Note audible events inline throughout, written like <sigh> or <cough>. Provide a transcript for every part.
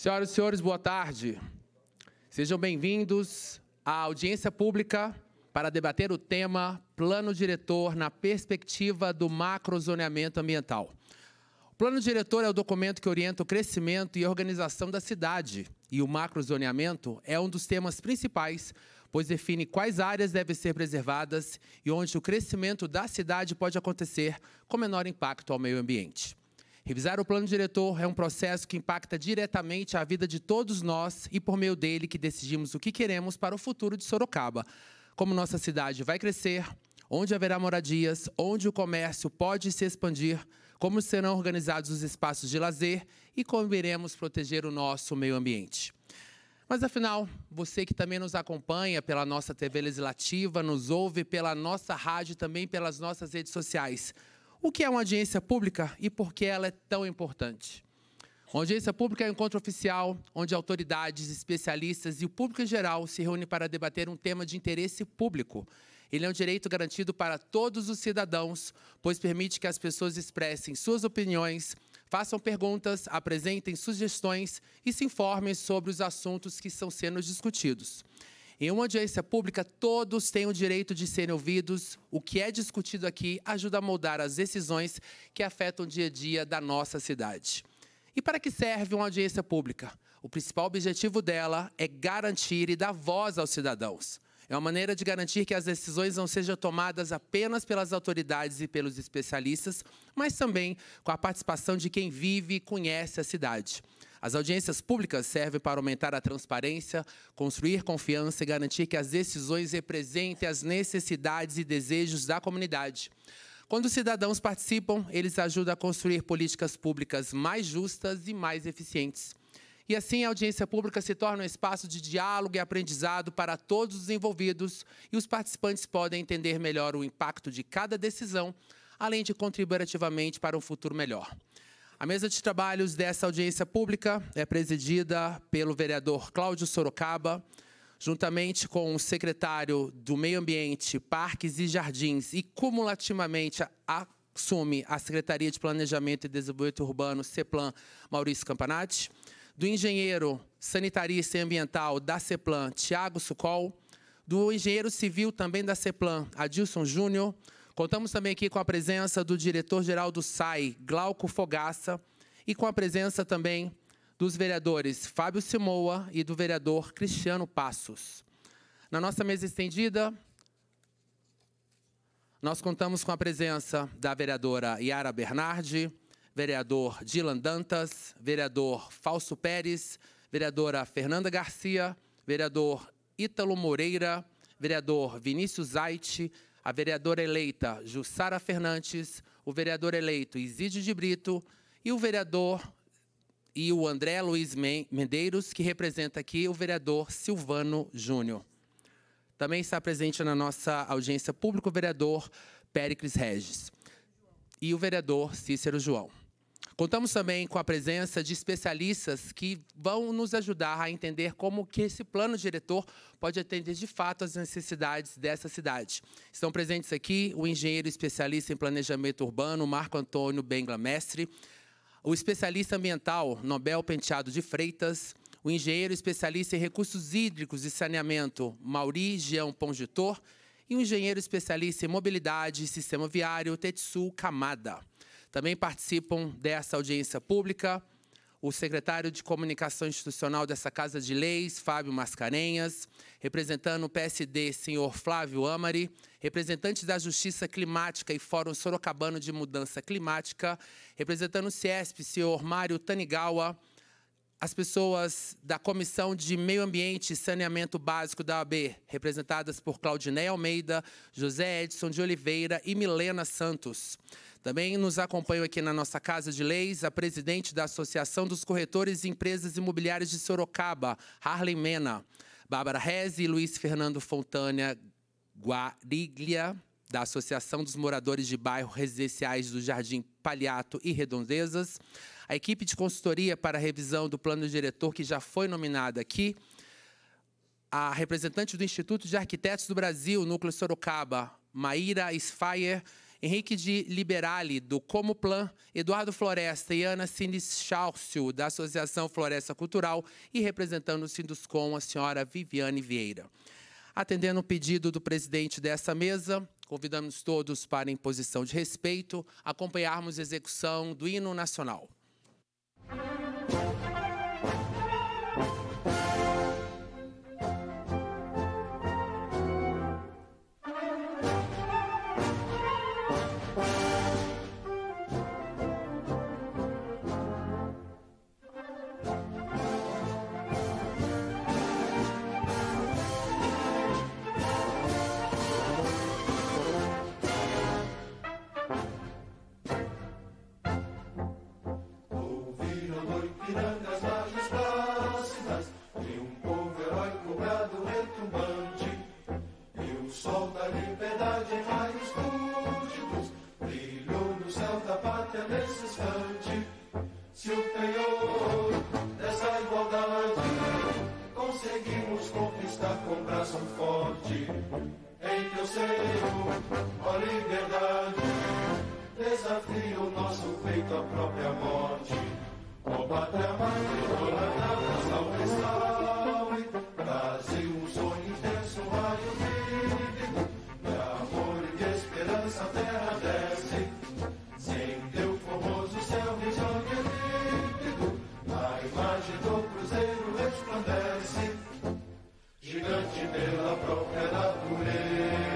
Senhoras e senhores, boa tarde. Sejam bem-vindos à audiência pública para debater o tema Plano Diretor na perspectiva do macrozoneamento ambiental. O Plano Diretor é o documento que orienta o crescimento e organização da cidade, e o macrozoneamento é um dos temas principais, pois define quais áreas devem ser preservadas e onde o crescimento da cidade pode acontecer com menor impacto ao meio ambiente. Revisar o plano diretor é um processo que impacta diretamente a vida de todos nós e por meio dele que decidimos o que queremos para o futuro de Sorocaba. Como nossa cidade vai crescer, onde haverá moradias, onde o comércio pode se expandir, como serão organizados os espaços de lazer e como iremos proteger o nosso meio ambiente. Mas afinal, você que também nos acompanha pela nossa TV legislativa, nos ouve pela nossa rádio e também pelas nossas redes sociais. O que é uma audiência pública e por que ela é tão importante? Uma audiência pública é um encontro oficial onde autoridades, especialistas e o público em geral se reúnem para debater um tema de interesse público. Ele é um direito garantido para todos os cidadãos, pois permite que as pessoas expressem suas opiniões, façam perguntas, apresentem sugestões e se informem sobre os assuntos que estão sendo discutidos. Em uma audiência pública, todos têm o direito de serem ouvidos. O que é discutido aqui ajuda a moldar as decisões que afetam o dia a dia da nossa cidade. E para que serve uma audiência pública? O principal objetivo dela é garantir e dar voz aos cidadãos. É uma maneira de garantir que as decisões não sejam tomadas apenas pelas autoridades e pelos especialistas, mas também com a participação de quem vive e conhece a cidade. As audiências públicas servem para aumentar a transparência, construir confiança e garantir que as decisões representem as necessidades e desejos da comunidade. Quando os cidadãos participam, eles ajudam a construir políticas públicas mais justas e mais eficientes. E assim a audiência pública se torna um espaço de diálogo e aprendizado para todos os envolvidos e os participantes podem entender melhor o impacto de cada decisão, além de contribuir ativamente para um futuro melhor. A mesa de trabalhos dessa audiência pública é presidida pelo vereador Cláudio Sorocaba, juntamente com o secretário do Meio Ambiente, Parques e Jardins e cumulativamente assume a Secretaria de Planejamento e Desenvolvimento Urbano, CEPLAN, Maurício Campanati, do engenheiro sanitarista e ambiental da CEPLAN, Tiago Sucol, do engenheiro civil também da CEPLAN, Adilson Júnior, Contamos também aqui com a presença do diretor-geral do SAI, Glauco Fogaça, e com a presença também dos vereadores Fábio Simoa e do vereador Cristiano Passos. Na nossa mesa estendida, nós contamos com a presença da vereadora Yara Bernardi, vereador Dilan Dantas, vereador Falso Pérez, vereadora Fernanda Garcia, vereador Ítalo Moreira, vereador Vinícius Zaite, a vereadora eleita Jussara Fernandes, o vereador eleito Isídio de Brito e o vereador e o André Luiz Medeiros, que representa aqui o vereador Silvano Júnior. Também está presente na nossa audiência pública o vereador Péricles Regis e o vereador Cícero João. Contamos também com a presença de especialistas que vão nos ajudar a entender como que esse plano diretor pode atender de fato às necessidades dessa cidade. Estão presentes aqui o engenheiro especialista em planejamento urbano Marco Antônio Bengla Mestre, o especialista ambiental Nobel Penteado de Freitas, o engenheiro especialista em recursos hídricos e saneamento Mauri Jean Pongitor e o engenheiro especialista em mobilidade e sistema viário Tetsu Kamada. Também participam dessa audiência pública o secretário de Comunicação Institucional dessa Casa de Leis, Fábio Mascarenhas, representando o PSD, senhor Flávio Amari, representantes da Justiça Climática e Fórum Sorocabano de Mudança Climática, representando o CIESP, senhor Mário Tanigawa, as pessoas da Comissão de Meio Ambiente e Saneamento Básico da AB, representadas por Claudinei Almeida, José Edson de Oliveira e Milena Santos. Também nos acompanham aqui na nossa Casa de Leis a presidente da Associação dos Corretores e Empresas Imobiliárias de Sorocaba, Harley Mena, Bárbara Reze e Luiz Fernando Fontânia Guariglia, da Associação dos Moradores de Bairro Residenciais do Jardim Palhato e Redondezas, a equipe de consultoria para a revisão do plano diretor que já foi nominada aqui, a representante do Instituto de Arquitetos do Brasil, Núcleo Sorocaba, Maíra Sfayer, Henrique de Liberale do Como Plan, Eduardo Floresta e Ana Cines Chálcio, da Associação Floresta Cultural, e representando o Sinduscom, a senhora Viviane Vieira. Atendendo o pedido do presidente dessa mesa, convidamos todos para, em posição de respeito, acompanharmos a execução do hino nacional. Se o penhor dessa igualdade conseguimos conquistar com braço forte. Em teu seio, ó liberdade, desafia o nosso peito à própria morte. Ó pátria mãe, ó da salve, salve, della propria natura.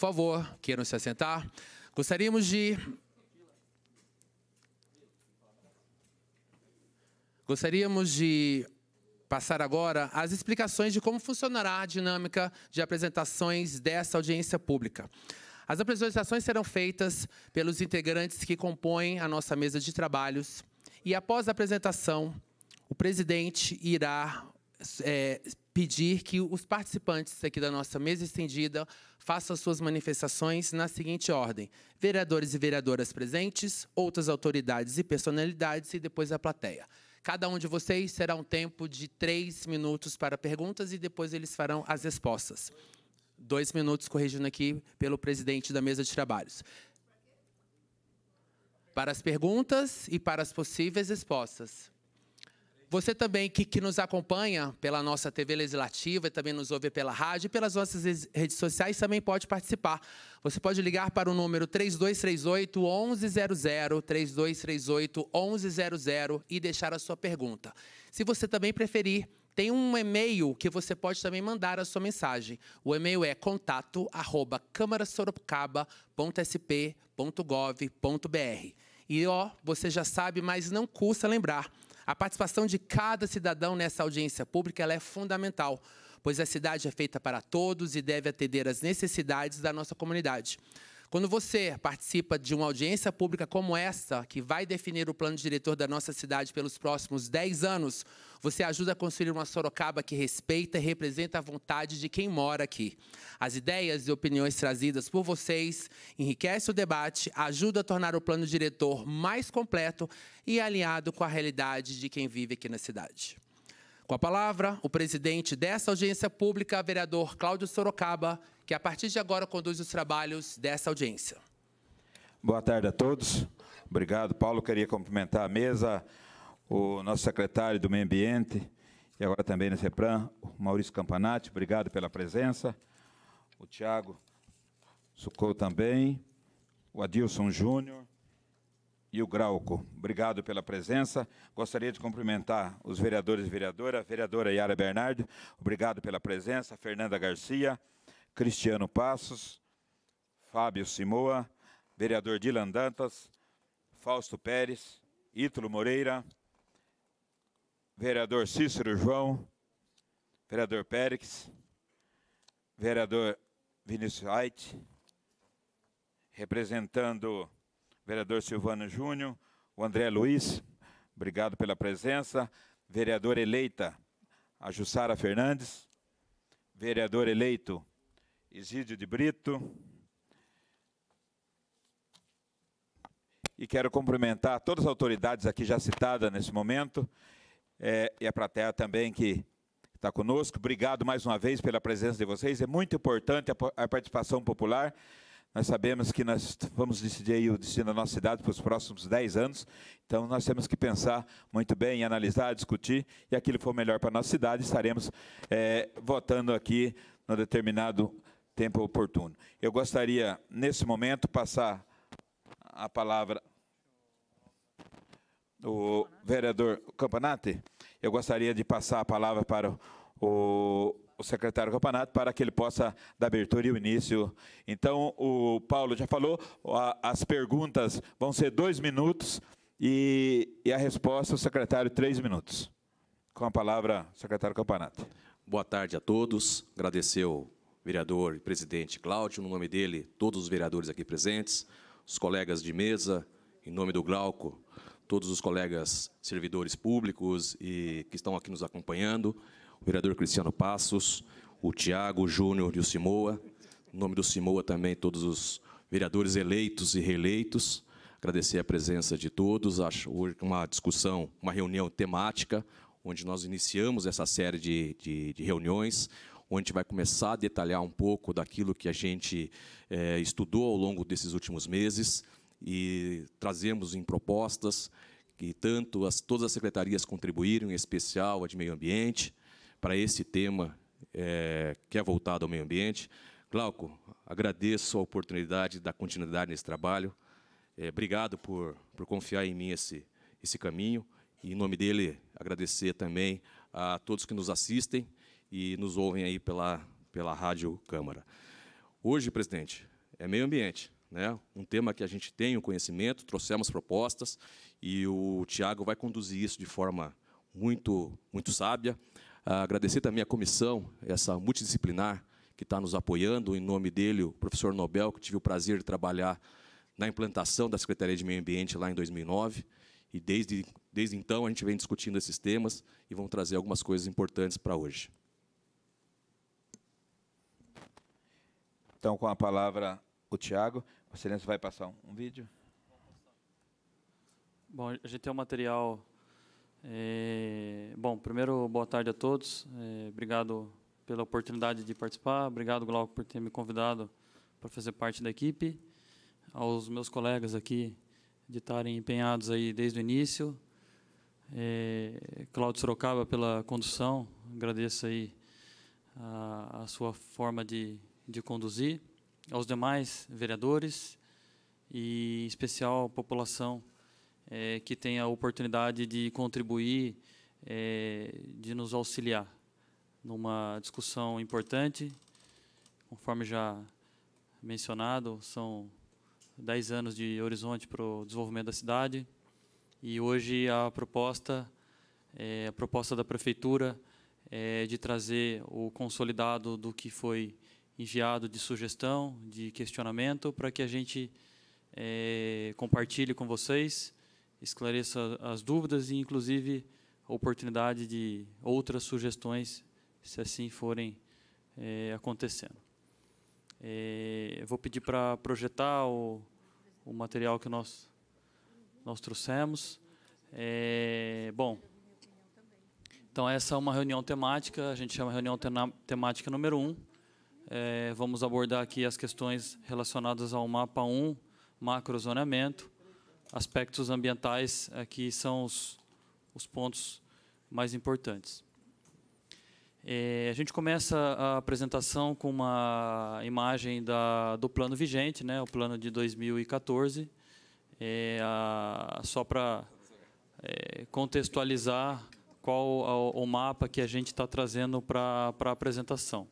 favor, queiram se assentar. Gostaríamos de. Gostaríamos de passar agora as explicações de como funcionará a dinâmica de apresentações dessa audiência pública. As apresentações serão feitas pelos integrantes que compõem a nossa mesa de trabalhos e, após a apresentação, o presidente irá é, pedir que os participantes aqui da nossa mesa estendida faça suas manifestações na seguinte ordem: vereadores e vereadoras presentes, outras autoridades e personalidades e depois a plateia. Cada um de vocês será um tempo de três minutos para perguntas e depois eles farão as respostas. Dois minutos, corrigindo aqui, pelo presidente da mesa de trabalhos. Para as perguntas e para as possíveis respostas. Você também que, que, nos acompanha pela nossa TV Legislativa e também nos ouve pela rádio e pelas nossas redes sociais também pode participar. Você pode ligar para o número 3238 1100, 3238 1100 e deixar a sua pergunta. Se você também preferir, tem um e-mail que você pode também mandar a sua mensagem. O e-mail é contato@camarasorocaba.sp.gov.br. E ó, você já sabe, mas não custa lembrar a participação de cada cidadão nessa audiência pública é fundamental, pois a cidade é feita para todos e deve atender às necessidades da nossa comunidade. Quando você participa de uma audiência pública como essa, que vai definir o plano diretor da nossa cidade pelos próximos 10 anos, você ajuda a construir uma Sorocaba que respeita e representa a vontade de quem mora aqui. As ideias e opiniões trazidas por vocês enriquecem o debate, ajuda a tornar o plano diretor mais completo e alinhado com a realidade de quem vive aqui na cidade. Com a palavra, o presidente dessa audiência pública, vereador Cláudio Sorocaba, que a partir de agora conduz os trabalhos dessa audiência. Boa tarde a todos. Obrigado, Paulo. Queria cumprimentar a mesa, o nosso secretário do Meio Ambiente e agora também no CEPRAM, Maurício Campanati. Obrigado pela presença. O Tiago Sucou também, o Adilson Júnior e o Grauco. Obrigado pela presença. Gostaria de cumprimentar os vereadores e vereadora, vereadora Yara Bernardo, obrigado pela presença, Fernanda Garcia, Cristiano Passos, Fábio Simoa, vereador Dilan Dantas, Fausto Pérez, Ítalo Moreira, vereador Cícero João, vereador Pérez, vereador Vinícius Hait, representando o vereador Silvano Júnior, o André Luiz, obrigado pela presença, vereadora eleita a Jussara Fernandes, vereador eleito Egídio de Brito. E quero cumprimentar todas as autoridades aqui já citadas nesse momento, é, e a plateia também que está conosco. Obrigado mais uma vez pela presença de vocês. É muito importante a, a participação popular. Nós sabemos que nós vamos decidir o destino da nossa cidade para os próximos 10 anos, então nós temos que pensar muito bem, analisar, discutir, e aquilo que for melhor para a nossa cidade, estaremos é, votando aqui no determinado tempo oportuno. Eu gostaria, nesse momento, passar a palavra o vereador Campanate. Eu gostaria de passar a palavra para o, o secretário Campanate para que ele possa dar abertura e o início. Então, o Paulo já falou, as perguntas vão ser dois minutos e, e a resposta, o secretário, três minutos. Com a palavra, secretário Campanate. Boa tarde a todos. Agradecer vereador e presidente Cláudio, no nome dele, todos os vereadores aqui presentes, os colegas de mesa, em nome do Glauco, todos os colegas servidores públicos e que estão aqui nos acompanhando, o vereador Cristiano Passos, o Tiago, Júnior e o Simoa, em nome do Simoa também todos os vereadores eleitos e reeleitos, agradecer a presença de todos, acho hoje uma discussão, uma reunião temática, onde nós iniciamos essa série de, de, de reuniões, onde a gente vai começar a detalhar um pouco daquilo que a gente é, estudou ao longo desses últimos meses e trazemos em propostas que tanto as, todas as secretarias contribuíram, em especial a de meio ambiente, para esse tema é, que é voltado ao meio ambiente. Glauco, agradeço a oportunidade da continuidade nesse trabalho. É, obrigado por, por confiar em mim esse, esse caminho. E, em nome dele, agradecer também a todos que nos assistem e nos ouvem aí pela, pela Rádio Câmara. Hoje, presidente, é meio ambiente. Né? Um tema que a gente tem o conhecimento, trouxemos propostas e o Tiago vai conduzir isso de forma muito, muito sábia. Agradecer também à comissão, essa multidisciplinar, que está nos apoiando, em nome dele, o professor Nobel, que tive o prazer de trabalhar na implantação da Secretaria de Meio Ambiente lá em 2009. E desde, desde então a gente vem discutindo esses temas e vão trazer algumas coisas importantes para hoje. Então, com a palavra, o Tiago. O Excelência vai passar um, um, vídeo. Bom, a gente tem um material. É, bom, primeiro, boa tarde a todos. É, obrigado pela oportunidade de participar. Obrigado, Glauco, por ter me convidado para fazer parte da equipe. Aos meus colegas aqui de estarem empenhados aí desde o início. É, Cláudio Sorocaba pela condução. Agradeço aí a, a sua forma de de conduzir, aos demais vereadores e, em especial, à população é, que tem a oportunidade de contribuir, é, de nos auxiliar numa discussão importante. Conforme já mencionado, são 10 anos de horizonte para o desenvolvimento da cidade e hoje a proposta, é, a proposta da prefeitura é de trazer o consolidado do que foi enviado de sugestão, de questionamento, para que a gente é, compartilhe com vocês, esclareça as dúvidas e, inclusive, a oportunidade de outras sugestões, se assim forem é, acontecendo. É, vou pedir para projetar o, o, material que nós, nós trouxemos. bom, então essa é uma reunião temática, a gente chama reunião temática número 1. Um, é, vamos abordar aqui as questões relacionadas ao mapa 1, macrozonamento, aspectos ambientais, aqui é, são os, os pontos mais importantes. É, a gente começa a apresentação com uma imagem da, do plano vigente, né, o plano de 2014, é, a, só para é, contextualizar qual a, o mapa que a gente está trazendo para a apresentação.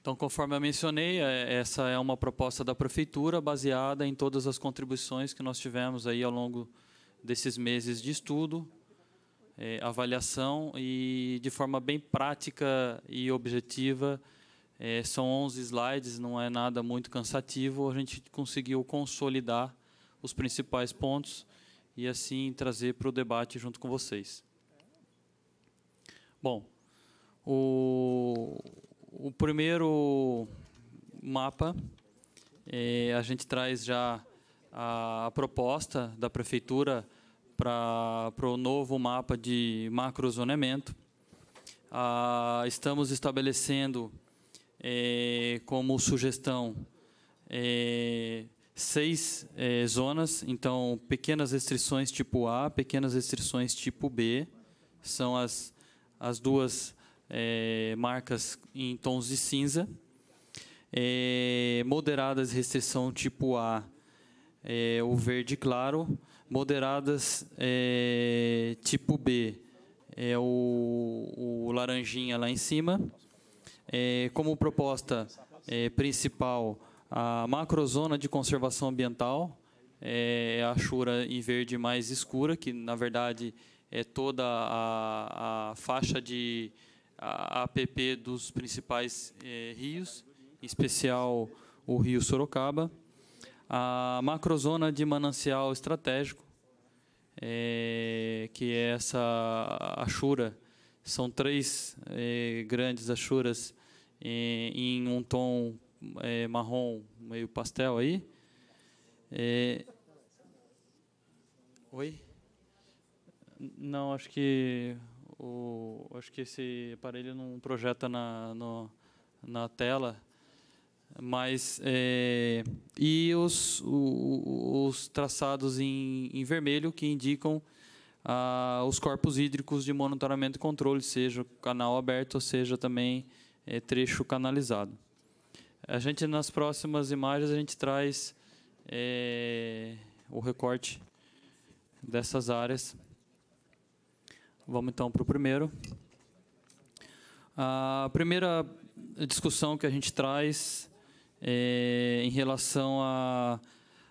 Então, conforme eu mencionei, é, essa é uma proposta da prefeitura baseada em todas as contribuições que nós tivemos aí ao longo desses meses de estudo, é, avaliação e de forma bem prática e objetiva. É, são 11 slides, não é nada muito cansativo. A gente conseguiu consolidar os principais pontos e assim trazer para o debate junto com vocês. Bom, o, o primeiro mapa, eh, a gente traz já a, a proposta da prefeitura para o novo mapa de macrozoneamento. Ah, estamos estabelecendo eh, como sugestão eh, seis zonas, então pequenas restrições tipo A, pequenas restrições tipo B, são as, as duas é, marcas em tons de cinza, é, moderadas restrição tipo A, é, o verde claro, moderadas é, tipo B, é o, o, laranjinha lá em cima. É, como proposta é, principal, a macrozona de conservação ambiental, é a chura em verde mais escura, que na verdade é toda a, a faixa de a APP dos principais eh, rios, em especial o rio Sorocaba, a macrozona de manancial estratégico, eh, que é essa achura, são três eh, grandes achuras em um tom marrom, meio pastel aí. Oi? Não, acho que o, acho que esse aparelho não projeta na, no, na tela, mas é, e os, o, os traçados em, em, vermelho que indicam ah, os corpos hídricos de monitoramento e controle, seja canal aberto, seja também é, trecho canalizado. A gente nas próximas imagens a gente traz é, o recorte dessas áreas Vamos então para o primeiro. A primeira discussão que a gente traz é em relação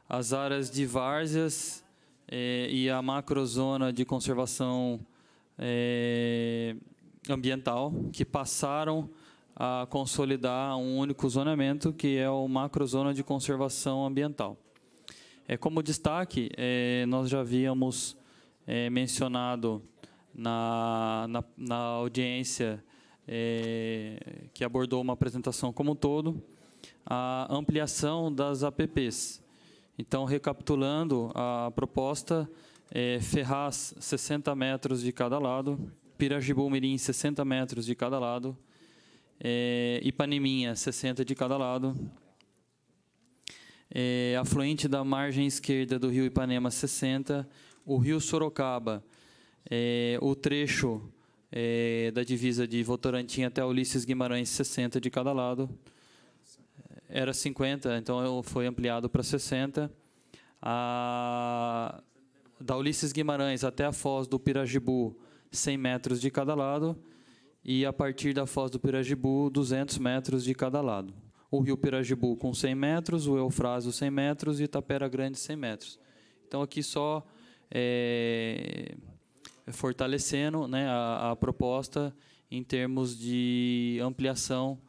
às áreas de várzeas é, e a macrozona de conservação é, ambiental, que passaram a consolidar um único zonamento, que é o macrozona de conservação ambiental. É, como destaque, é, nós já havíamos é, mencionado na, na, na audiência é, que abordou uma apresentação como um todo, a ampliação das APPs. Então, recapitulando, a proposta é Ferraz 60 metros de cada lado, Pirajibu Mirim 60 metros de cada lado, é, eh, Ipaneminha 60 de cada lado, é, afluente da margem esquerda do rio Ipanema 60, o rio Sorocaba é, o trecho é, da divisa de Votorantim até Ulisses Guimarães, 60 de cada lado. Era 50, então foi ampliado para 60. A, da Ulisses Guimarães até a foz do Pirajibu, 100 metros de cada lado. E a partir da foz do Pirajibu, 200 metros de cada lado. O rio Pirajibu com 100 metros, o Eufrásio 100 metros e Itapera Grande 100 metros. Então aqui só é, fortalecendo né, a, a proposta em termos de ampliação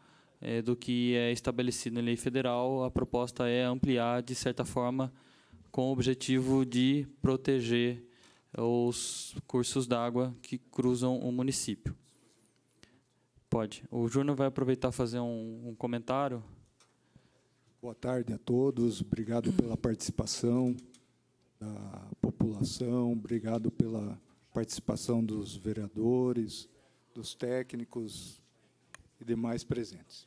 é, do que é estabelecido em lei federal. A proposta é ampliar, de certa forma, com o objetivo de proteger os cursos d'água que cruzam o município. Pode. O Júnior vai aproveitar fazer um, um comentário. Boa tarde a todos. Obrigado pela participação da população. Obrigado pela participação dos vereadores, dos técnicos e demais presentes.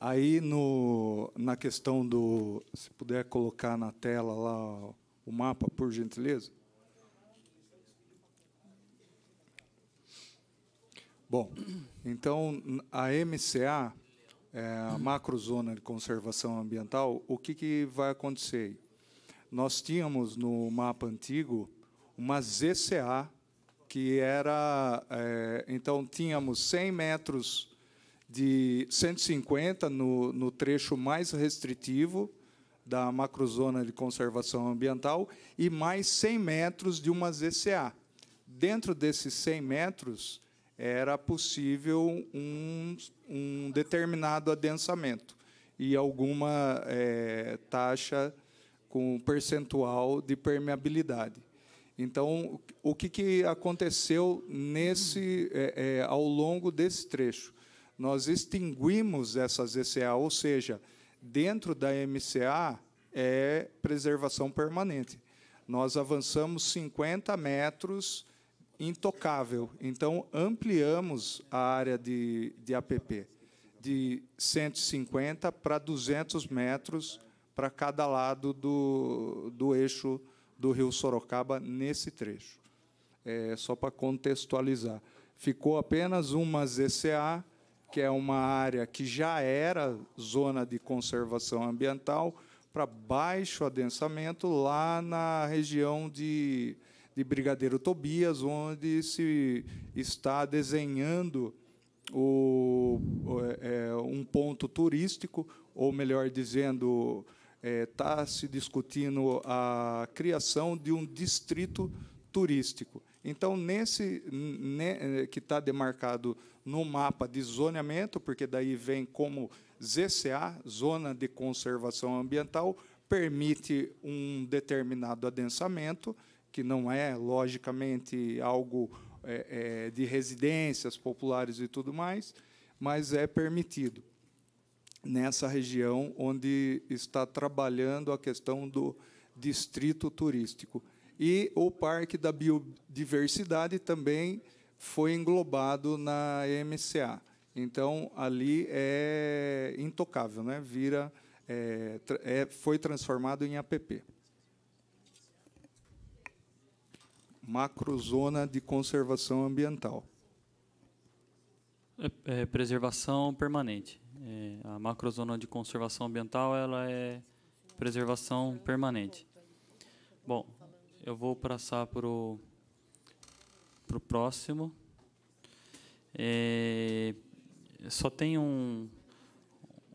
Aí, no, na questão do... Se puder colocar na tela lá o mapa, por gentileza. Bom, então, a MCA, é, a Macrozona de Conservação Ambiental, o que, que vai acontecer? Nós tínhamos no mapa antigo uma ZCA, que era. É, então, tínhamos 100 metros de 150 no, no trecho mais restritivo da macrozona de conservação ambiental e mais 100 metros de uma ZCA. Dentro desses 100 metros, era possível um, um determinado adensamento e alguma é, taxa com percentual de permeabilidade. Então, o que, que aconteceu nesse é, é, ao longo desse trecho? Nós extinguimos essas ECA, ou seja, dentro da MCA é preservação permanente. Nós avançamos 50 metros intocável, então ampliamos a área de, de APP de 150 para 200 metros para cada lado do, do eixo do rio Sorocaba nesse trecho. É, só para contextualizar. Ficou apenas uma ZCA, que é uma área que já era zona de conservação ambiental, para baixo adensamento, lá na região de, de Brigadeiro Tobias, onde se está desenhando o, é, um ponto turístico, ou melhor dizendo, está é, tá se discutindo a criação de um distrito turístico. Então, nesse né, é, que está demarcado no mapa de zoneamento, porque daí vem como ZCA, Zona de Conservação Ambiental, permite um determinado adensamento, que não é, logicamente, algo é, é, de residências populares e tudo mais, mas é permitido nessa região onde está trabalhando a questão do distrito turístico. E o Parque da Biodiversidade também foi englobado na MCA. Então, ali é intocável, né? Vira, é, é, foi transformado em APP. Macrozona de conservação ambiental. É, é preservação permanente. É, a macrozona de conservação ambiental ela é preservação permanente. Bom, eu vou passar para o próximo. É, só tem um,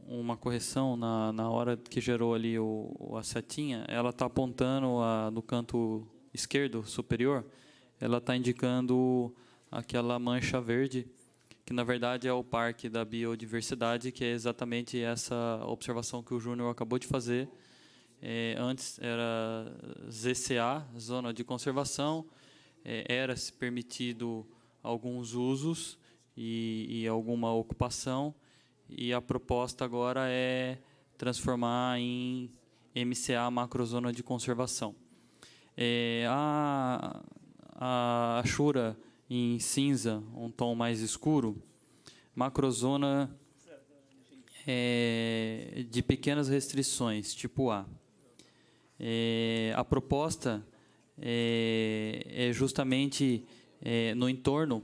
uma correção na, na hora que gerou ali o, a setinha, ela está apontando a, no canto esquerdo superior, ela está indicando aquela mancha verde que na verdade é o Parque da Biodiversidade, que é exatamente essa observação que o Júnior acabou de fazer. É, antes era ZCA, Zona de Conservação, é, era-se permitido alguns usos e, e alguma ocupação, e a proposta agora é transformar em MCA, Macrozona de Conservação. É, a, a Shura em cinza, um tom mais escuro, macrozona é, de pequenas restrições, tipo A. É, a proposta é, é justamente é, no entorno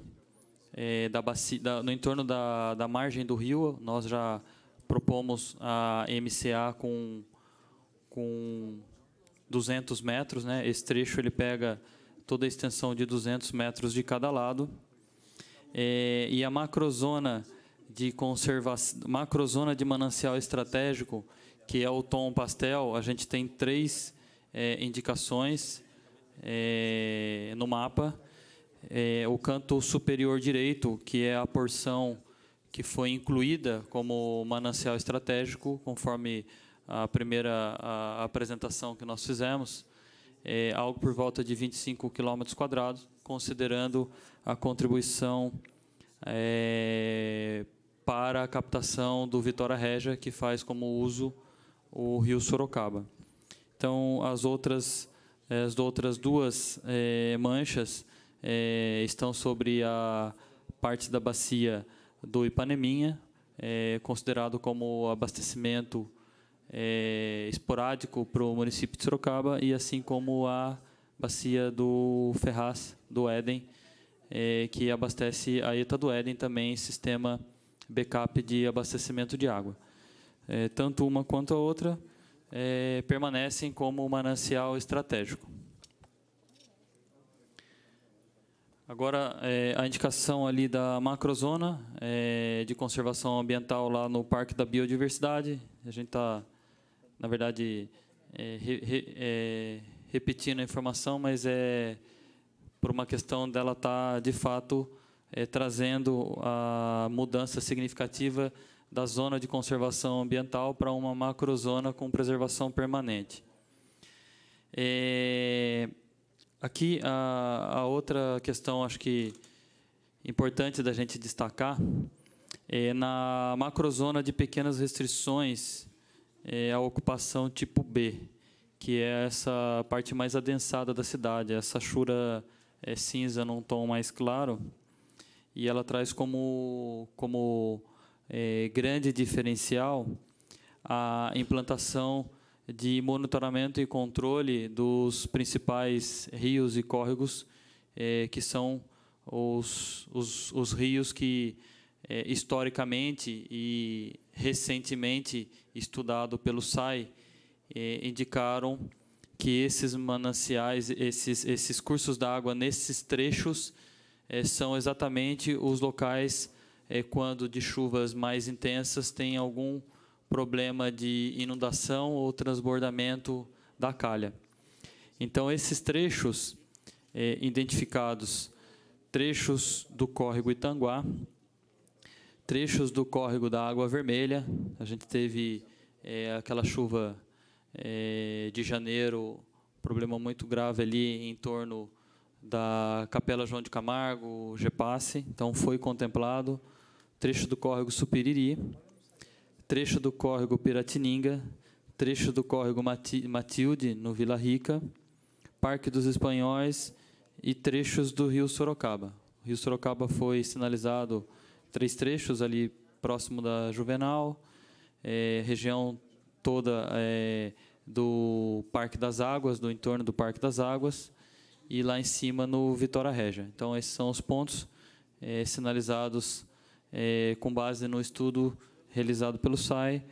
é, da, bacia, da no entorno da, da margem do rio. Nós já propomos a MCA com com 200 metros, né? Esse trecho ele pega toda a extensão de 200 metros de cada lado. É, e a macrozona de conservação, macrozona de manancial estratégico, que é o tom pastel, a gente tem três é, indicações é, no mapa. É, o canto superior direito, que é a porção que foi incluída como manancial estratégico, conforme a primeira a apresentação que nós fizemos, é, algo por volta de 25 km quadrados, considerando a contribuição é, para a captação do Vitória Regia, que faz como uso o rio Sorocaba. Então, as outras, é, as outras duas é, manchas é, estão sobre a parte da bacia do Ipaneminha, é, considerado como abastecimento é, esporádico para o município de Sorocaba e assim como a bacia do Ferraz, do Éden, é, que abastece a ETA do Éden também, sistema backup de abastecimento de água. É, tanto uma quanto a outra é, permanecem como manancial estratégico. Agora, é, a indicação ali da macrozona é, de conservação ambiental lá no Parque da Biodiversidade. A gente está na verdade, é, re, é, repetindo a informação, mas é por uma questão dela estar, tá, de fato, é, trazendo a mudança significativa da zona de conservação ambiental para uma macrozona com preservação permanente. É, aqui, a, a, outra questão, acho que importante da gente destacar, é na macrozona de pequenas restrições é a ocupação tipo B, que é essa parte mais adensada da cidade, essa chura é, cinza num tom mais claro, e ela traz como, como é, grande diferencial a implantação de monitoramento e controle dos principais rios e córregos, é, que são os, os, os rios que, é, historicamente e recentemente, estudado pelo SAI eh, indicaram que esses mananciais, esses, esses cursos d'água nesses trechos eh, são exatamente os locais eh, quando de chuvas mais intensas tem algum problema de inundação ou transbordamento da calha. Então, esses trechos eh, identificados, trechos do córrego Itanguá, trechos do córrego da Água Vermelha, a gente teve é, aquela chuva é, de janeiro, problema muito grave ali em torno da Capela João de Camargo, Gepasse, então foi contemplado trecho do córrego Supiriri, trecho do córrego Piratininga, trecho do córrego Matilde, no Vila Rica, Parque dos Espanhóis e trechos do Rio Sorocaba. O Rio Sorocaba foi sinalizado três trechos ali próximo da Juvenal, é, região toda é, do Parque das Águas, do entorno do Parque das Águas, e lá em cima no Vitória Regia. Então, esses são os pontos é, sinalizados é, com base no estudo realizado pelo SAI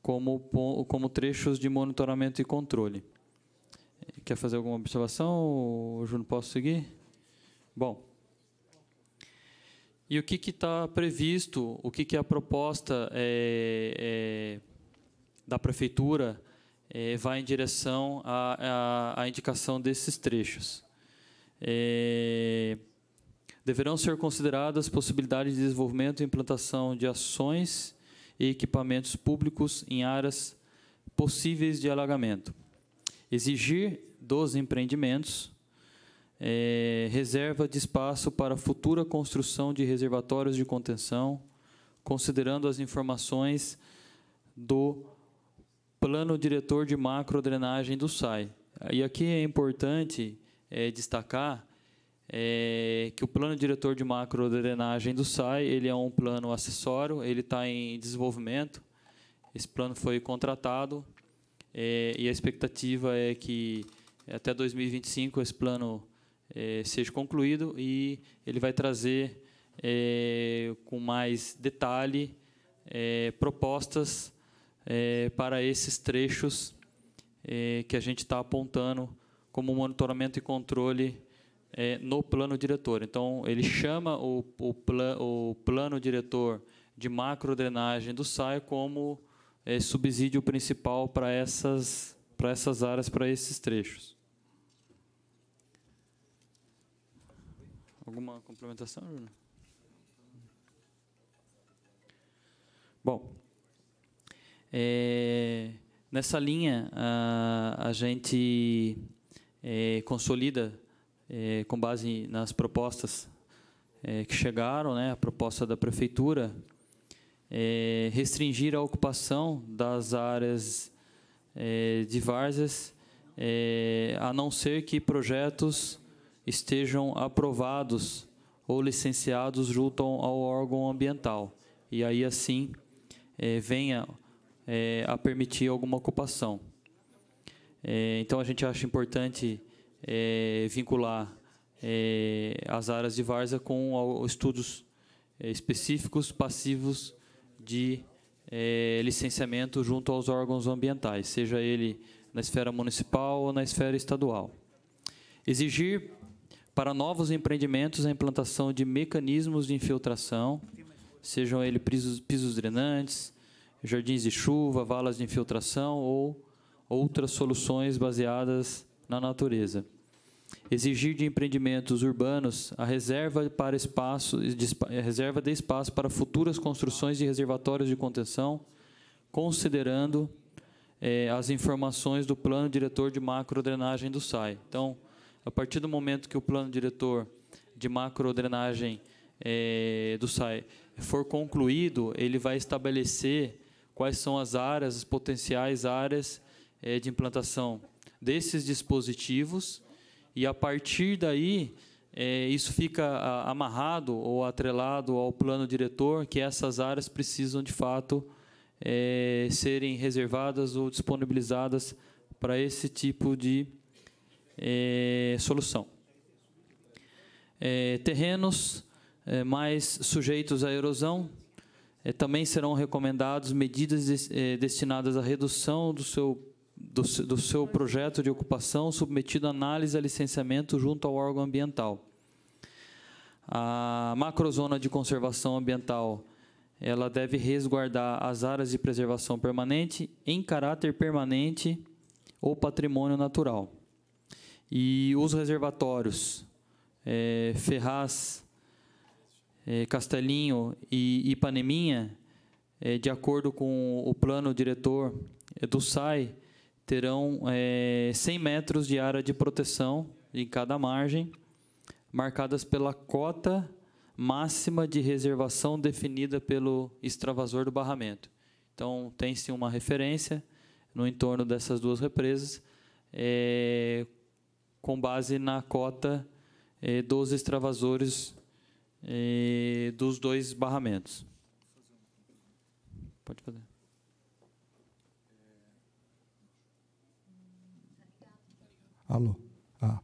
como, como trechos de monitoramento e controle. É, quer fazer alguma observação, Júnior? Posso seguir? Bom. E o que está previsto, o que, que a proposta é, é, da prefeitura é, vai em direção à, à, à indicação desses trechos. deverão ser consideradas possibilidades de desenvolvimento e implantação de ações e equipamentos públicos em áreas possíveis de alagamento. Exigir dos empreendimentos é, reserva de espaço para futura construção de reservatórios de contenção, considerando as informações do plano diretor de macrodrenagem do SAI. E aqui é importante é, destacar é, que o plano diretor de macrodrenagem do SAI ele é um plano acessório, ele está em desenvolvimento. Esse plano foi contratado é, e a expectativa é que até 2025 esse plano é, seja concluído e ele vai trazer é, com mais detalhe é, propostas é, para esses trechos é, que a gente está apontando como monitoramento e controle é, no plano diretor. Então, ele chama o, o, plan, o plano diretor de macro drenagem do SAI como subsídio principal para essas, para essas áreas, para esses trechos. Alguma complementação, Bruno? Bom, é, nessa linha, a, a gente é, consolida, é, com base nas propostas é, que chegaram, né, a proposta da Prefeitura, é, restringir a ocupação das áreas é, de várzeas, a não ser que projetos estejam aprovados ou licenciados junto ao órgão ambiental. E aí, assim, é, venha é, a permitir alguma ocupação. É, então, a gente acha importante vincular as áreas de várzea com estudos específicos passivos de licenciamento junto aos órgãos ambientais, seja ele na esfera municipal ou na esfera estadual. Exigir para novos empreendimentos, a implantação de mecanismos de infiltração, sejam eles pisos, pisos drenantes, jardins de chuva, valas de infiltração ou outras soluções baseadas na natureza. Exigir de empreendimentos urbanos a reserva, para espaço, de, reserva de espaço para futuras construções de reservatórios de contenção, considerando eh, as informações do plano diretor de macro drenagem do SAI. Então, a partir do momento que o plano diretor de macro é, eh, do SAI for concluído, ele vai estabelecer quais são as áreas, as potenciais áreas é, de implantação desses dispositivos e, a partir daí, é, isso fica a, amarrado ou atrelado ao plano diretor que essas áreas precisam, de fato, serem reservadas ou disponibilizadas para esse tipo de é, solução. É, terrenos é, mais sujeitos à erosão também serão recomendados medidas de, destinadas à redução do seu, do, do seu projeto de ocupação submetido a análise a licenciamento junto ao órgão ambiental. A macrozona de conservação ambiental ela deve resguardar as áreas de preservação permanente em caráter permanente ou patrimônio natural e os reservatórios é, Ferraz, é, Castelinho e Ipaneminha, é, de acordo com o plano diretor é, do SAI, terão 100 é, metros de área de proteção em cada margem, marcadas pela cota máxima de reservação definida pelo extravasor do barramento. Então, tem-se uma referência no entorno dessas duas represas, é, com base na cota eh, dos extravasores eh, dos dois barramentos. Pode fazer. Alô. Ah.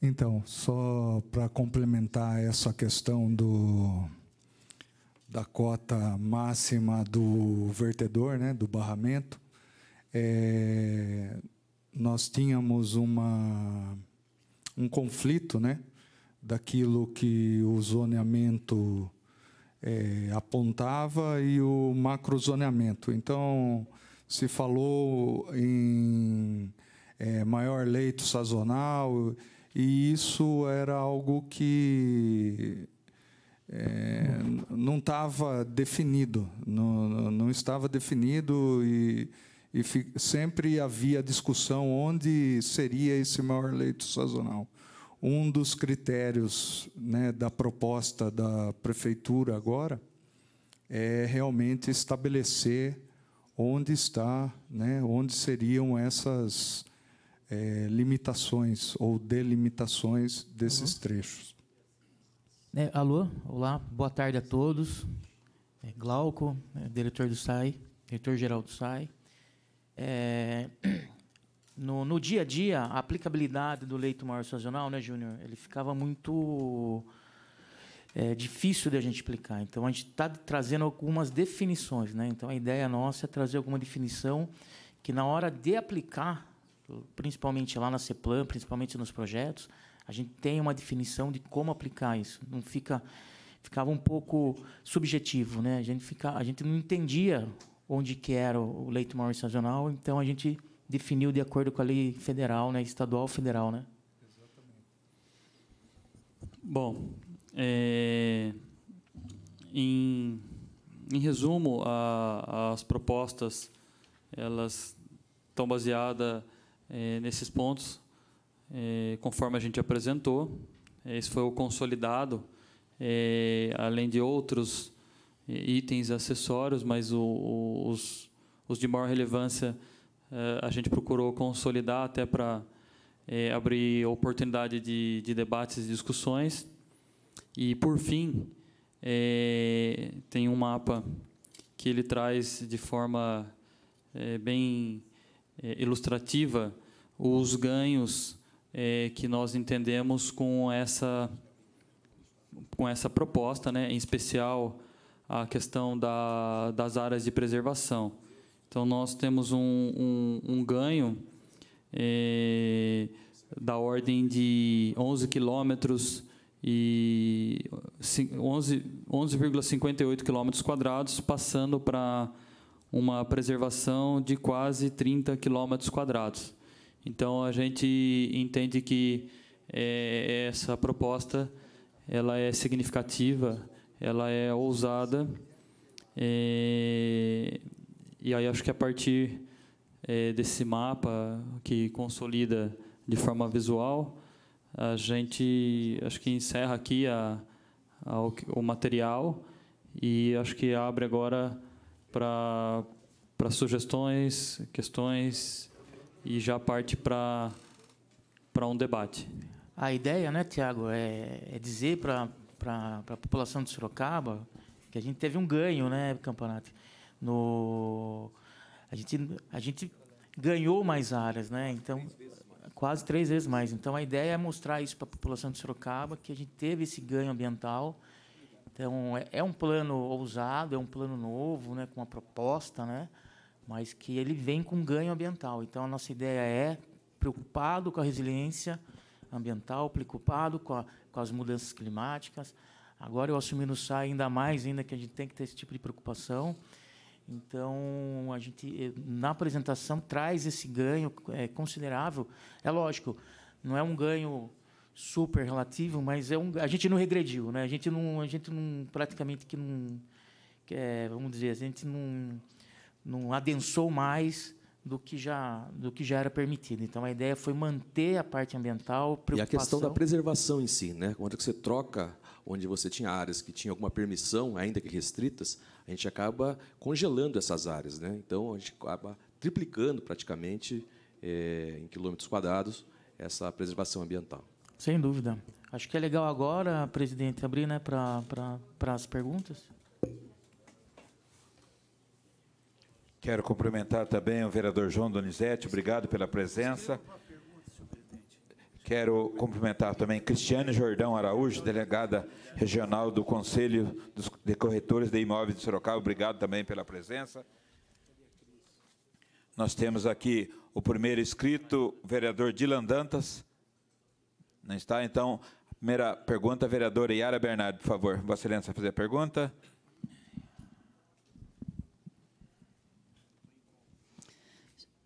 Então, só para complementar essa questão do da cota máxima do vertedor, né, do barramento, é, nós tínhamos uma, um conflito né, daquilo que o zoneamento é, apontava e o macrozoneamento. Então, se falou em é, maior leito sazonal, e isso era algo que é, não estava definido, não, não estava definido e e sempre havia discussão onde seria esse maior leito sazonal. Um dos critérios né, da proposta da prefeitura agora é realmente estabelecer onde está, né, onde seriam essas é, limitações ou delimitações desses uhum. trechos. É, alô, olá, boa tarde a todos. É Glauco, é, diretor do SAI, diretor-geral do SAI. É, <clears throat> no, no, dia a dia, a aplicabilidade do leito maior sazonal, né, Júnior? Ele ficava muito é, difícil de a gente aplicar. Então, a gente está trazendo algumas definições. Né? Então, a ideia nossa é trazer alguma definição que, na hora de aplicar, principalmente lá na CEPLAN, principalmente nos projetos, a gente tem uma definição de como aplicar isso. Não fica ficava um pouco subjetivo, né? A gente fica, a gente não entendia onde que era o leito maior estacional, então a gente definiu de acordo com a lei federal, né, estadual federal, né? Exatamente. Bom, é, em, em resumo, a, as propostas elas estão baseadas é, nesses pontos, é, conforme a gente apresentou. Esse foi o consolidado, além de outros itens, acessórios, mas o, o, os, os de maior relevância eh, a gente procurou consolidar até para eh, abrir oportunidade de, de debates e discussões. E, por fim, eh, tem um mapa que ele traz de forma bem ilustrativa os ganhos que nós entendemos com essa, com essa proposta, né, em especial a questão da, das áreas de preservação. Então, nós temos um, um, um ganho eh, da ordem de 11 quilômetros e 11,58 quilômetros quadrados, passando para uma preservação de quase 30 quilômetros quadrados. Então, a gente entende que eh, essa proposta ela é significativa ela é ousada é, e aí acho que a partir é, desse mapa que consolida de forma visual a gente acho que encerra aqui a, a, o material e acho que abre agora para para sugestões questões e já parte para para um debate a ideia né Tiago é, é dizer para para a população de Sorocaba que a gente teve um ganho, né, campeonato. No a gente a gente ganhou mais áreas, né? Então quase três vezes mais. Então a ideia é mostrar isso para a população de Sorocaba que a gente teve esse ganho ambiental. Então é, é um plano ousado, é um plano novo, né, com uma proposta, né? Mas que ele vem com ganho ambiental. Então a nossa ideia é preocupado com a resiliência ambiental, preocupado com a com as mudanças climáticas. Agora eu assumi no SAI ainda mais, ainda que a gente tem que ter esse tipo de preocupação. Então, a gente, eh, na apresentação, traz esse ganho é, considerável. É lógico, não é um ganho super relativo, mas é um, a gente não regrediu, né? A gente não, a gente não praticamente que não, que é, vamos dizer, a gente não, não adensou mais do que já do que já era permitido. Então a ideia foi manter a parte ambiental, E a questão da preservação em si, né? Quando você troca onde você tinha áreas que tinham alguma permissão, ainda que restritas, a gente acaba congelando essas áreas, né? Então a gente acaba triplicando praticamente é, em quilômetros quadrados essa preservação ambiental. Sem dúvida. Acho que é legal agora, presidente, abrir né, para as perguntas. Quero cumprimentar também o vereador João Donizete, obrigado pela presença. Quero cumprimentar também Cristiane Jordão Araújo, delegada regional do Conselho de Corretores de Imóveis de Sorocaba. Obrigado também pela presença. Nós temos aqui o primeiro inscrito, o vereador Dilan Dantas. Não está? Então, primeira pergunta, vereadora Yara Bernardo, por favor. Vossa Excelência, fazer a pergunta. Pergunta.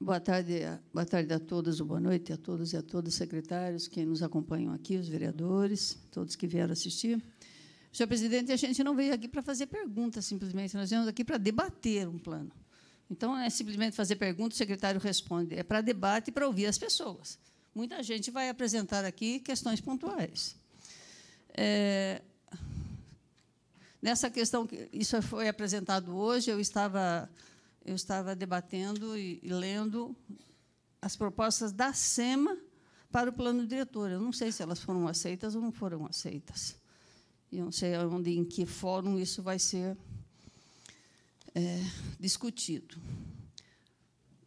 Boa tarde, boa tarde a todos, boa noite a todos e a todas, secretários, quem nos acompanham aqui, os vereadores, todos que vieram assistir. Senhor presidente, a gente não veio aqui para fazer perguntas, simplesmente, nós viemos aqui para debater um plano. Então, é simplesmente fazer pergunta, o secretário responde. É para debate e para ouvir as pessoas. Muita gente vai apresentar aqui questões pontuais. É, nessa questão, isso foi apresentado hoje, eu estava eu estava debatendo e, e lendo as propostas da SEMA para o plano diretor. Eu não sei se elas foram aceitas ou não foram aceitas. Eu não sei onde, em que fórum isso vai ser é, discutido.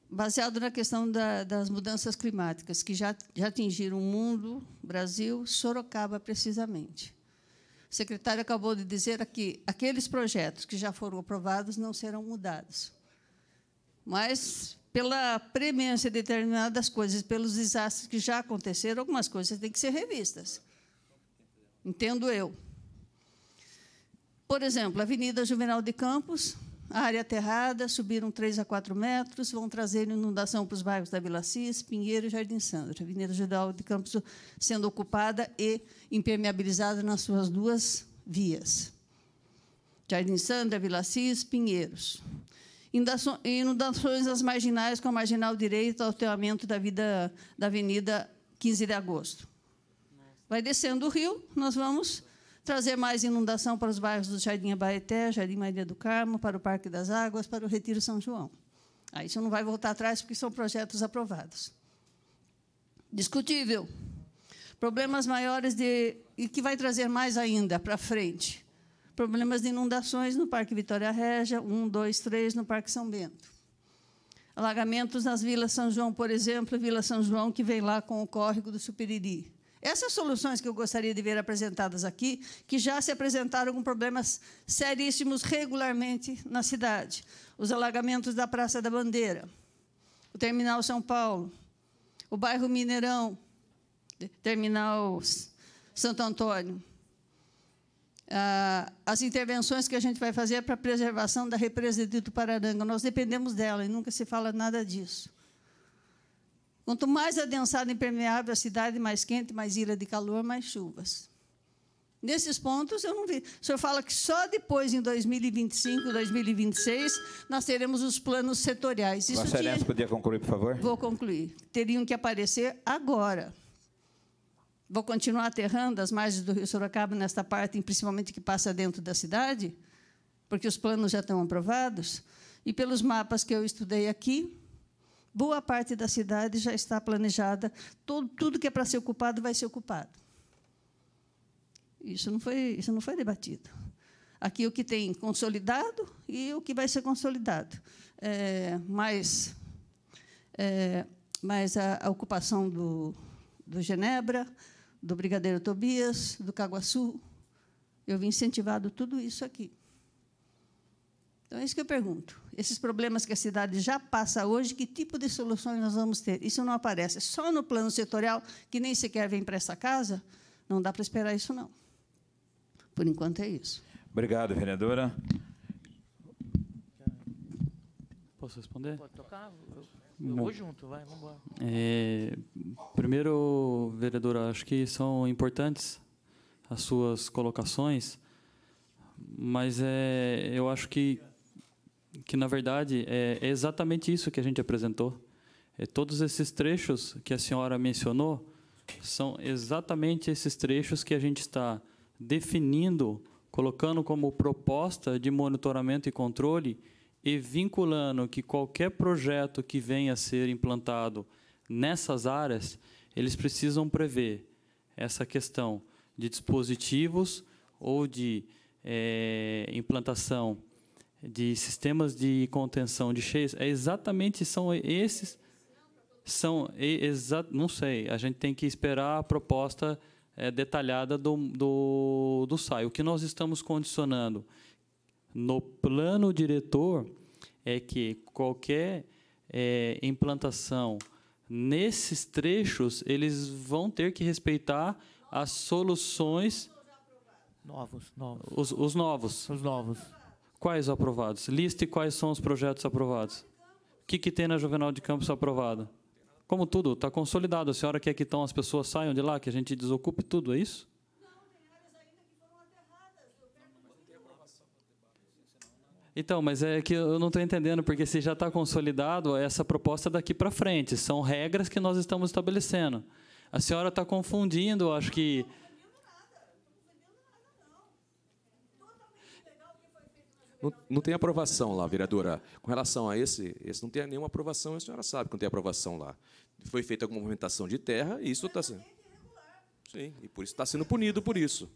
Baseado na questão da, das mudanças climáticas, que já, já atingiram o mundo, Brasil, Sorocaba, precisamente. O secretário acabou de dizer que aqueles projetos que já foram aprovados não serão mudados. Mas pela premência de determinadas coisas, pelos desastres que já aconteceram, algumas coisas têm que ser revistas. Entendo eu. Por exemplo, a Avenida Juvenal de Campos, área aterrada, subiram 3 a 4 metros, vão trazer inundação para os bairros da Vila Cis, Pinheiro e Jardim Sandra. A Avenida Juvenal de Campos sendo ocupada e impermeabilizada nas suas duas vias. Jardim Sandra, Vila Cis, Pinheiros. Inundações nas marginais com a marginal direita, alteamento da, vida, da Avenida 15 de Agosto. Vai descendo o rio, nós vamos trazer mais inundação para os bairros do Jardim Abaeté, Jardim Maria do Carmo, para o Parque das Águas, para o Retiro São João. Aí ah, isso não vai voltar atrás, porque são projetos aprovados. Discutível. Problemas maiores de, e que vai trazer mais ainda para frente problemas de inundações no Parque Vitória Régia, 1, 2, 3 no Parque São Bento. Alagamentos nas Vilas São João, por exemplo, Vila São João, que vem lá com o córrego do Superiri. Essas soluções que eu gostaria de ver apresentadas aqui, que já se apresentaram com problemas seríssimos regularmente na cidade. Os alagamentos da Praça da Bandeira, o Terminal São Paulo, o bairro Mineirão, Terminal Santo Antônio ah, as intervenções que a gente vai fazer é para a preservação da represa do Pararanga. Nós dependemos dela e nunca se fala nada disso. Quanto mais adensada e impermeável a cidade, mais quente, mais ilha de calor, mais chuvas. Nesses pontos, eu não vi. O senhor fala que só depois, em 2025, 2026, nós teremos os planos setoriais. Isso Vossa podia concluir, por favor? Vou concluir. Teriam que aparecer agora vou continuar aterrando as margens do rio Sorocaba nesta parte, principalmente que passa dentro da cidade, porque os planos já estão aprovados, e pelos mapas que eu estudei aqui, boa parte da cidade já está planejada, tudo que é para ser ocupado vai ser ocupado. Isso não foi, isso não foi debatido. Aqui o que tem consolidado e o que vai ser consolidado. É, mais é, mais a, a ocupação do, do Genebra, do Brigadeiro Tobias, do Caguaçu. Eu vim incentivado tudo isso aqui. Então, é isso que eu pergunto. Esses problemas que a cidade já passa hoje, que tipo de soluções nós vamos ter? Isso não aparece. Só no plano setorial, que nem sequer vem para essa casa, não dá para esperar isso, não. Por enquanto, é isso. Obrigado, vereadora. Posso responder? Pode tocar? Eu... Eu vou junto, vai, vamos embora. É, primeiro, vereadora, acho que são importantes as suas colocações, mas é, eu acho que, que, na verdade, é, é exatamente isso que a gente apresentou. É, todos esses trechos que a senhora mencionou são exatamente esses trechos que a gente está definindo, colocando como proposta de monitoramento e controle e vinculando que qualquer projeto que venha a ser implantado nessas áreas, eles precisam prever essa questão de dispositivos ou de é, implantação de sistemas de contenção de cheias. É exatamente são esses são exa, não sei. A gente tem que esperar a proposta é, detalhada do, do do SAI. O que nós estamos condicionando no plano diretor é que qualquer é, implantação nesses trechos eles vão ter que respeitar as soluções novos, novos. Os, os novos. Os novos. Quais aprovados? Liste quais são os projetos aprovados. O que, que tem na Juvenal de Campos aprovado? Como tudo, está consolidado. A senhora quer que então as pessoas saiam de lá, que a gente desocupe tudo, é isso? Então, mas é que eu não estou entendendo, porque se já está consolidado, essa proposta é daqui para frente. São regras que nós estamos estabelecendo. A senhora está confundindo, acho que. Não, não tem aprovação lá, vereadora. Com relação a esse, esse não tem nenhuma aprovação, a senhora sabe que não tem aprovação lá. Foi feita alguma movimentação de terra e isso está sendo. Sim, e por isso está sendo punido por isso.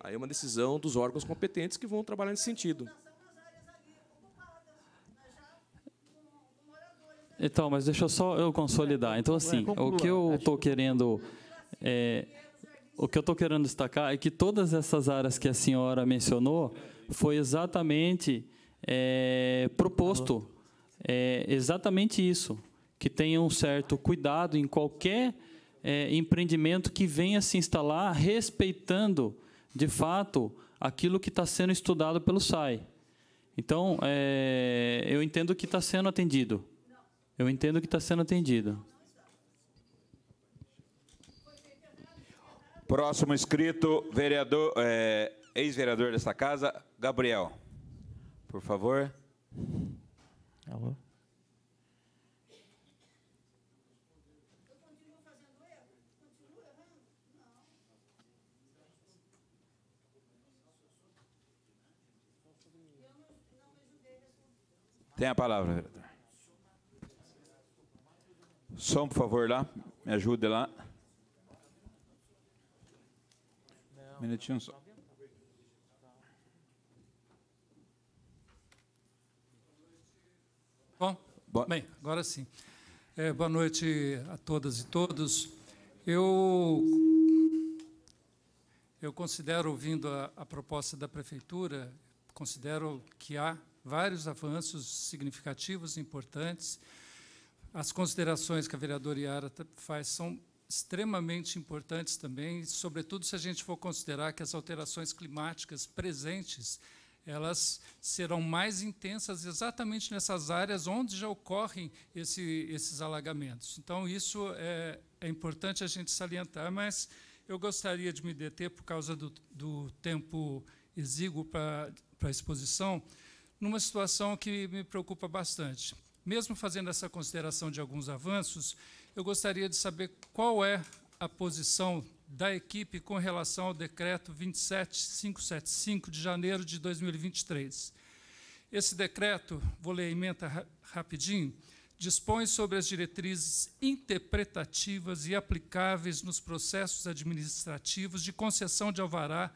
Aí é uma decisão dos órgãos competentes que vão trabalhar nesse sentido. Então, mas deixa só eu consolidar. É, então, é, assim, o que eu estou querendo... É, o que eu estou querendo destacar é que todas essas áreas que a senhora mencionou foi exatamente é, proposto é, exatamente isso, que tenha um certo cuidado em qualquer é, empreendimento que venha se instalar, respeitando de fato aquilo que está sendo estudado pelo SAI. Então, é, eu entendo que está sendo atendido. Eu entendo que está sendo atendido. Próximo inscrito, vereador, é, ex-vereador desta casa, Gabriel. Por favor. Alô? Tem a palavra. Som, por favor, lá. Me ajude lá. Um minutinho só. Bom, bem, agora sim. É, boa noite a todas e todos. Eu, eu considero, ouvindo a, a proposta da Prefeitura, considero que há vários avanços significativos e importantes, as considerações que a vereadora Iara faz são extremamente importantes também, sobretudo se a gente for considerar que as alterações climáticas presentes elas serão mais intensas exatamente nessas áreas onde já ocorrem esse, esses alagamentos. Então, isso é, é, importante a gente salientar, mas eu gostaria de me deter, por causa do, do tempo exíguo para a exposição, numa situação que me preocupa bastante. Mesmo fazendo essa consideração de alguns avanços, eu gostaria de saber qual é a posição da equipe com relação ao decreto 27575 de janeiro de 2023. Esse decreto, vou ler a emenda rapidinho, dispõe sobre as diretrizes interpretativas e aplicáveis nos processos administrativos de concessão de alvará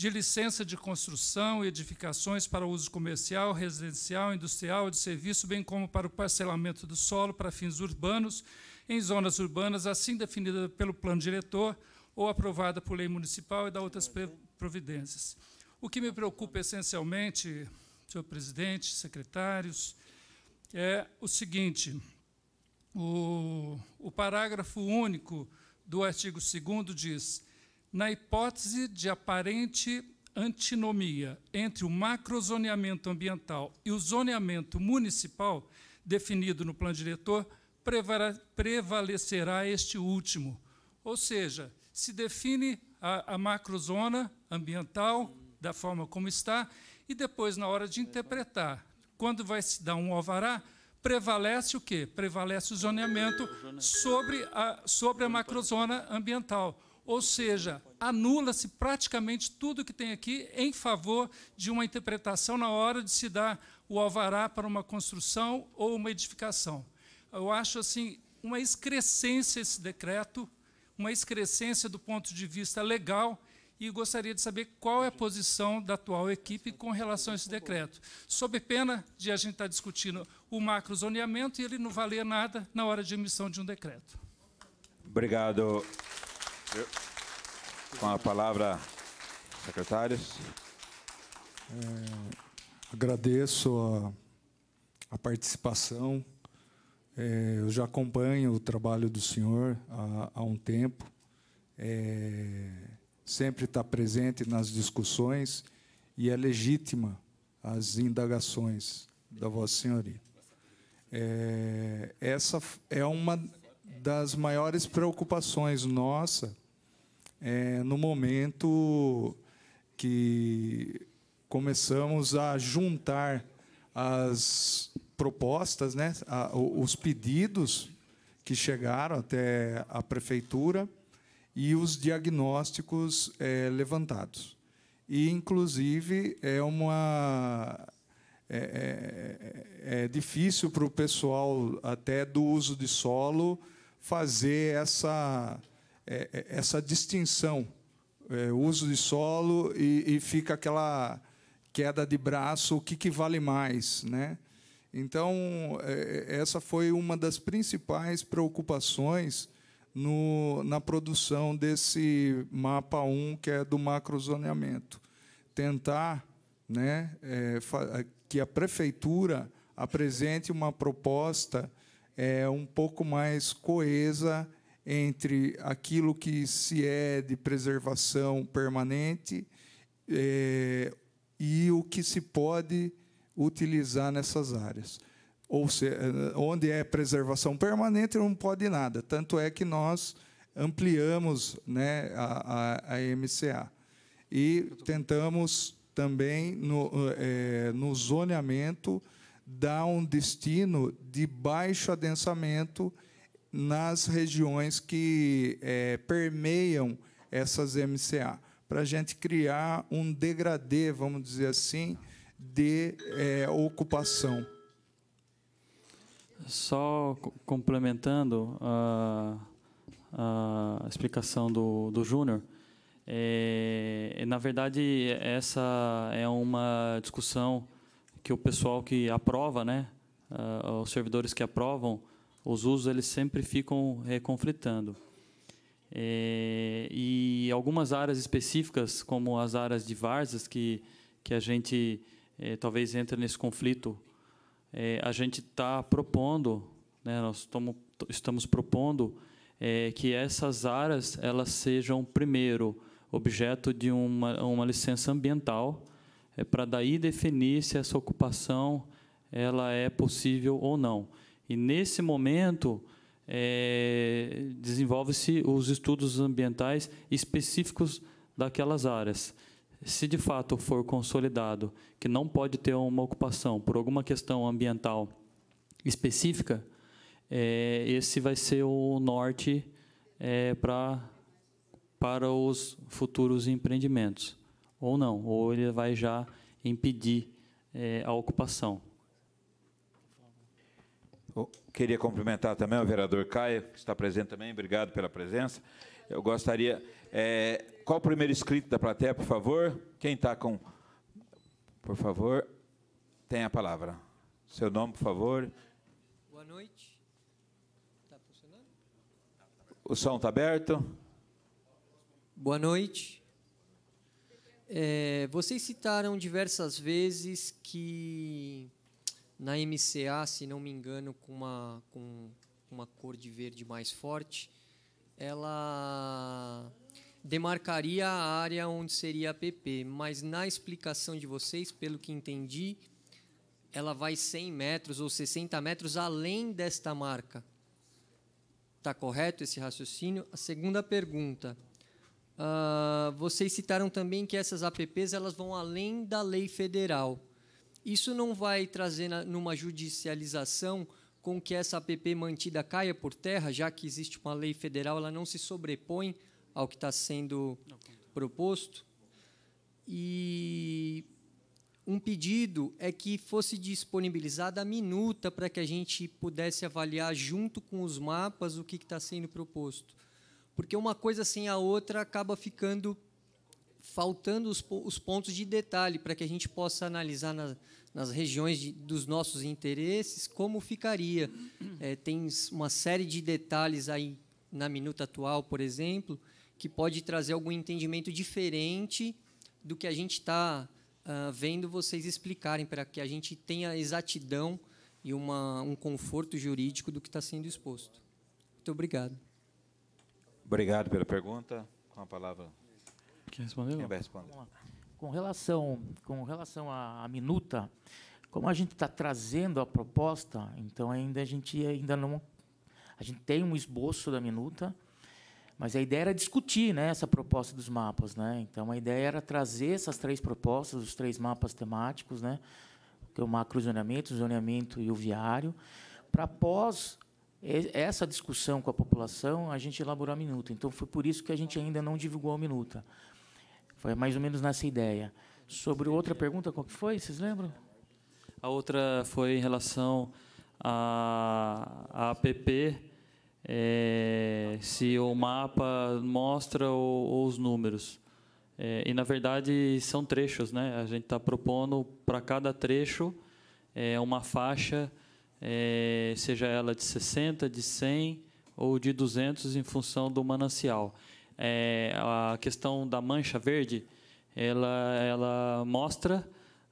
de licença de construção e edificações para uso comercial, residencial, industrial e de serviço, bem como para o parcelamento do solo para fins urbanos em zonas urbanas, assim definida pelo plano diretor ou aprovada por lei municipal e da outras providências. O que me preocupa essencialmente, senhor presidente, secretários, é o seguinte: o, o parágrafo único do artigo 2 diz na hipótese de aparente antinomia entre o macrozoneamento ambiental e o zoneamento municipal definido no plano diretor, prevalecerá este último. Ou seja, se define a, a macrozona ambiental da forma como está e depois, na hora de interpretar, quando vai se dar um alvará, prevalece o quê? Prevalece o zoneamento sobre a, sobre a macrozona ambiental. Ou seja, anula-se praticamente tudo que tem aqui em favor de uma interpretação na hora de se dar o alvará para uma construção ou uma edificação. Eu acho assim uma excrescência esse decreto, uma excrescência do ponto de vista legal e gostaria de saber qual é a posição da atual equipe com relação a esse decreto. Sob pena de a gente estar tá discutindo o macrozoneamento e ele não valer nada na hora de emissão de um decreto. Obrigado. Com a palavra, secretários. É, agradeço a, a participação. É, eu já acompanho o trabalho do senhor há, há um tempo. É, sempre está presente nas discussões e é legítima as indagações da Vossa Senhoria. É, essa é uma das maiores preocupações nossa é, no momento que começamos a juntar as propostas, né, a, os pedidos que chegaram até a prefeitura e os diagnósticos é, levantados. E, inclusive, é uma. É, é, é, é difícil para o pessoal, até do uso de solo, fazer essa é, é, essa distinção, é, uso de solo e, e, fica aquela queda de braço, o que, que vale mais, né? Então, é, é, essa foi uma das principais preocupações no, na produção desse mapa 1, que é do macrozoneamento. Tentar né, é, que a prefeitura apresente uma proposta é, um pouco mais coesa entre aquilo que se é de preservação permanente é, e o que se pode utilizar nessas áreas. Ou seja, é, onde é preservação permanente não pode nada. Tanto é que nós ampliamos né, a, a, a MCA. E tentamos também, no, é, no zoneamento, dar um destino de baixo adensamento nas regiões que é, permeiam essas MCA, para a gente criar um degradê, vamos dizer assim, de é, ocupação. Só complementando a, a explicação do, do Júnior, é, na verdade, essa é uma discussão que o pessoal que aprova, né, os servidores que aprovam, os usos eles sempre ficam é, conflitando. É, e algumas áreas específicas, como as áreas de várzeas, que, que a gente é, talvez entre nesse conflito, a gente está propondo, né, nós tomo, estamos propondo que essas áreas elas sejam, primeiro, objeto de uma, uma licença ambiental, para daí definir se essa ocupação ela é possível ou não. E nesse momento é, desenvolve-se os estudos ambientais específicos daquelas áreas. Se de fato for consolidado que não pode ter uma ocupação por alguma questão ambiental específica, é, esse vai ser o norte é, pra, para os futuros empreendimentos. Ou não, ou ele vai já impedir é, a ocupação. Queria cumprimentar também o vereador Caio, que está presente também. Obrigado pela presença. Eu gostaria. É, qual o primeiro inscrito da plateia, por favor? Quem está com. Por favor, tem a palavra. Seu nome, por favor. Boa noite. Está funcionando? O som está aberto. Boa noite. É, vocês citaram diversas vezes que na MCA, se não me engano, com uma, com uma cor de verde mais forte, ela demarcaria a área onde seria a PP, mas na explicação de vocês, pelo que entendi, ela vai 100 metros ou 60 metros além desta marca. Está correto esse raciocínio? A segunda pergunta. Uh, vocês citaram também que essas APPs elas vão além da lei federal. Isso não vai trazer na, numa judicialização com que essa APP mantida caia por terra, já que existe uma lei federal, ela não se sobrepõe ao que está sendo proposto. E um pedido é que fosse disponibilizada a minuta para que a gente pudesse avaliar, junto com os mapas, o que está sendo proposto. Porque uma coisa sem a outra acaba ficando faltando os, os pontos de detalhe para que a gente possa analisar na, nas regiões de, dos nossos interesses como ficaria. É, tem uma série de detalhes aí na minuta atual, por exemplo, que pode trazer algum entendimento diferente do que a gente está uh, ah, vendo vocês explicarem, para que a gente tenha exatidão e uma, um conforto jurídico do que está sendo exposto. Muito obrigado. Obrigado pela pergunta. Com a palavra, Quer responder? Quem vai responder? Com relação, com relação à, à minuta, como a gente está trazendo a proposta, então ainda a gente ainda não, a gente tem um esboço da minuta, mas a ideia era discutir, né, essa proposta dos mapas, né? Então a ideia era trazer essas três propostas, os três mapas temáticos, né, que é o macrozoneamento, o zoneamento e o viário, para pós essa discussão com a população, a gente elaborar a minuta. Então foi por isso que a gente ainda não divulgou a minuta. Foi mais ou menos nessa ideia. Sobre outra pergunta, qual que foi? Vocês lembram? A outra foi em relação à, app, é, se o mapa mostra ou, os números. É, e, na verdade, são trechos. Né? A gente está propondo para cada trecho é, uma faixa, é, seja ela de 60, de 100 ou de 200, em função do manancial é, a questão da mancha verde, ela, ela mostra,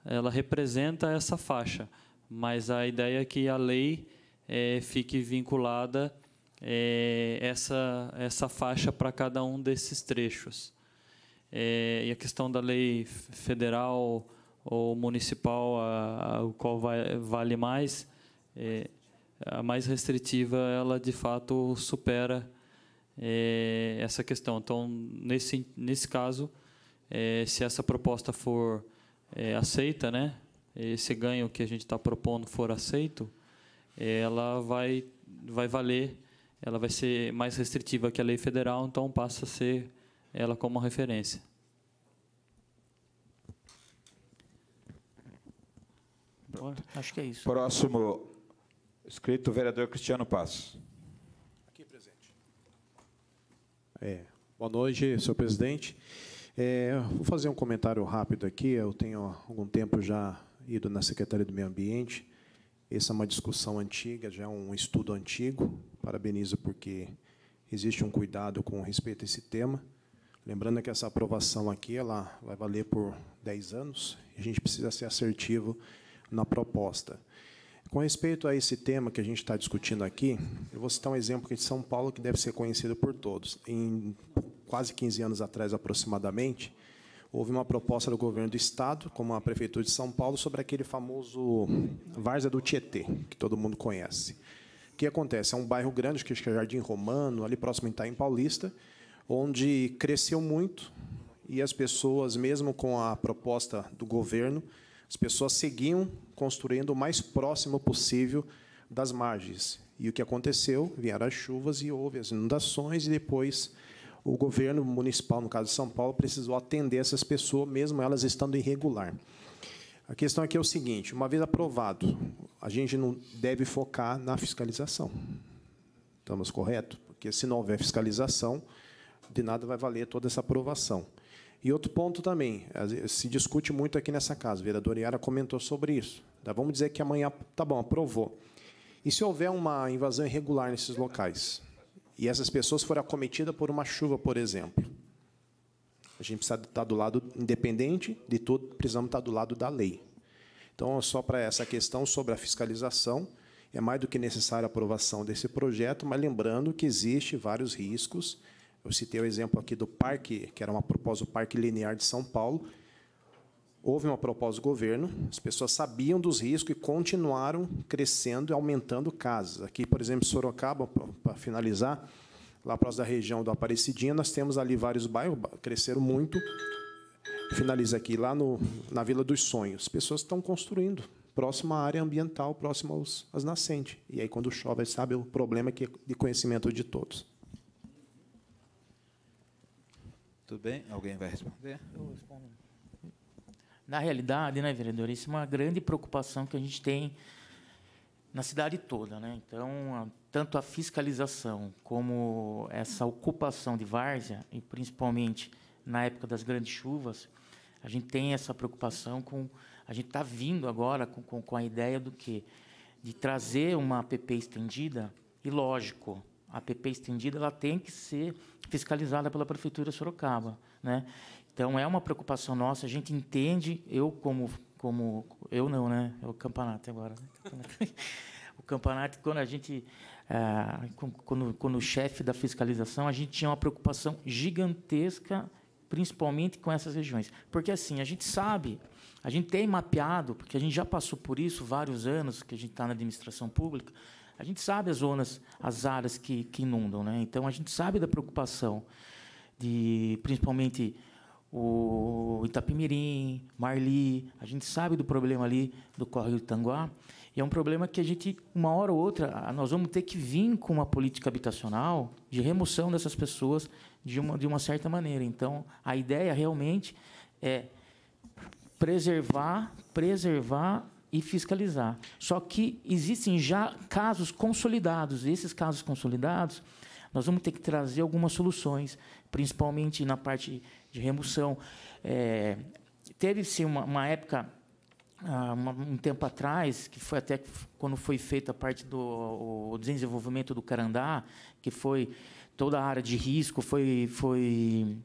ela representa essa faixa, mas a ideia é que a lei é, fique vinculada é, essa, essa faixa para cada um desses trechos. É, e a questão da lei federal ou municipal, a, a o qual vai, vale mais, é, a mais restritiva, ela de fato supera é, essa questão. Então, nesse, nesse caso, é, se essa proposta for é, aceita, né, esse ganho que a gente está propondo for aceito, é, ela vai, vai valer, ela vai ser mais restritiva que a lei federal, então passa a ser ela como referência. Pronto. Acho que é isso. Próximo, escrito vereador Cristiano Passos. É. Boa noite, senhor presidente. É, vou fazer um comentário rápido aqui. Eu tenho algum tempo já ido na Secretaria do Meio Ambiente. Essa é uma discussão antiga, já é um estudo antigo. Parabenizo porque existe um cuidado com respeito a esse tema. Lembrando que essa aprovação aqui ela vai valer por 10 anos. A gente precisa ser assertivo na proposta. Com respeito a esse tema que a gente está discutindo aqui, eu vou citar um exemplo aqui de São Paulo que deve ser conhecido por todos. Em quase 15 anos atrás, aproximadamente, houve uma proposta do governo do Estado, como a Prefeitura de São Paulo, sobre aquele famoso Várzea do Tietê, que todo mundo conhece. O que acontece? É um bairro grande, que é Jardim Romano, ali próximo a Itaim Paulista, onde cresceu muito e as pessoas, mesmo com a proposta do governo, as pessoas seguiam construindo o mais próximo possível das margens. E o que aconteceu? Vieram as chuvas e houve as inundações, e depois o governo municipal, no caso de São Paulo, precisou atender essas pessoas, mesmo elas estando irregular. A questão aqui é o seguinte: uma vez aprovado, a gente não deve focar na fiscalização. Estamos correto? Porque se não houver fiscalização, de nada vai valer toda essa aprovação. E outro ponto também, se discute muito aqui nessa casa, a vereadora Iara comentou sobre isso. Tá? Vamos dizer que amanhã, tá bom, aprovou. E se houver uma invasão irregular nesses locais, e essas pessoas forem acometidas por uma chuva, por exemplo, a gente precisa estar tá do lado independente de tudo, precisamos estar tá do lado da lei. Então, só para essa questão sobre a fiscalização, é mais do que necessária a aprovação desse projeto, mas lembrando que existe vários riscos eu citei o exemplo aqui do parque, que era uma proposta do Parque Linear de São Paulo. Houve uma proposta do governo, as pessoas sabiam dos riscos e continuaram crescendo e aumentando casas. Aqui, por exemplo, Sorocaba, para finalizar, lá próximo da região do Aparecidinha, nós temos ali vários bairros, cresceram muito. Finaliza aqui, lá no, na Vila dos Sonhos. As pessoas estão construindo, próximo à área ambiental, próximo aos, às nascentes. E aí, quando chove, sabe, o problema é que é de conhecimento de todos. Tudo bem? Alguém vai responder? Eu respondo. Na realidade, né, vereador, isso é uma grande preocupação que a gente tem na cidade toda, né? Então, tanto a fiscalização como essa ocupação de várzea, e principalmente na época das grandes chuvas, a gente tem essa preocupação com a gente está vindo agora com, com, com, a ideia do que de trazer uma app estendida e lógico a PP estendida ela tem que ser fiscalizada pela prefeitura de Sorocaba, né? Então é uma preocupação nossa, a gente entende, eu como como eu não, né? É o campanato agora. Né? <laughs> o campanato quando a gente ah, quando, quando o chefe da fiscalização, a gente tinha uma preocupação gigantesca principalmente com essas regiões. Porque assim, a gente sabe, a gente tem mapeado, porque a gente já passou por isso vários anos que a gente está na administração pública, a gente sabe as zonas, as áreas que, que inundam, né? Então a gente sabe da preocupação de, principalmente o Itapimirim, Marli, a gente sabe do problema ali do córrego Tanguá, e é um problema que a gente, uma hora ou outra, nós vamos ter que vir com uma política habitacional de remoção dessas pessoas de uma, de uma certa maneira. Então, a ideia realmente é preservar, preservar e fiscalizar. Só que existem já casos consolidados, e esses casos consolidados, nós vamos ter que trazer algumas soluções, principalmente na parte de remoção. É, Teve-se uma, uma, época, ah, um tempo atrás, que foi até quando foi feita a parte do desenvolvimento do Carandá, que foi toda a área de risco, foi, foi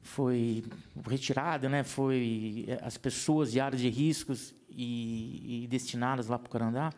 foi retirada, né? Foi eh, as pessoas e áreas de riscos e, e destinadas lá para o Carandá,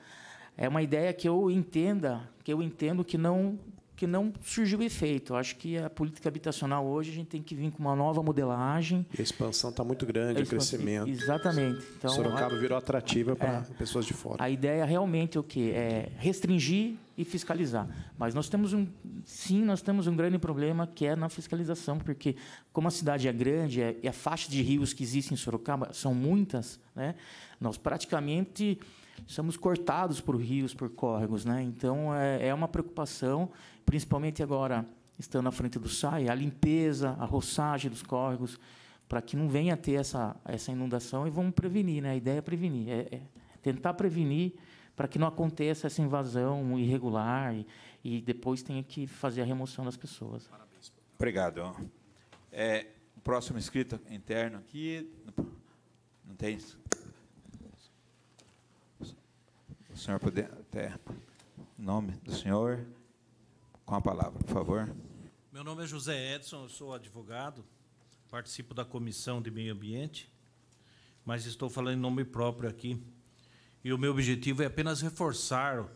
é uma ideia que eu entenda, que eu entendo que não que não surgiu efeito. acho que a política habitacional hoje a gente tem que vir com uma nova modelagem. E a expansão está muito grande, expansão, o crescimento. Exatamente. Então, Sorocaba virou atrativa para é, pessoas de fora. A ideia realmente é o quê? É restringir e fiscalizar. Mas nós temos um, sim, nós temos um grande problema que é na fiscalização, porque como a cidade é grande é, e a faixa de rios que existe em Sorocaba são muitas, né? Nós praticamente somos cortados por rios, por córregos, né? Então é, é uma preocupação principalmente agora estando à frente do SAI, a limpeza, a roçagem dos córregos, para que não venha a ter essa, essa inundação e vamos prevenir, né? A ideia é prevenir, é, é tentar prevenir para que não aconteça essa invasão irregular e, e, depois tenha que fazer a remoção das pessoas. Parabéns. Obrigado. É, o próximo inscrito interno aqui, não tem isso? O senhor poder até o nome do senhor? com a palavra, por favor. Meu nome é José Edson, eu sou advogado, participo da Comissão de Meio Ambiente, mas estou falando em nome próprio aqui. E o meu objetivo é apenas reforçar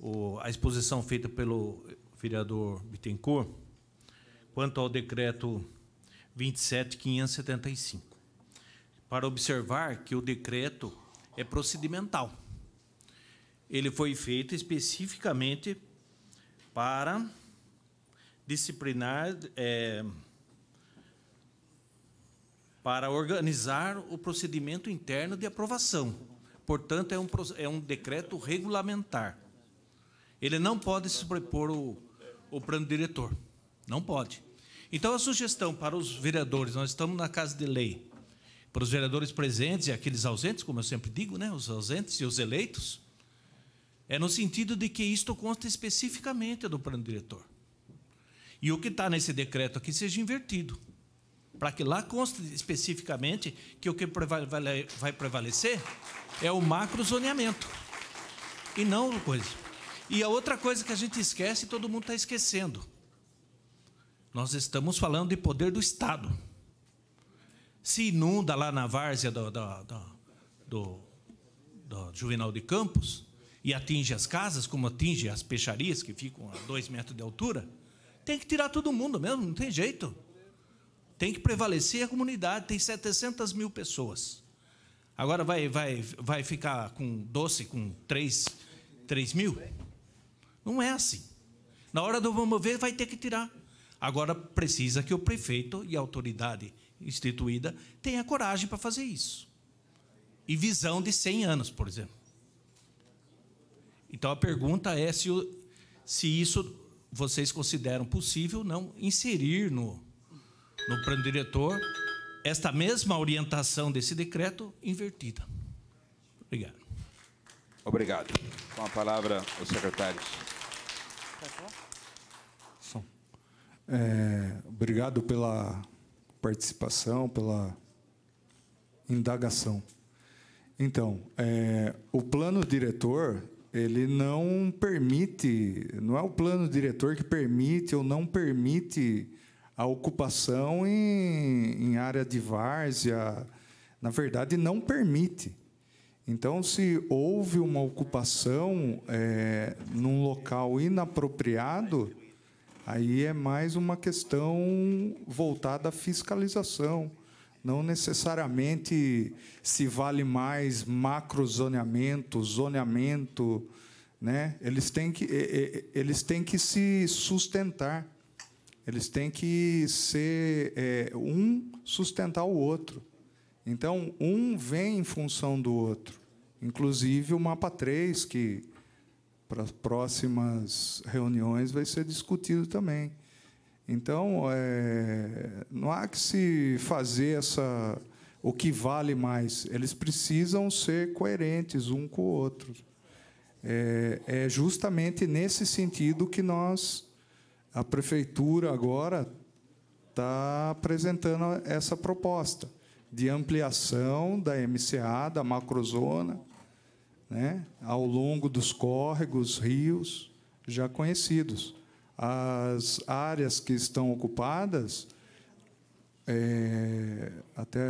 o, a exposição feita pelo vereador Bittencourt quanto ao decreto 27575. Para observar que o decreto é procedimental. Ele foi feito especificamente para disciplinar, é, para organizar o procedimento interno de aprovação. Portanto, é um, é um decreto regulamentar. Ele não pode sobrepor o, o plano diretor. Não pode. Então, a sugestão para os vereadores, nós estamos na Casa de Lei, para os vereadores presentes e aqueles ausentes, como eu sempre digo, né, os ausentes e os eleitos, é no sentido de que isto consta especificamente do plano diretor. E o que está nesse decreto aqui seja invertido. Para que lá conste especificamente que o que vai prevalecer é o macro zoneamento. E não coisa. E a outra coisa que a gente esquece, e todo mundo está esquecendo. Nós estamos falando de poder do Estado. Se inunda lá na várzea do, do, do, do Juvenal de Campos, e atinge as casas, como atinge as peixarias que ficam a dois metros de altura, tem que tirar todo mundo mesmo, não tem jeito. Tem que prevalecer a comunidade, tem 700 mil pessoas. Agora vai, vai, vai ficar com doce com 3, 3 mil? Não é assim. Na hora do vamos ver, vai ter que tirar. Agora precisa que o prefeito e a autoridade instituída tenha coragem para fazer isso. E visão de 100 anos, por exemplo. Então a pergunta é se, se isso vocês consideram possível não inserir no, no plano diretor esta mesma orientação desse decreto invertida. Obrigado. Obrigado. Com a palavra, o secretário. É, obrigado pela participação, pela indagação. Então, é, o plano diretor ele não permite, não é o plano diretor que permite ou não permite a ocupação em, em área de várzea. Na verdade, não permite. Então, se houve uma ocupação é, num local inapropriado, aí é mais uma questão voltada à fiscalização não necessariamente se vale mais macrozoneamento, zoneamento, né? Eles têm que eles têm que se sustentar. Eles têm que ser é, um sustentar o outro. Então, um vem em função do outro. Inclusive o mapa 3, que para as próximas reuniões vai ser discutido também. Então, é, não há que se fazer essa o que vale mais. Eles precisam ser coerentes um com o outro. É, é justamente nesse sentido que nós, a prefeitura agora está apresentando essa proposta de ampliação da MCA, da macrozona, né, ao longo dos córregos, rios já conhecidos as áreas que estão ocupadas, é, até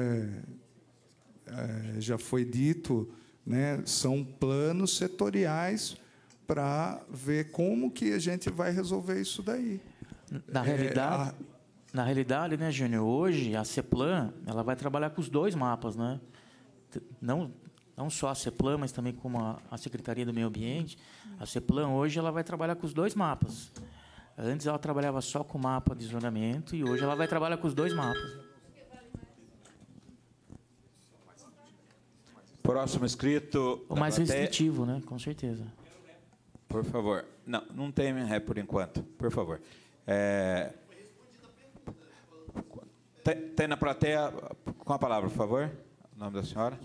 é, já foi dito, né, são planos setoriais para ver como que a gente vai resolver isso daí. Na é, realidade, é, a... na realidade, né, Júnior, hoje a CEPLAN ela vai trabalhar com os dois mapas, né? Não não só a CEPLAN, mas também com a, a Secretaria do Meio Ambiente. A CEPLAN hoje ela vai trabalhar com os dois mapas. Antes ela trabalhava só com o mapa de zonamento e hoje ela vai trabalhar com os dois mapas. Próximo escrito. O mais plateia. restritivo, né? Com certeza. Por favor. Não, não tem ré por enquanto. Por favor. É... Tem na plateia, com a palavra, por favor. O nome da senhora.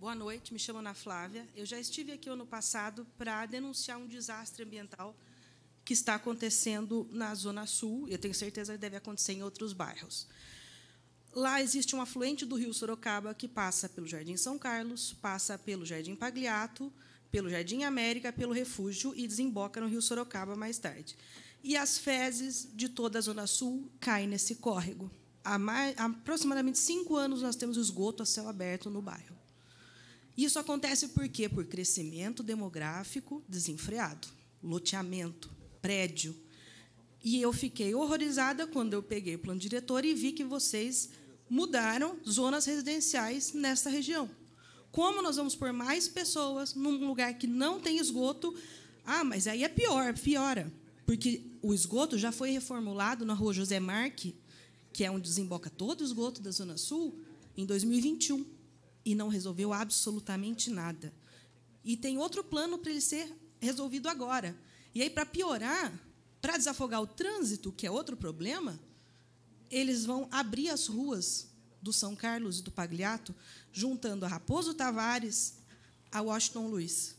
Boa noite, me chamo Ana Flávia. Eu já estive aqui ano passado para denunciar um desastre ambiental que está acontecendo na Zona Sul, eu tenho certeza que deve acontecer em outros bairros. Lá existe um afluente do rio Sorocaba que passa pelo Jardim São Carlos, passa pelo Jardim Pagliato, pelo Jardim América, pelo Refúgio e desemboca no rio Sorocaba mais tarde. E as fezes de toda a Zona Sul caem nesse córrego. Há, mais, há aproximadamente cinco anos nós temos esgoto a céu aberto no bairro. Isso acontece por quê? Por crescimento demográfico desenfreado, loteamento, prédio. E eu fiquei horrorizada quando eu peguei o plano diretor e vi que vocês mudaram zonas residenciais nesta região. Como nós vamos pôr mais pessoas num lugar que não tem esgoto? Ah, mas aí é pior, piora. Porque o esgoto já foi reformulado na rua José Marque, que é onde desemboca todo o esgoto da Zona Sul, em 2021 e não resolveu absolutamente nada. E tem outro plano para ele ser resolvido agora. E aí, para piorar, para desafogar o trânsito, que é outro problema, eles vão abrir as ruas do São Carlos e do Pagliato, juntando a Raposo Tavares a Washington Luiz.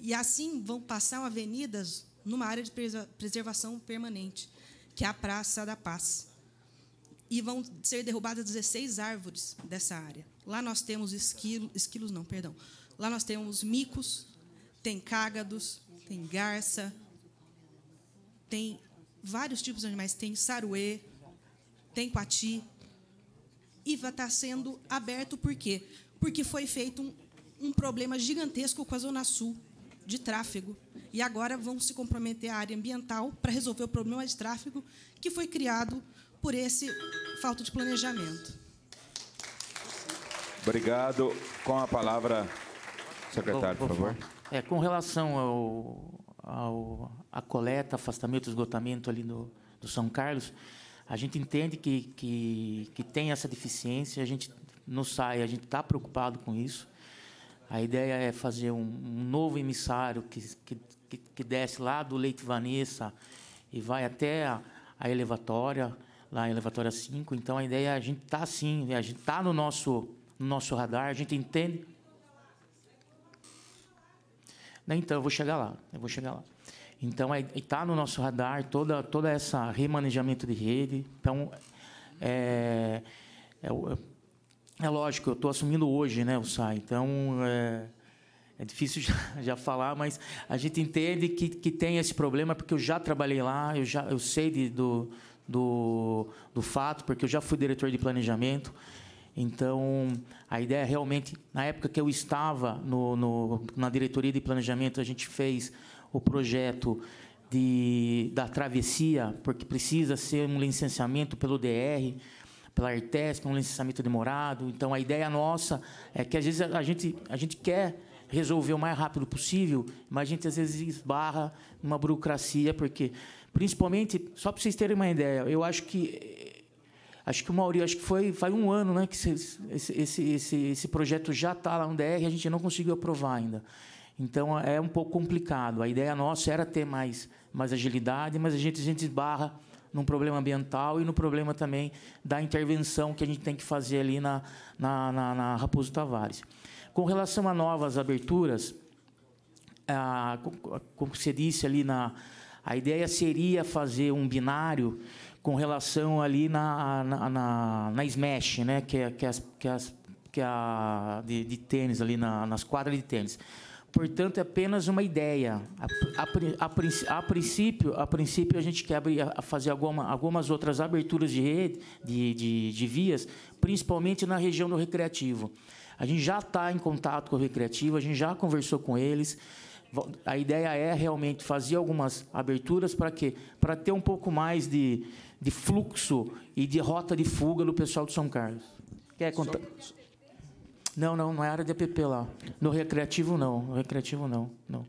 E assim vão passar avenidas numa área de preservação permanente, que é a Praça da Paz e vão ser derrubadas 16 árvores dessa área. Lá nós temos esquilo, esquilos, não, perdão. Lá nós temos micos, tem cágados, tem garça, tem vários tipos de animais, tem saruê, tem quati. E estar tá sendo aberto por quê? Porque foi feito um, um problema gigantesco com a Zona Sul de tráfego. E agora vão se comprometer à área ambiental para resolver o problema de tráfego que foi criado por esse falta de planejamento. Obrigado. Com a palavra, secretário, por favor. É, com relação ao, ao, a coleta, afastamento, esgotamento ali no, do São Carlos, a gente entende que, que, que tem essa deficiência, a gente não sai, a gente está preocupado com isso. A ideia é fazer um, um novo emissário que, que, que, que desce lá do Leite Vanessa e vai até a, a elevatória, lá em Elevatória 5. Então a ideia é a gente tá assim, né? a gente tá no nosso no nosso radar, a gente entende. Né? Então eu vou chegar lá, eu vou chegar lá. Então é, está no nosso radar toda toda essa remanejamento de rede. Então é, é, é, é lógico, eu estou assumindo hoje, né, o SAI. Então é, é difícil <laughs> já, já, falar, mas a gente entende que, que tem esse problema porque eu já trabalhei lá, eu já eu sei de, do, do, do fato, porque eu já fui diretor de planejamento. Então, a ideia é realmente, na época que eu estava no, no, na diretoria de planejamento, a gente fez o projeto de, da travessia, porque precisa ser um licenciamento pelo DR, pela Artesp, um licenciamento demorado. Então, a ideia nossa é que, às vezes, a gente, a gente quer resolver o mais rápido possível, mas a gente, às vezes, esbarra numa burocracia, porque Principalmente, só para vocês terem uma ideia, eu acho que acho que o Mauri, acho que foi faz um ano, né, que esse, esse, esse, esse projeto já está lá no DR, a gente não conseguiu aprovar ainda. Então é um pouco complicado. A ideia nossa era ter mais mais agilidade, mas a gente a gente esbarra num problema ambiental e no problema também da intervenção que a gente tem que fazer ali na, na, na, na Raposo Tavares. Com relação a novas aberturas, a, ah, como você disse ali na, a ideia seria fazer um binário com relação ali na, na, na, na Smash, né? que, é, que, é as, que, é as, que é a de, de tênis, ali na, nas quadras de tênis. Portanto, é apenas uma ideia. A, a, a, a, princípio, a princípio, a gente quer abrir, a fazer alguma, algumas outras aberturas de rede, de, de, de vias, principalmente na região do recreativo. A gente já está em contato com o recreativo, a gente já conversou com eles. A ideia é realmente fazer algumas aberturas para quê? Para ter um pouco mais de, de fluxo e de rota de fuga do pessoal de São Carlos. Quer contar? Não, não, não é área de APP lá. No recreativo não, no recreativo não, não.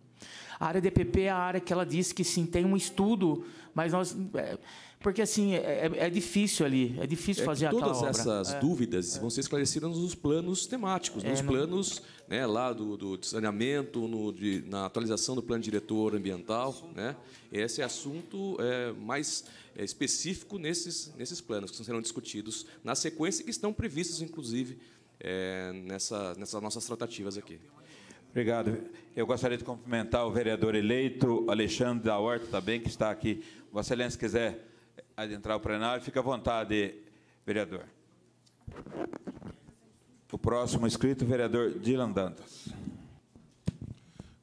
A área DPP é a área que ela disse que sim, tem um estudo, mas nós. É, porque assim, é, é, é difícil ali, é difícil é fazer a obra. Todas essas é. dúvidas vão ser esclarecidas nos planos temáticos, é, nos planos né, lá do, do saneamento, no, de, na atualização do plano diretor ambiental. Né? Esse é assunto mais específico nesses, nesses planos que serão discutidos na sequência e que estão previstos, inclusive, nessa, nessas nossas tratativas aqui. Obrigado. Eu gostaria de cumprimentar o vereador eleito Alexandre da Horta também, que está aqui. Vossa Excelência, se quiser adentrar o plenário, fica à vontade, vereador. O próximo inscrito, vereador Dilan Dantas.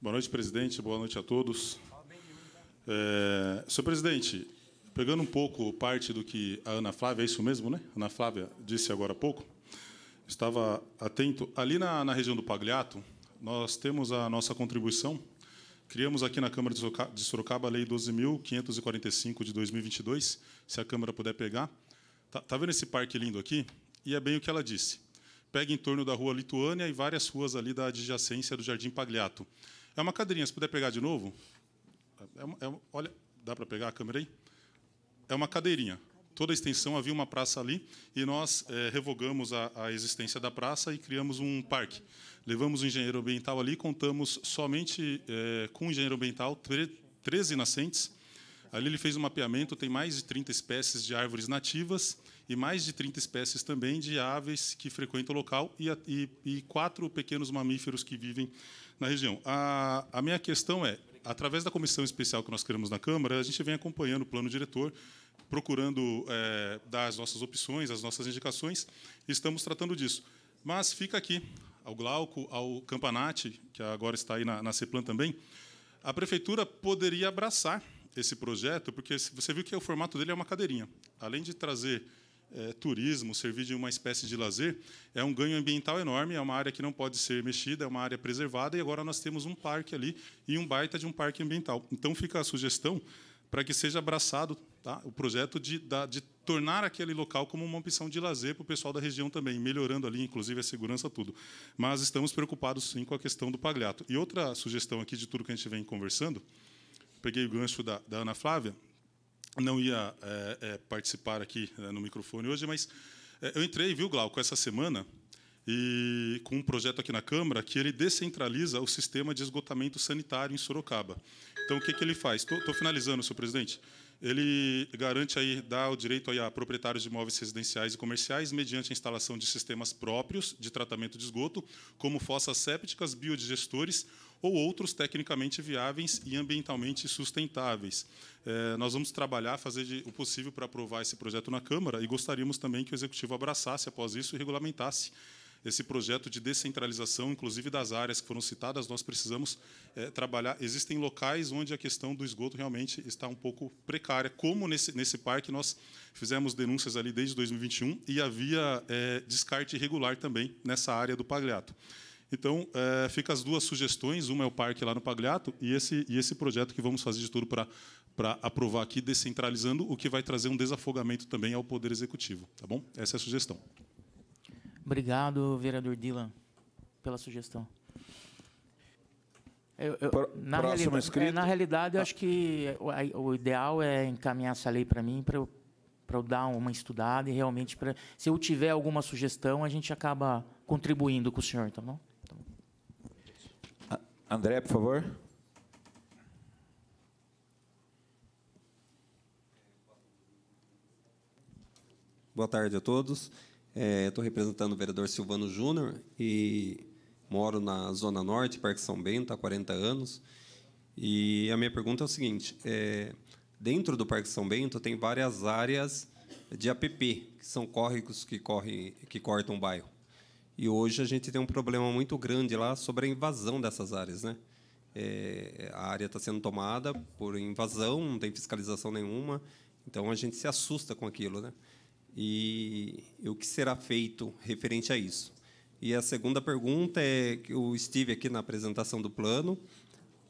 Boa noite, presidente. Boa noite a todos. É, senhor presidente, pegando um pouco parte do que a Ana Flávia, é isso mesmo, né? Ana Flávia disse agora há pouco, estava atento. Ali na, na região do Pagliato, nós temos a nossa contribuição. Criamos aqui na Câmara de Sorocaba a Lei 12.545 de 2022, se a Câmara puder pegar. Tá, tá vendo esse parque lindo aqui? E é bem o que ela disse. Pega em torno da Rua Lituânia e várias ruas ali da adjacência do Jardim Pagliato. É uma cadeirinha, se puder pegar de novo. É, é uma, é uma, olha, dá para pegar a câmera aí? É uma cadeirinha toda a extensão havia uma praça ali e nós é, revogamos a, a, existência da praça e criamos um parque. Levamos o engenheiro ambiental ali, contamos somente é, com o engenheiro ambiental 13 nascentes. Ali ele fez um mapeamento, tem mais de 30 espécies de árvores nativas e mais de 30 espécies também de aves que frequentam o local e, e, e quatro pequenos mamíferos que vivem na região. A, a minha questão é, através da comissão especial que nós criamos na Câmara, a gente vem acompanhando o plano diretor, procurando é, dar as nossas opções, as nossas indicações, e estamos tratando disso. Mas fica aqui ao Glauco, ao Campanate, que agora está aí na, na CEPLAN também, a prefeitura poderia abraçar esse projeto, porque você viu que o formato dele é uma cadeirinha. Além de trazer é, turismo, servir de uma espécie de lazer, é um ganho ambiental enorme, é uma área que não pode ser mexida, é uma área preservada, e agora nós temos um parque ali e um baita de um parque ambiental. Então fica a sugestão para que seja abraçado tá? o projeto de, de tornar aquele local como uma opção de lazer para o pessoal da região também, melhorando ali, inclusive, a segurança, tudo. Mas estamos preocupados, sim, com a questão do Pagliato. E outra sugestão aqui de tudo que a gente vem conversando, peguei o gancho da, da Ana Flávia, não ia é, é, participar aqui né, no microfone hoje, mas é, eu entrei, viu, Glauco, essa semana, e com um projeto aqui na Câmara que ele descentraliza o sistema de esgotamento sanitário em Sorocaba. Então, o que, que ele faz? Estou finalizando, senhor presidente ele garante aí dá o direito aí a proprietários de imóveis residenciais e comerciais mediante a instalação de sistemas próprios de tratamento de esgoto, como fossas sépticas, biodigestores ou outros tecnicamente viáveis e ambientalmente sustentáveis. É, nós vamos trabalhar, fazer de, o possível para aprovar esse projeto na Câmara e gostaríamos também que o Executivo abraçasse após isso e regulamentasse esse projeto de descentralização, inclusive das áreas que foram citadas, nós precisamos é, trabalhar. Existem locais onde a questão do esgoto realmente está um pouco precária, como nesse, nesse parque nós fizemos denúncias ali desde 2021 e havia é, descarte irregular também nessa área do Pagliato. Então, é, fica as duas sugestões. Uma é o parque lá no Pagliato e esse, e esse projeto que vamos fazer de tudo para aprovar aqui, descentralizando, o que vai trazer um desafogamento também ao Poder Executivo. Tá bom? Essa é a sugestão. Obrigado, vereador Dylan, pela sugestão. Eu, eu, na, realidade, é, na, realidade, eu acho que o, o, ideal é encaminhar essa lei para mim, para eu, eu dar uma estudada e realmente, se eu tiver alguma sugestão, a gente acaba contribuindo com o senhor, tá bom? André, por favor. Boa tarde a todos. Estou é, representando o vereador Silvano Júnior e moro na Zona Norte, Parque São Bento, há 40 anos. E a minha pergunta é o seguinte: é, dentro do Parque São Bento tem várias áreas de APP, que são córregos que, correm, que cortam o bairro. E hoje a gente tem um problema muito grande lá sobre a invasão dessas áreas. Né? É, a área está sendo tomada por invasão, não tem fiscalização nenhuma, então a gente se assusta com aquilo. Né? e o que será feito referente a isso. E a segunda pergunta é que eu estive aqui na apresentação do plano,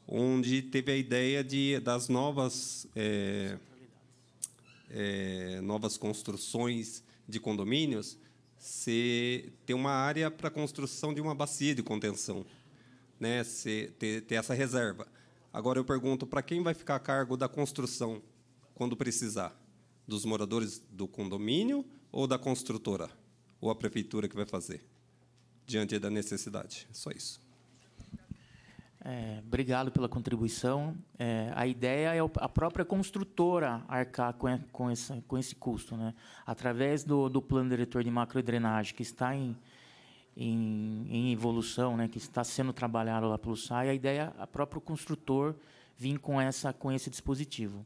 onde teve a ideia de das novas é, é, novas construções de condomínios se ter uma área para construção de uma bacia de contenção, né? Se ter, ter essa reserva. Agora eu pergunto para quem vai ficar a cargo da construção quando precisar dos moradores do condomínio ou da construtora? Ou a prefeitura que vai fazer? Diante da necessidade. É só isso. É, obrigado pela contribuição. É, a ideia é a própria construtora arcar com, é, com, essa, com esse custo, né? através do, do plano diretor de macrodrenagem, que está em, em, em, evolução, né? que está sendo trabalhado lá pelo SAI. A ideia é a próprio construtor vir com, essa, com esse dispositivo.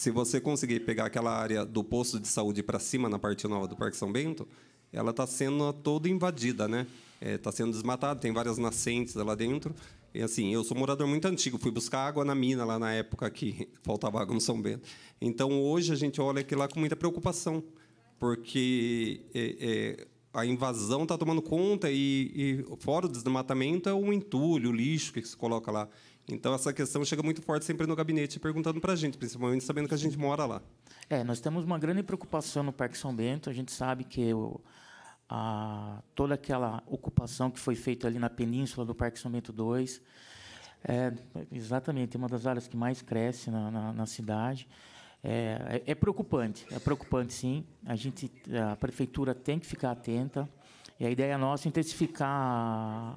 se você conseguir pegar aquela área do posto de saúde para cima, na parte nova do Parque São Bento, ela está sendo toda invadida, né? Está é, tá sendo desmatada, tem várias nascentes lá dentro. E assim, eu sou morador muito antigo, fui buscar água na mina lá na época que <laughs> faltava água no São Bento. Então hoje a gente olha aquilo lá com muita preocupação, porque é, é, a invasão está tomando conta e, e, fora o desmatamento é o entulho, o lixo que se coloca lá. Então, essa questão chega muito forte sempre no gabinete, perguntando para a gente, principalmente sabendo que a gente mora lá. É, nós temos uma grande preocupação no Parque São Bento. A gente sabe que o, a, toda aquela ocupação que foi feita ali na península do Parque São Bento II é exatamente uma das áreas que mais cresce na, na, na cidade. É, é, é, preocupante, é preocupante sim. A gente, a prefeitura tem que ficar atenta. E a ideia nossa é intensificar a,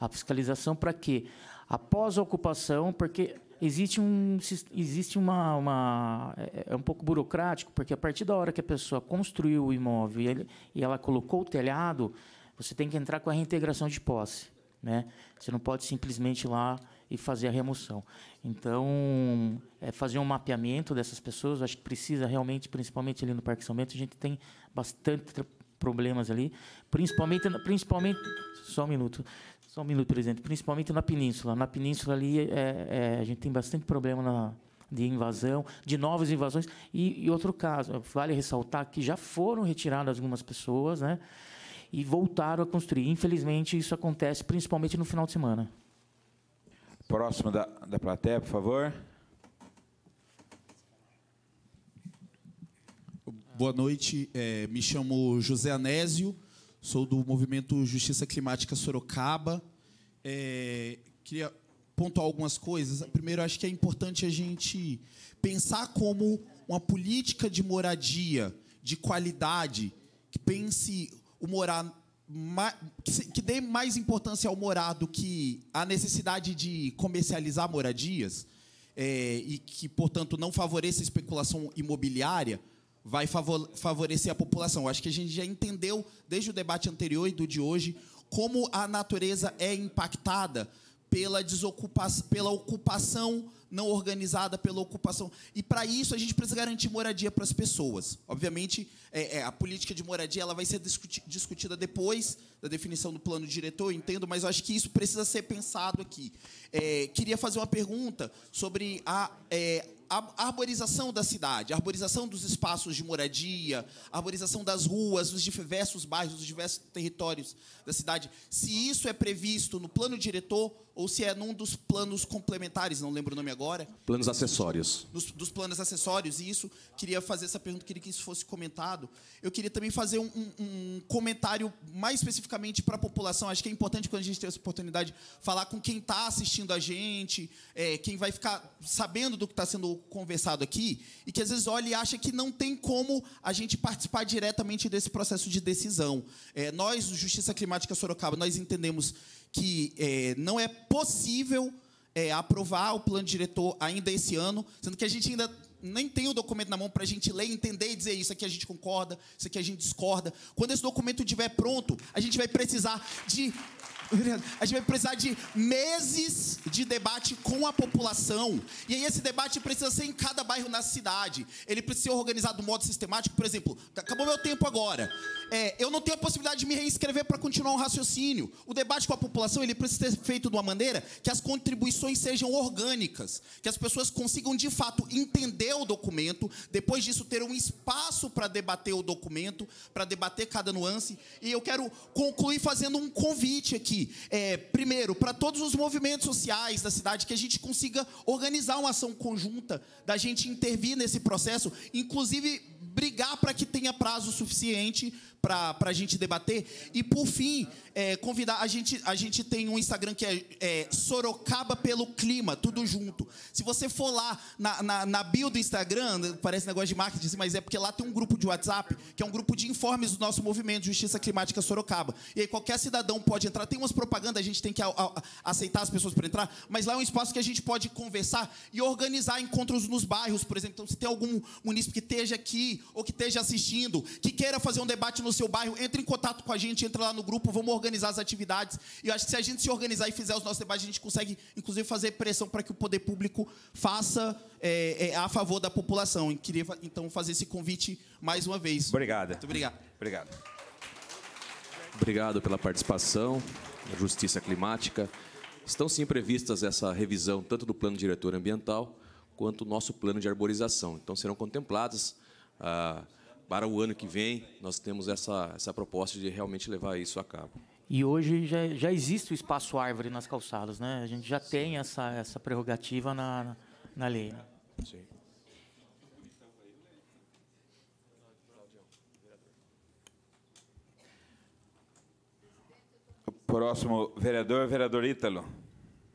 a fiscalização para que após a ocupação, porque existe um existe uma, uma, é, é, é um pouco burocrático porque a partir da hora que a pessoa construiu o imóvel e, ele, e, ela colocou o telhado você tem que entrar com a reintegração de posse né você não pode simplesmente ir lá e fazer a remoção então é fazer um mapeamento dessas pessoas acho que precisa realmente principalmente ali no Parque São Bento a gente tem bastante problemas ali principalmente principalmente só um minuto só um minuto, presidente. Principalmente na península. Na península ali é, é, a gente tem bastante problema na, de invasão, de novas invasões. E, e, outro caso, vale ressaltar que já foram retiradas algumas pessoas né, e voltaram a construir. Infelizmente, isso acontece principalmente no final de semana. Próximo da, da plateia, por favor. Boa noite, é, me chamo José Anésio, sou do movimento Justiça Climática Sorocaba. É, queria pontuar algumas coisas. Primeiro, acho que é importante a gente pensar como uma política de moradia de qualidade que pense o morar que dê mais importância ao morar do que a necessidade de comercializar moradias é, e que, portanto, não favoreça a especulação imobiliária, vai favorecer a população. Acho que a gente já entendeu, desde o debate anterior e do de hoje, como a natureza é impactada pela, desocupação, pela ocupação não organizada, pela ocupação. E, para isso, a gente precisa garantir moradia para as pessoas. Obviamente, é, é, a política de moradia ela vai ser discuti discutida depois da definição do plano diretor, entendo, mas acho que isso precisa ser pensado aqui. É, queria fazer uma pergunta sobre a é, a arborização da cidade, a arborização dos espaços de moradia, a arborização das ruas, dos diversos bairros, dos diversos territórios da cidade, se isso é previsto no plano diretor ou se é num dos planos complementares, não lembro o nome agora. Planos acessórios. Dos, dos planos acessórios, e isso, queria fazer essa pergunta, queria que isso fosse comentado. Eu queria também fazer um, um comentário mais especificamente para a população, acho que é importante quando a gente tem essa oportunidade, falar com quem está assistindo a gente, é, quem vai ficar sabendo do que está sendo conversado aqui e que às vezes olha e acha que não tem como a gente participar diretamente desse processo de decisão. É, nós, Justiça Climática Sorocaba, nós entendemos que é, não é possível é, aprovar o plano diretor ainda esse ano, sendo que a gente ainda nem tem o documento na mão para a gente ler, entender e dizer isso aqui a gente concorda, isso aqui a gente discorda. Quando esse documento estiver pronto, a gente vai precisar de <laughs> a gente vai precisar de meses de debate com a população. E aí esse debate precisa ser em cada bairro na cidade. Ele precisa ser organizado de um modo sistemático. Por exemplo, acabou meu tempo agora. É, eu não tenho a possibilidade de me reinscrever para continuar o um raciocínio. O debate com a população ele precisa ser feito de uma maneira que as contribuições sejam orgânicas, que as pessoas consigam de fato entender debater o documento, depois disso ter um espaço para debater o documento, para debater cada nuance. E eu quero concluir fazendo um convite aqui. É, primeiro, para todos os movimentos sociais da cidade, que a gente consiga organizar uma ação conjunta, da gente intervir nesse processo, inclusive brigar para que tenha prazo suficiente para a gente debater. E por fim, é, convidar. A gente, a gente tem um Instagram que é, é, Sorocaba pelo Clima, tudo junto. Se você for lá na, na, na bio do Instagram, parece negócio de marketing, assim, mas é porque lá tem um grupo de WhatsApp, que é um grupo de informes do nosso movimento Justiça Climática Sorocaba. E aí qualquer cidadão pode entrar. Tem umas propagandas, a gente tem que a, a, aceitar as pessoas para entrar, mas lá é um espaço que a gente pode conversar e organizar encontros nos bairros, por exemplo. Então, se tem algum munícipe que esteja aqui ou que esteja assistindo, que queira fazer um debate no seu bairro, entre em contato com a gente, entra lá no grupo, vamos organizar as atividades. E eu acho que se a gente se organizar e fizer os nossos debates, a gente consegue, inclusive, fazer pressão para que o poder público faça é, é, a favor da população. E queria, então, fazer esse convite mais uma vez. Obrigado. Muito obrigado. Obrigado. Obrigado pela participação. Justiça Climática. Estão sim previstas essa revisão tanto do plano diretor ambiental quanto do nosso plano de arborização. Então serão contempladas ah, para o ano que vem, nós temos essa, essa proposta de realmente levar isso a cabo. E hoje já, já existe o espaço árvore nas calçadas, né? A gente já Sim. tem essa, essa prerrogativa na, na lei. Né? Sim. Próximo vereador, vereador Ítalo.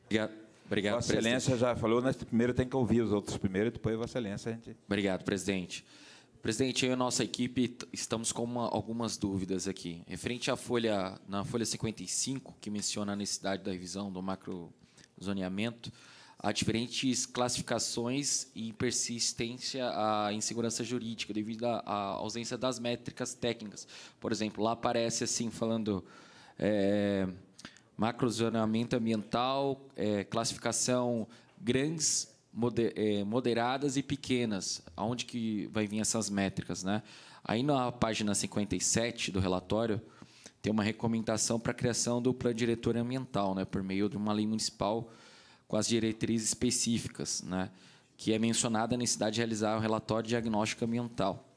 Obrigado. Obrigado, Vossa Excelência presidente. já falou, nós primeiro tem que ouvir os outros primeiro, e depois Vossa Excelência a gente. Obrigado, presidente. Presidente, eu e a nossa equipe estamos com uma, algumas dúvidas aqui. Referente à folha, na folha 55, que menciona a necessidade da revisão do macrozoneamento, há diferentes classificações e persistência à insegurança jurídica devido à ausência das métricas técnicas. Por exemplo, lá aparece assim, falando é, eh, macrozoneamento ambiental, é, classificação grandes eh, moderadas e pequenas. Aonde que vai vir essas métricas, né? Aí na página 57 do relatório tem uma recomendação para a criação do plano diretor ambiental, né, por meio de uma lei municipal com as diretrizes específicas, né, que é mencionada a necessidade de realizar o um relatório de diagnóstico ambiental.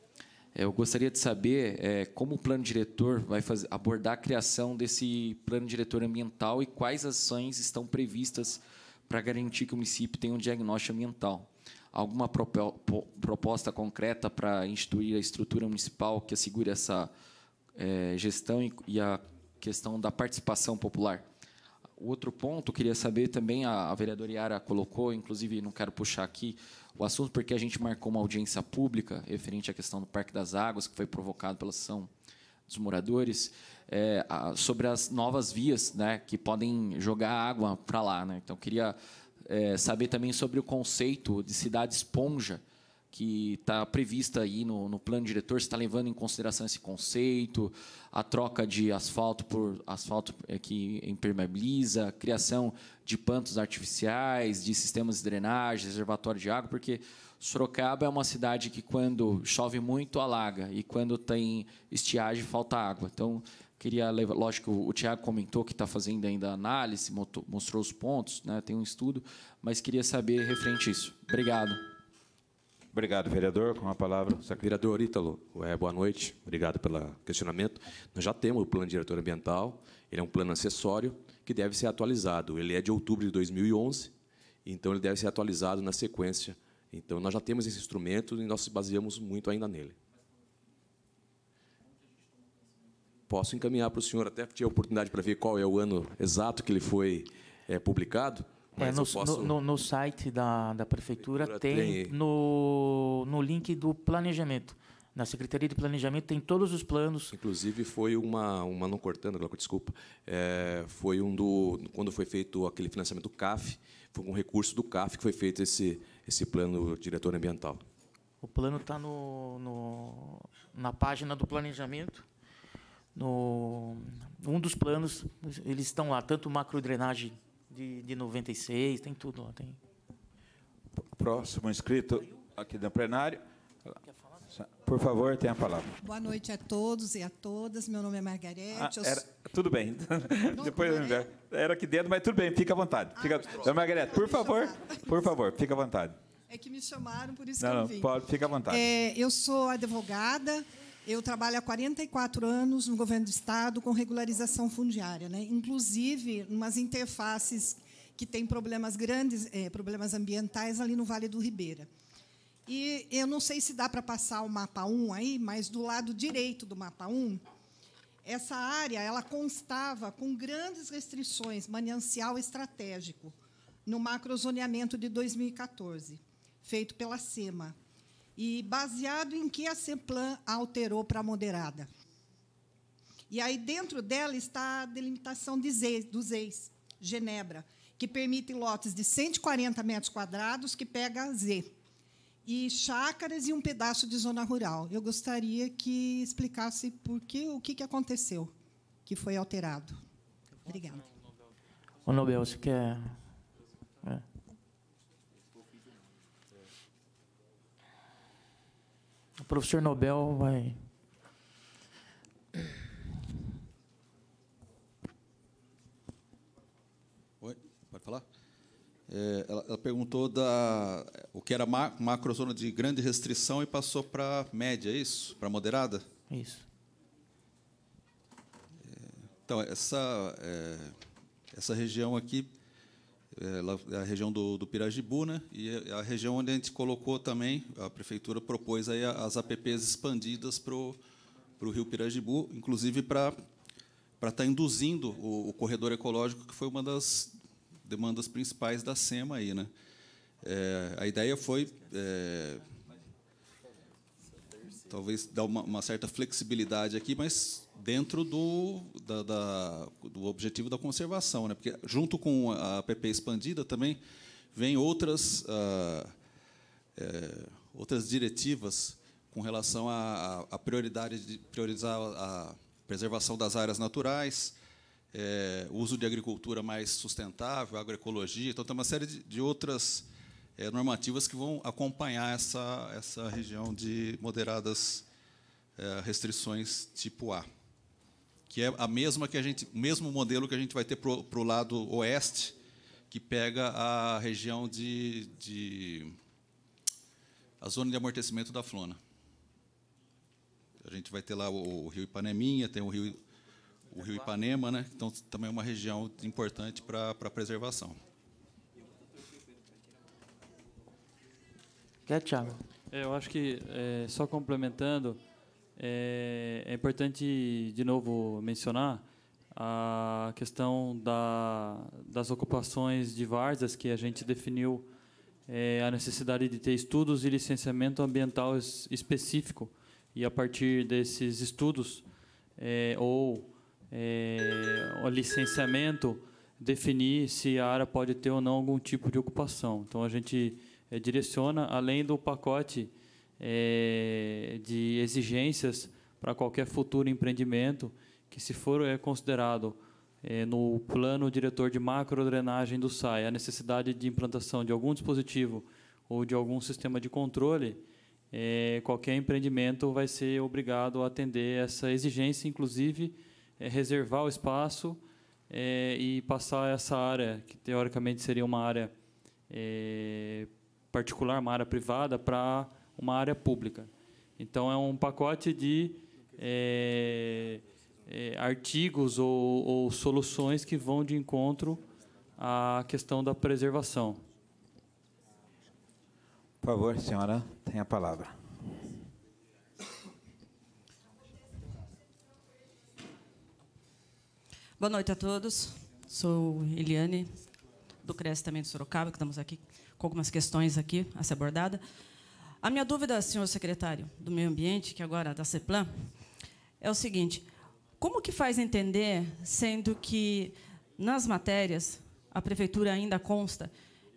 Eu gostaria de saber é, como o plano diretor vai fazer, abordar a criação desse plano diretor ambiental e quais ações estão previstas para garantir que o município tenha um diagnóstico ambiental. Alguma proposta concreta para instituir a estrutura municipal que assegure essa é, gestão e a questão da participação popular? Outro ponto, queria saber também, a, a vereadora Iara colocou, inclusive não quero puxar aqui o assunto, porque a gente marcou uma audiência pública referente à questão do Parque das Águas, que foi provocado pela ação dos moradores é, sobre as novas vias né, que podem jogar água para lá. Né? Então, queria é, saber também sobre o conceito de cidade esponja que está prevista aí no, no plano diretor, se está levando em consideração esse conceito, a troca de asfalto por asfalto é, que impermeabiliza, criação de pantos artificiais, de sistemas de drenagem, reservatório de água, porque Sorocaba é uma cidade que, quando chove muito, alaga, e quando tem estiagem, falta água. Então, Queria levar, lógico, o Tiago comentou que está fazendo ainda análise, mostrou os pontos, né? tem um estudo, mas queria saber referente a isso. Obrigado. Obrigado, vereador. Com a palavra. Vereador Ítalo, é, boa noite. Obrigado pelo questionamento. Nós já temos o plano diretor ambiental, ele é um plano acessório que deve ser atualizado. Ele é de outubro de 2011, então ele deve ser atualizado na sequência. Então, nós já temos esse instrumento e nós baseamos muito ainda nele. posso encaminhar para o senhor, até tive a oportunidade para ver qual é o ano exato que ele foi é, publicado. É, no, posso... no, no, site da, da prefeitura, prefeitura tem, tem, No, no link do planejamento. Na Secretaria de Planejamento tem todos os planos. Inclusive foi uma, uma não cortando, Glauco, desculpa, é, foi um do quando foi feito aquele financiamento do CAF, foi um recurso do CAF que foi feito esse esse plano diretor ambiental. O plano está no, no, na página do planejamento no um dos planos eles estão lá tanto macro drenagem de, de 96 tem tudo lá tem próximo inscrito aqui no plenário por favor tem a palavra boa noite a todos e a todas meu nome é Margarete ah, era, tudo bem Não, <laughs> depois era? era aqui dentro mas tudo bem fica à vontade ah, fica ah, Margarete por favor por favor fica à vontade é que me chamaram, por isso não, que eu não, Pode, fica à vontade. É, eu sou advogada, eu trabalho há 44 anos no governo do Estado com regularização fundiária, né? inclusive umas interfaces que têm problemas grandes, é, problemas ambientais ali no Vale do Ribeira. E eu não sei se dá para passar o mapa 1 aí, mas do lado direito do mapa 1, essa área ela constava com grandes restrições, manancial estratégico, no macrozoneamento de 2014, feito pela SEMA. E baseado em que a CEPLAN alterou para moderada. E aí, dentro dela, está a delimitação de Zeis, dos Genebra, que permite lotes de 140 metros quadrados, que pega Z, e chácaras e um pedaço de zona rural. Eu gostaria que explicasse por que, o que, que aconteceu, que foi alterado. Obrigada. O Nobel, você quer... É. O professor Nobel vai. Oi, pode falar? É, ela, ela, perguntou da o que era macrozona de grande restrição e passou para média, é isso? Para moderada? Isso. É, então, essa, é, essa região aqui é, é, a região do, do Pirajibu, né? e é, é a região onde a gente colocou também, a prefeitura propôs aí as APPs expandidas para o, rio Pirajibu, inclusive para, para estar tá induzindo o, o, corredor ecológico, que foi uma das demandas principais da SEMA. Aí, né? É, a ideia foi... É, talvez dar uma, uma certa flexibilidade aqui, mas dentro do, da, da, do objetivo da conservação, né? porque junto com a PP expandida também vem outras, ah, é, outras diretivas com relação à, prioridade de priorizar a preservação das áreas naturais, é, uso de agricultura mais sustentável, agroecologia, então tem uma série de, de outras é, normativas que vão acompanhar essa, essa região de moderadas é, restrições tipo A que é a mesma que a gente, o mesmo modelo que a gente vai ter para o lado oeste, que pega a região de, de a zona de amortecimento da Flona. A gente vai ter lá o, o Rio Ipaneminha, tem o Rio, o Rio Ipanema, né? Então também é uma região importante para a preservação. Quer, Thiago? É, eu acho que, é, só complementando, é, é importante, de novo, mencionar a questão da, das ocupações de várzeas, que a gente definiu é, a necessidade de ter estudos e licenciamento ambiental específico. E, a partir desses estudos, é, ou é, o licenciamento, definir se a área pode ter ou não algum tipo de ocupação. Então, a gente é, direciona, além do pacote é, de exigências para qualquer futuro empreendimento que, se for é considerado é, no plano diretor de macro drenagem do SAI a necessidade de implantação de algum dispositivo ou de algum sistema de controle, é, qualquer empreendimento vai ser obrigado a atender essa exigência, inclusive é, reservar o espaço é, e passar essa área, que teoricamente seria uma área é, particular, uma área privada, para uma área pública. Então, é um pacote de é, é, artigos ou, ou, soluções que vão de encontro à questão da preservação. Por favor, senhora, tem a palavra. Boa noite a todos. Sou Eliane, do CRES também de Sorocaba, que estamos aqui com algumas questões aqui a ser abordada. A minha dúvida, senhor secretário do Meio Ambiente, que agora é da CEPLAN, é o seguinte: como que faz entender, sendo que nas matérias a prefeitura ainda consta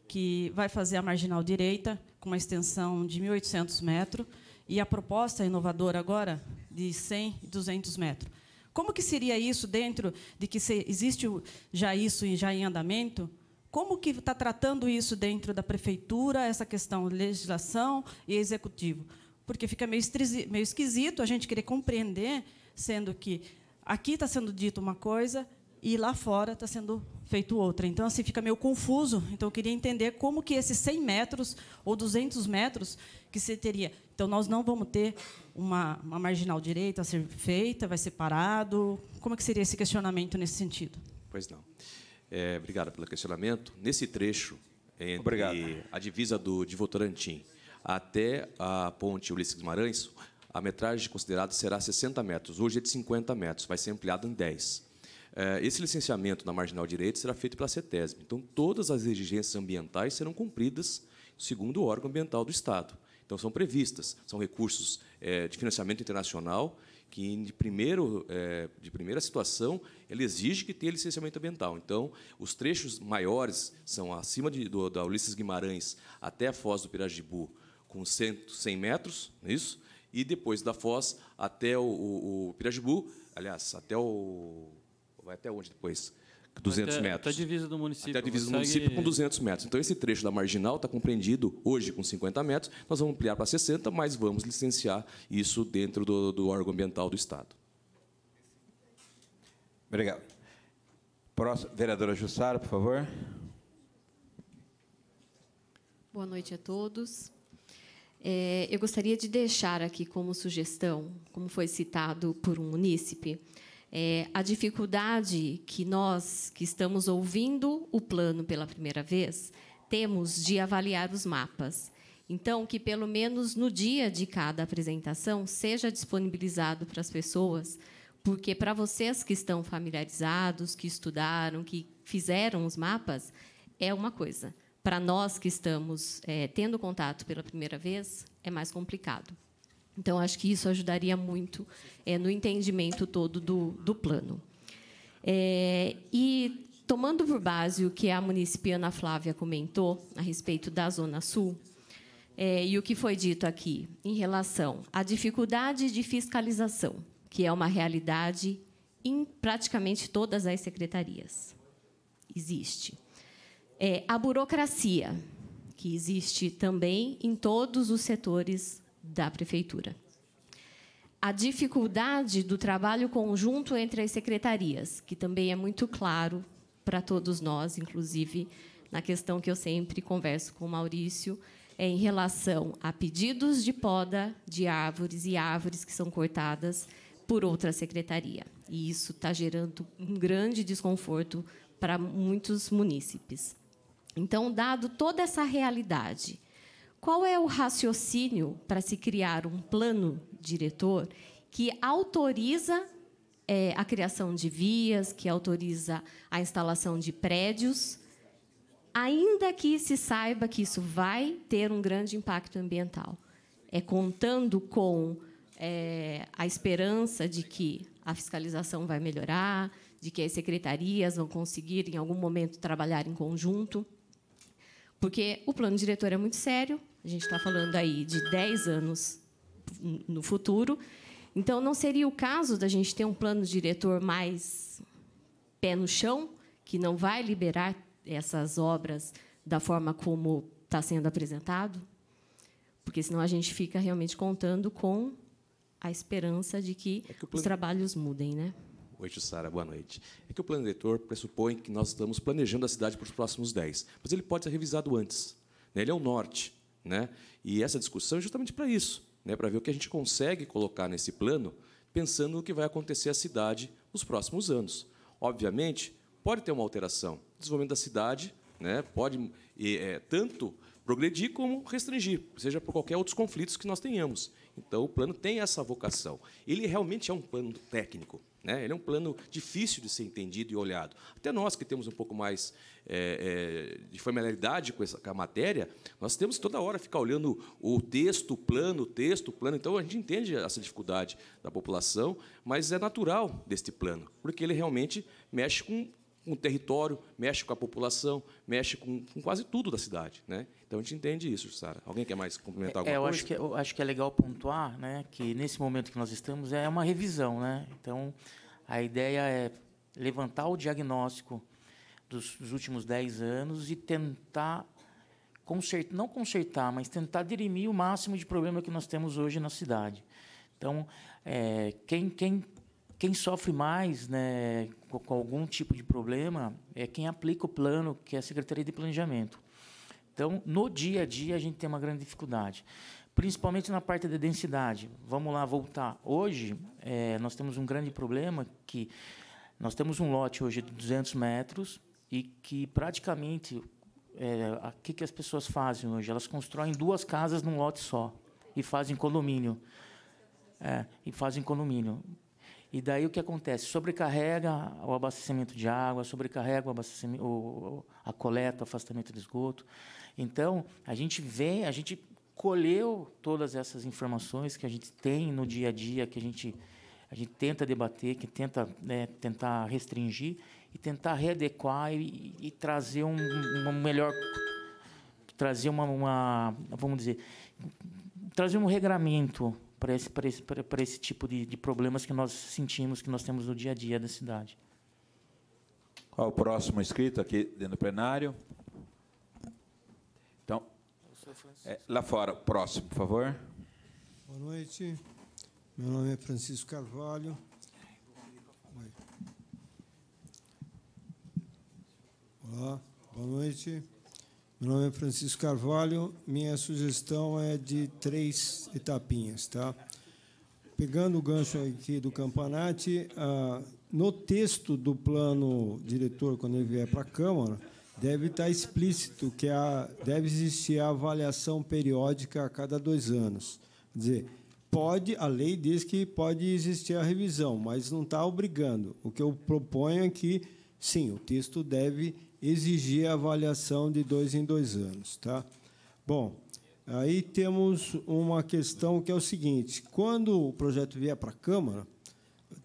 que vai fazer a marginal direita com uma extensão de 1.800 metros e a proposta inovadora agora de 100 e 200 metros? Como que seria isso dentro de que existe já isso já em andamento? como que está tratando isso dentro da prefeitura, essa questão legislação e executivo? Porque fica meio, meio esquisito a gente querer compreender, sendo que aqui está sendo dito uma coisa e lá fora está sendo feito outra. Então, assim, fica meio confuso. Então, eu queria entender como que esses 100 metros ou 200 metros que você teria. Então, nós não vamos ter uma, uma marginal direita a ser feita, vai ser parado. Como é que seria esse questionamento nesse sentido? Pois não. É, obrigado pelo questionamento. Nesse trecho entre obrigado. a divisa do, de Votorantim até a ponte Ulisses Guimarães, a metragem considerada será 60 metros. Hoje é de 50 metros, vai ser ampliada em 10. É, esse licenciamento na marginal direita será feito pela CETESB. Então, todas as exigências ambientais serão cumpridas segundo o órgão ambiental do Estado. Então, são previstas, são recursos é, de financiamento internacional que de, primeiro, é, de primeira situação, ele exige que tenha licenciamento ambiental. Então, os trechos maiores são acima de, do, da Ulisses Guimarães até a Foz do Pirajibu, com 100, 100 metros, é isso, e depois da Foz até o, o, o Pirajibu, aliás, até o... vai até onde depois? 200 até, metros. Até a divisa do município. Até a divisa consegue... do município com 200 metros. Então, esse trecho da marginal está compreendido hoje com 50 metros, nós vamos ampliar para 60, mas vamos licenciar isso dentro do, do órgão ambiental do Estado. Obrigado. Próximo, vereadora Jussara, por favor. Boa noite a todos. É, eu gostaria de deixar aqui como sugestão, como foi citado por um munícipe, é, a dificuldade que nós, que estamos ouvindo o plano pela primeira vez, temos de avaliar os mapas. Então, que pelo menos no dia de cada apresentação seja disponibilizado para as pessoas, porque para vocês que estão familiarizados, que estudaram, que fizeram os mapas, é uma coisa. Para nós que estamos é, tendo contato pela primeira vez, é mais complicado. Então, acho que isso ajudaria muito é, no entendimento todo do, do plano. É, e, tomando por base o que a municipiana Flávia comentou a respeito da Zona Sul, é, e o que foi dito aqui em relação à dificuldade de fiscalização, que é uma realidade em praticamente todas as secretarias. Existe. É, a burocracia, que existe também em todos os setores da prefeitura. A dificuldade do trabalho conjunto entre as secretarias, que também é muito claro para todos nós, inclusive na questão que eu sempre converso com o Maurício, é em relação a pedidos de poda de árvores e árvores que são cortadas por outra secretaria. E isso está gerando um grande desconforto para muitos munícipes. Então, dado toda essa realidade qual é o raciocínio para se criar um plano diretor que autoriza é, a criação de vias, que autoriza a instalação de prédios, ainda que se saiba que isso vai ter um grande impacto ambiental? É contando com é, a esperança de que a fiscalização vai melhorar, de que as secretarias vão conseguir, em algum momento, trabalhar em conjunto. Porque o plano diretor é muito sério, a gente está falando aí de 10 anos no futuro. Então, não seria o caso da gente ter um plano diretor mais pé no chão, que não vai liberar essas obras da forma como está sendo apresentado? Porque senão a gente fica realmente contando com a esperança de que, é que os trabalhos mudem, né? Oi, Jussara, boa noite. É que o plano diretor pressupõe que nós estamos planejando a cidade para os próximos 10, mas ele pode ser revisado antes. Né? Ele é o norte. Né? E essa discussão é justamente para isso, né? para ver o que a gente consegue colocar nesse plano, pensando no que vai acontecer à cidade nos próximos anos. Obviamente, pode ter uma alteração. O desenvolvimento da cidade né? pode é, tanto progredir como restringir, seja por qualquer outros conflitos que nós tenhamos. Então, o plano tem essa vocação. Ele realmente é um plano técnico. Né? Ele é um plano difícil de ser entendido e olhado. Até nós que temos um pouco mais é, é, de familiaridade com, essa, com a matéria, nós temos toda hora ficar olhando o texto, o plano, o texto, o plano. Então a gente entende essa dificuldade da população, mas é natural deste plano, porque ele realmente mexe com o território, mexe com a população, mexe com, com, quase tudo da cidade. Né? Então a gente entende isso, Sara. Alguém quer mais complementar é, alguma é, eu coisa? Acho que, eu acho que é legal pontuar né, que nesse momento que nós estamos é uma revisão. Né? Então a ideia é levantar o diagnóstico dos, dos últimos 10 anos e tentar consertar, não consertar, mas tentar dirimir o máximo de problema que nós temos hoje na cidade. Então, é, quem, quem, quem sofre mais né, com, com algum tipo de problema é quem aplica o plano, que é a Secretaria de Planejamento. Então, no dia a dia, a gente tem uma grande dificuldade, principalmente na parte da densidade. Vamos lá, voltar. Hoje, é, nós temos um grande problema que nós temos um lote hoje de 200 metros e que praticamente, é, eh, o que, que as pessoas fazem hoje? Elas constroem duas casas num lote só e fazem condomínio. É, e fazem condomínio. E daí o que acontece? Sobrecarrega o abastecimento de água, sobrecarrega o abastecimento, o, a coleta, o afastamento de esgoto. Então, a gente vê, a gente colheu todas essas informações que a gente tem no dia a dia, que a gente, a gente tenta debater, que tenta né, tentar restringir e tentar readequar e, e trazer um, melhor trazer uma, uma, vamos dizer trazer um regramento para esse, para esse, para esse tipo de, de problemas que nós sentimos que nós temos no dia a dia da cidade. Qual o próximo inscrito aqui dentro do plenário? É, lá fora, próximo, por favor. Boa noite. Meu nome é Francisco Carvalho. Olá, boa noite. Meu nome é Francisco Carvalho. Minha sugestão é de três etapinhas, tá? Pegando o gancho aqui do Campanati, ah, no texto do plano diretor, quando ele vier para a Câmara, Deve estar tá explícito que a, deve existir a avaliação periódica a cada dois anos. Quer dizer, pode, a lei diz que pode existir a revisão, mas não está obrigando. O que eu proponho é que, sim, o texto deve exigir a avaliação de dois em dois anos. Tá? Bom, aí temos uma questão que é o seguinte: quando o projeto vier para a Câmara,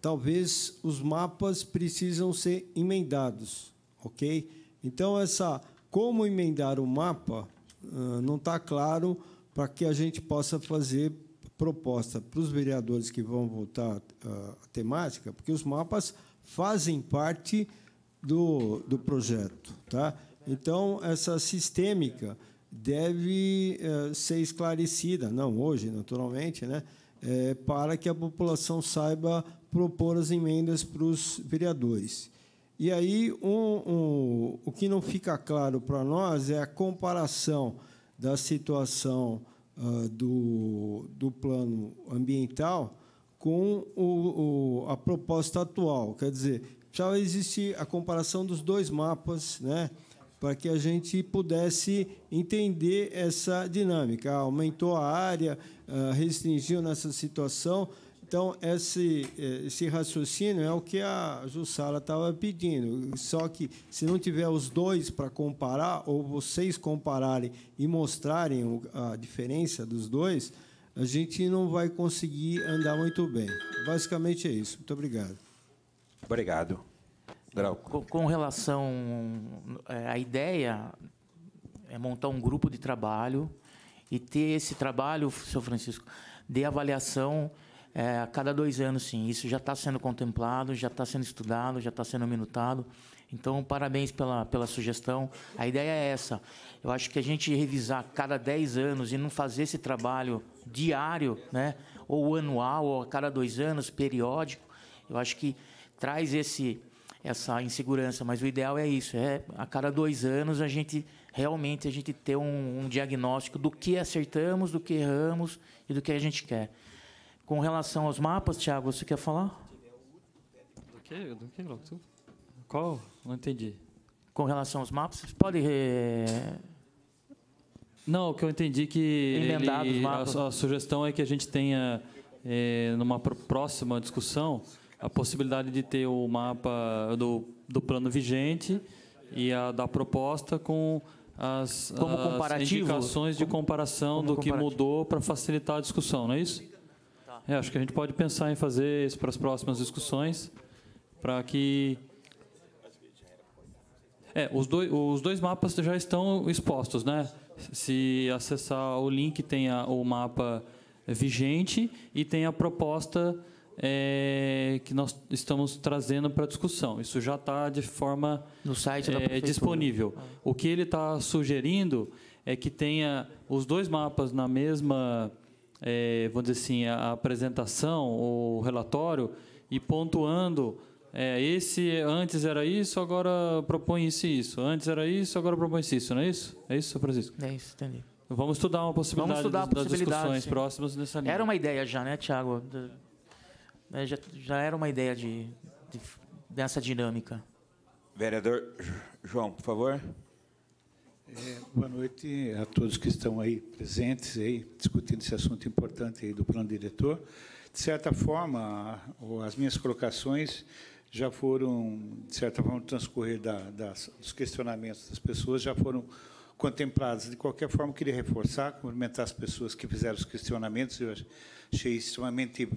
talvez os mapas precisam ser emendados, ok? Então, essa como emendar o mapa ah, não está claro para que a gente possa fazer proposta para os vereadores que vão votar ah, a temática, porque os mapas fazem parte do, do projeto. Tá? Então, essa sistêmica deve eh, ser esclarecida, não hoje, naturalmente, né? É, para que a população saiba propor as emendas para os vereadores. E aí um, um, o que não fica claro para nós é a comparação da situação uh, do, do plano ambiental com o, o, a proposta atual. Quer dizer, já existe a comparação dos dois mapas, né? para que a gente pudesse entender essa dinâmica. Aumentou a área, ah, restringiu nessa situação, então, esse, eh, esse raciocínio é o que a Jussara estava pedindo. Só que, se não tiver os dois para comparar, ou vocês compararem e mostrarem a diferença dos dois, a gente não vai conseguir andar muito bem. Basicamente é isso. Muito obrigado. Obrigado. Drauco. Com relação à é, ideia, é montar um grupo de trabalho e ter esse trabalho, seu Francisco, de avaliação é, a cada dois anos, sim. Isso já está sendo contemplado, já está sendo estudado, já está sendo minutado. Então, parabéns pela, pela sugestão. A ideia é essa. Eu acho que a gente revisar cada 10 anos e não fazer esse trabalho diário, né? ou anual, ou a cada dois anos, periódico, eu acho que traz esse essa insegurança, mas o ideal é isso, é a cada dois anos a gente realmente a gente ter um, um diagnóstico do que acertamos, do que erramos e do que a gente quer. Com relação aos mapas, Tiago, você quer falar? Do que? Do que, Qual? Não entendi. Com relação aos mapas, você pode... Eh, não, o que eu entendi que Emendado ele, a, a, sugestão é que a gente tenha, é, numa próxima discussão, a possibilidade de ter o mapa do, do plano vigente e a da proposta com as, Como as indicações de comparação Como do que mudou para facilitar a discussão, não é isso? É, acho que a gente pode pensar em fazer isso para as próximas discussões, para que é, os dois, os dois mapas já estão expostos, né? Se acessar o link, tem a, o mapa vigente e tem a proposta é, que nós estamos trazendo para discussão. Isso já está de forma no site é, disponível. Ah. O que ele está sugerindo é que tenha os dois mapas na mesma é, vamos dizer assim, a apresentação, o relatório, e pontuando é, esse antes era isso, agora propõe isso e isso. Antes era isso, agora propõe isso, não é isso? É isso, Francisco? É isso, entendi. Vamos estudar uma possibilidade Vamos estudar das, das discussões sim. próximas nessa linha. Era uma ideia já, né, Tiago? É, já, já, era uma ideia de, de, dessa dinâmica. Vereador João, por favor. É, boa noite a todos que estão aí presentes, aí, discutindo esse assunto importante aí do plano diretor. De certa forma, as minhas colocações já foram, de certa forma, transcorrer da, das, dos questionamentos das pessoas, já foram contempladas. De qualquer forma, queria reforçar, cumprimentar as pessoas que fizeram os questionamentos, eu achei extremamente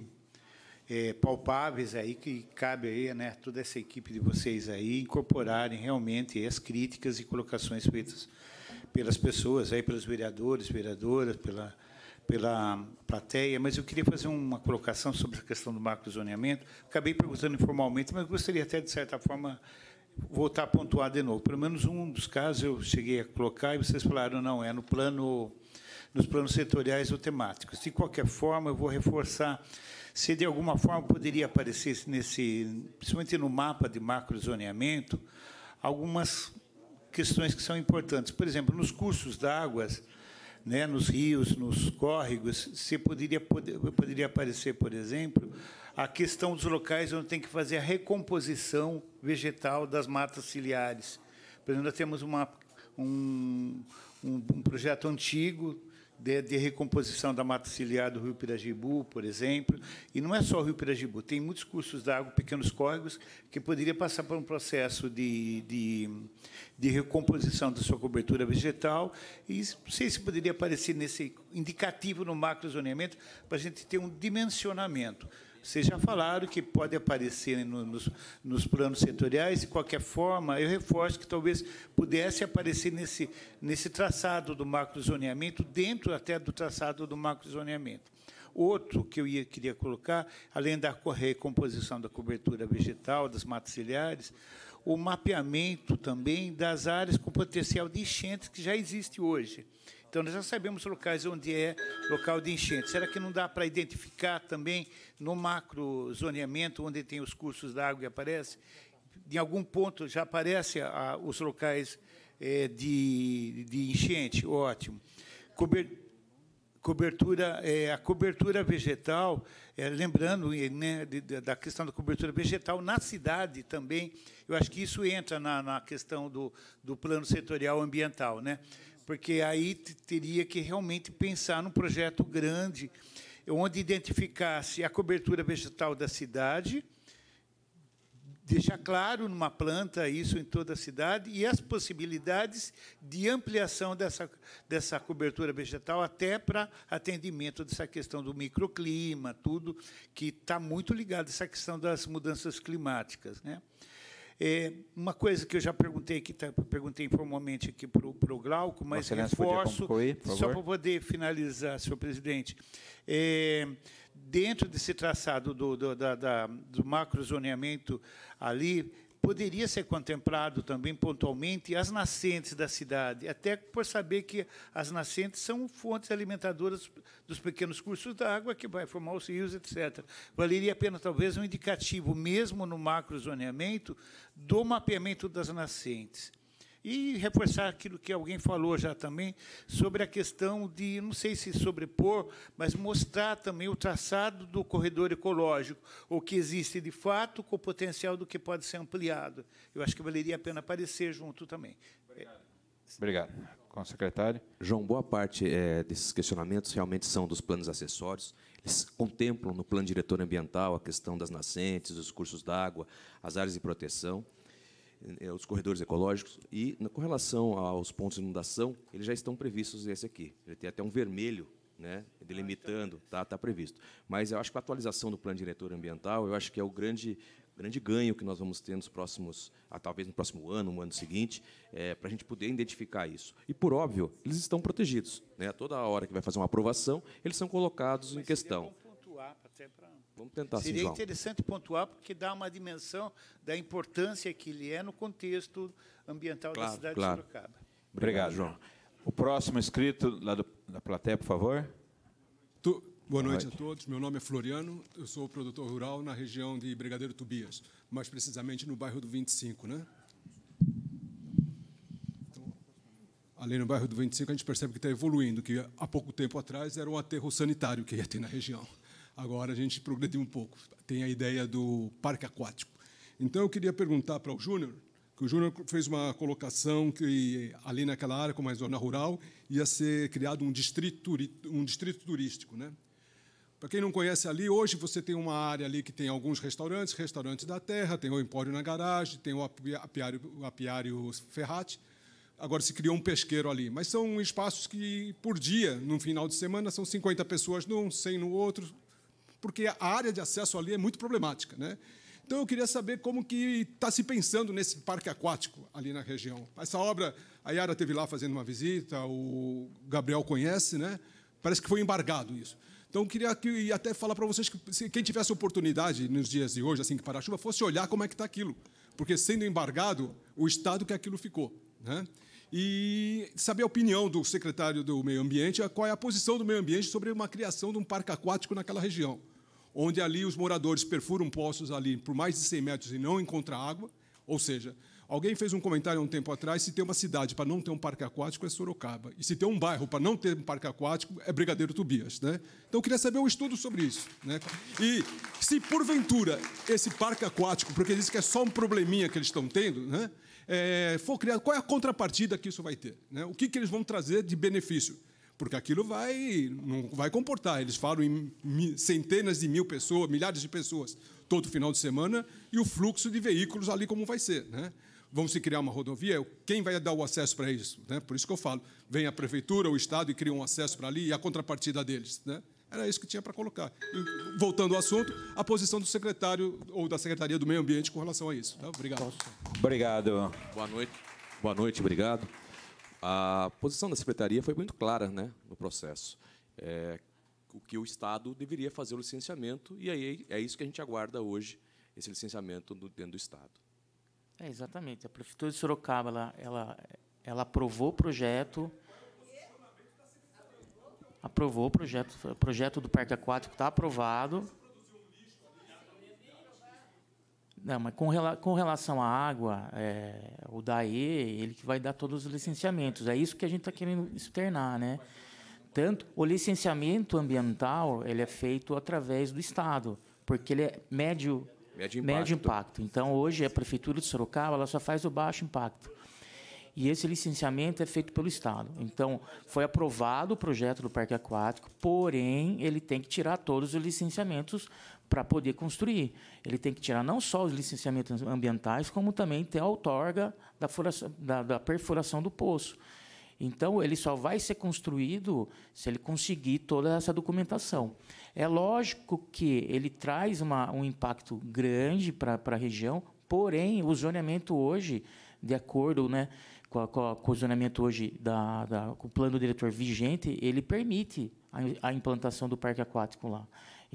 é, palpáveis aí, que cabe aí, né, toda essa equipe de vocês aí, incorporarem realmente as críticas e colocações feitas pelas pessoas, aí pelos vereadores, vereadoras, pela pela plateia, mas eu queria fazer uma colocação sobre a questão do marco do zoneamento. Acabei perguntando informalmente, mas gostaria até, de certa forma, voltar a pontuar de novo. Pelo menos um dos casos eu cheguei a colocar e vocês falaram, não, é no plano, nos planos setoriais ou temáticos. De qualquer forma, eu vou reforçar se, de alguma forma, poderia aparecer, nesse, principalmente no mapa de macro zoneamento, algumas questões que são importantes. Por exemplo, nos cursos d'águas, né, nos rios, nos córregos, você poderia, poder, poderia aparecer, por exemplo, a questão dos locais onde tem que fazer a recomposição vegetal das matas ciliares. Por exemplo, nós temos uma, um, um, um projeto antigo de, de, recomposição da mata ciliar do Rio Pirajibu, por exemplo. E não é só o Rio Pirajibu, tem muitos cursos d'água, pequenos córregos, que poderia passar por um processo de, de, de, recomposição da sua cobertura vegetal. E não sei se poderia aparecer nesse indicativo no macrozoneamento, para a gente ter um dimensionamento. Vocês já falaram que pode aparecer nos, nos planos setoriais, de qualquer forma, eu reforço que talvez pudesse aparecer nesse, nesse traçado do macro dentro até do traçado do macro Outro que eu ia, queria colocar, além da recomposição da cobertura vegetal, das matas ciliares, o mapeamento também das áreas com potencial de enchente que já existe hoje. Então, nós já sabemos locais onde é local de enchente. Será que não dá para identificar também no macro zoneamento, onde tem os cursos da água e aparece? Em algum ponto já aparece os locais é, de, de enchente? Ótimo. Cobertura cobertura, é, a cobertura vegetal, é, lembrando né, da questão da cobertura vegetal na cidade também, eu acho que isso entra na, na questão do, do plano setorial ambiental. Né? porque aí teria que realmente pensar num projeto grande, onde identificasse a cobertura vegetal da cidade, deixar claro numa planta isso em toda a cidade e as possibilidades de ampliação dessa, dessa cobertura vegetal até para atendimento dessa questão do microclima, tudo que está muito ligado a essa questão das mudanças climáticas. Né? É, uma coisa que eu já perguntei aqui, tá, perguntei informalmente aqui para o Glauco, mas reforço, concluir, só para poder finalizar, senhor presidente. É, dentro desse traçado do, do, da, da, do macrozoneamento ali, Poderia ser contemplado também pontualmente as nascentes da cidade, até por saber que as nascentes são fontes alimentadoras dos pequenos cursos da água que vai formar os rios, etc. Valeria a pena, talvez, um indicativo, mesmo no macrozoneamento, do mapeamento das nascentes. E reforçar aquilo que alguém falou já também, sobre a questão de, não sei se sobrepor, mas mostrar também o traçado do corredor ecológico, o que existe de fato com o potencial do que pode ser ampliado. Eu acho que valeria a pena aparecer junto também. Obrigado. Obrigado. Com o secretário. João, boa parte é, desses questionamentos realmente são dos planos acessórios. Eles contemplam no plano diretor ambiental a questão das nascentes, dos cursos d'água, as áreas de proteção. É, os corredores ecológicos. E com relação aos pontos de inundação, eles já estão previstos nesse aqui. Ele tem até um vermelho né, delimitando, ah, está então. tá previsto. Mas eu acho que a atualização do plano diretor ambiental, eu acho que é o grande, grande ganho que nós vamos ter nos próximos, ah, talvez no próximo ano, no ano seguinte, é, para a gente poder identificar isso. E, por óbvio, eles estão protegidos. Né? Toda hora que vai fazer uma aprovação, eles são colocados Mas em questão. Até Vamos tentar Seria assim, interessante pontuar, porque dá uma dimensão da importância que ele é no contexto ambiental claro, da cidade claro. de Sorocaba. Obrigado, João. O próximo inscrito lá do, da plateia, por favor. Tu, boa, boa noite, noite a todos. Meu nome é Floriano, eu sou produtor rural na região de Brigadeiro Tobias, mais precisamente no bairro do 25, né? Então, ali no bairro do 25, a gente percebe que está evoluindo, que há pouco tempo atrás era um aterro sanitário que ia ter na região. Agora a gente progrediu um pouco. Tem a ideia do parque aquático. Então eu queria perguntar para o Júnior, que o Júnior fez uma colocação que ali naquela área, como é zona rural, ia ser criado um distrito, um distrito turístico, né? Para quem não conhece ali, hoje você tem uma área ali que tem alguns restaurantes, restaurantes da terra, tem o Empório na garagem, tem o apiário, o apiário Ferrati. Agora se criou um pesqueiro ali. Mas são espaços que, por dia, num final de semana, são 50 pessoas num, 100 no outro, porque a área de acesso ali é muito problemática. Né? Então, eu queria saber como que está se pensando nesse parque aquático ali na região. Essa obra, a Yara esteve lá fazendo uma visita, o Gabriel conhece, né? parece que foi embargado isso. Então, eu queria até falar para vocês que se, quem tivesse oportunidade nos dias de hoje, assim que parar a chuva, fosse olhar como é que está aquilo. Porque, sendo embargado, o estado que aquilo ficou. Né? E saber a opinião do secretário do Meio Ambiente, qual é a posição do Meio Ambiente sobre uma criação de um parque aquático naquela região onde ali os moradores perfuram poços ali por mais de 100 metros e não encontram água. Ou seja, alguém fez um comentário há um tempo atrás: se tem uma cidade para não ter um parque aquático é Sorocaba, e se tem um bairro para não ter um parque aquático é Brigadeiro Tobias. Né? Então, eu queria saber um estudo sobre isso. Né? E se porventura esse parque aquático, porque diz que é só um probleminha que eles estão tendo, né? É, for criado, qual é a contrapartida que isso vai ter? Né? O que, que eles vão trazer de benefício? porque aquilo vai não vai comportar. Eles falam em centenas de mil pessoas, milhares de pessoas todo final de semana e o fluxo de veículos ali como vai ser, né? Vão se criar uma rodovia, quem vai dar o acesso para isso? Né? Por isso que eu falo, vem a prefeitura, o Estado e cria um acesso para ali e a contrapartida deles. Né? Era isso que tinha para colocar. E, voltando ao assunto, a posição do secretário ou da Secretaria do Meio Ambiente com relação a isso. Tá? Obrigado. Obrigado. Boa noite. Boa noite, obrigado. A posição da secretaria foi muito clara né, no processo. É, o que o Estado deveria fazer o licenciamento, e aí é isso que a gente aguarda hoje, esse licenciamento dentro do Estado. É, exatamente. A Prefeitura de Sorocaba ela, ela, ela aprovou o projeto, aprovou o projeto, o projeto do Parque Aquático está aprovado, não, mas com, rela com relação à água, é, o DAE, ele que vai dar todos os licenciamentos. É isso que a gente está querendo externar, né? Tanto o licenciamento ambiental, ele é feito através do Estado, porque ele é médio, médio, impacto. Médio impacto. Então, hoje, a Prefeitura de Sorocaba ela só faz o baixo impacto e esse licenciamento é feito pelo Estado. Então, foi aprovado o projeto do Parque Aquático, porém, ele tem que tirar todos os licenciamentos para poder construir. Ele tem que tirar não só os licenciamentos ambientais, como também ter a outorga da, da, da perfuração do poço. Então, ele só vai ser construído se ele conseguir toda essa documentação. É lógico que ele traz uma, um impacto grande para a região, porém, o zoneamento hoje, de acordo né, com, a, com, a, com o zoneamento hoje, da, da, com o plano diretor vigente, ele permite a, a implantação do parque aquático lá.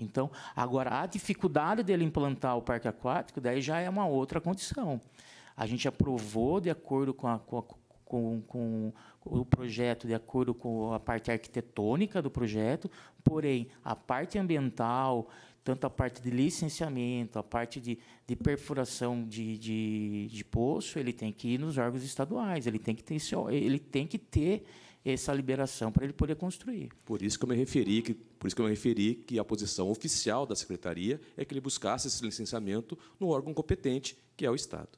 Então, agora, a dificuldade dele implantar o parque aquático, daí já é uma outra condição. A gente aprovou, de acordo com, a, com, com, com o projeto, de acordo com a parte arquitetônica do projeto, porém, a parte ambiental, tanto a parte de licenciamento, a parte de, de perfuração de, de, de poço, ele tem que ir nos órgãos estaduais, ele tem que ter, esse, ele tem que ter essa liberação para ele poder construir. Por isso que eu me referi que por isso que eu me referi que a posição oficial da secretaria é que ele buscasse esse licenciamento no órgão competente, que é o Estado.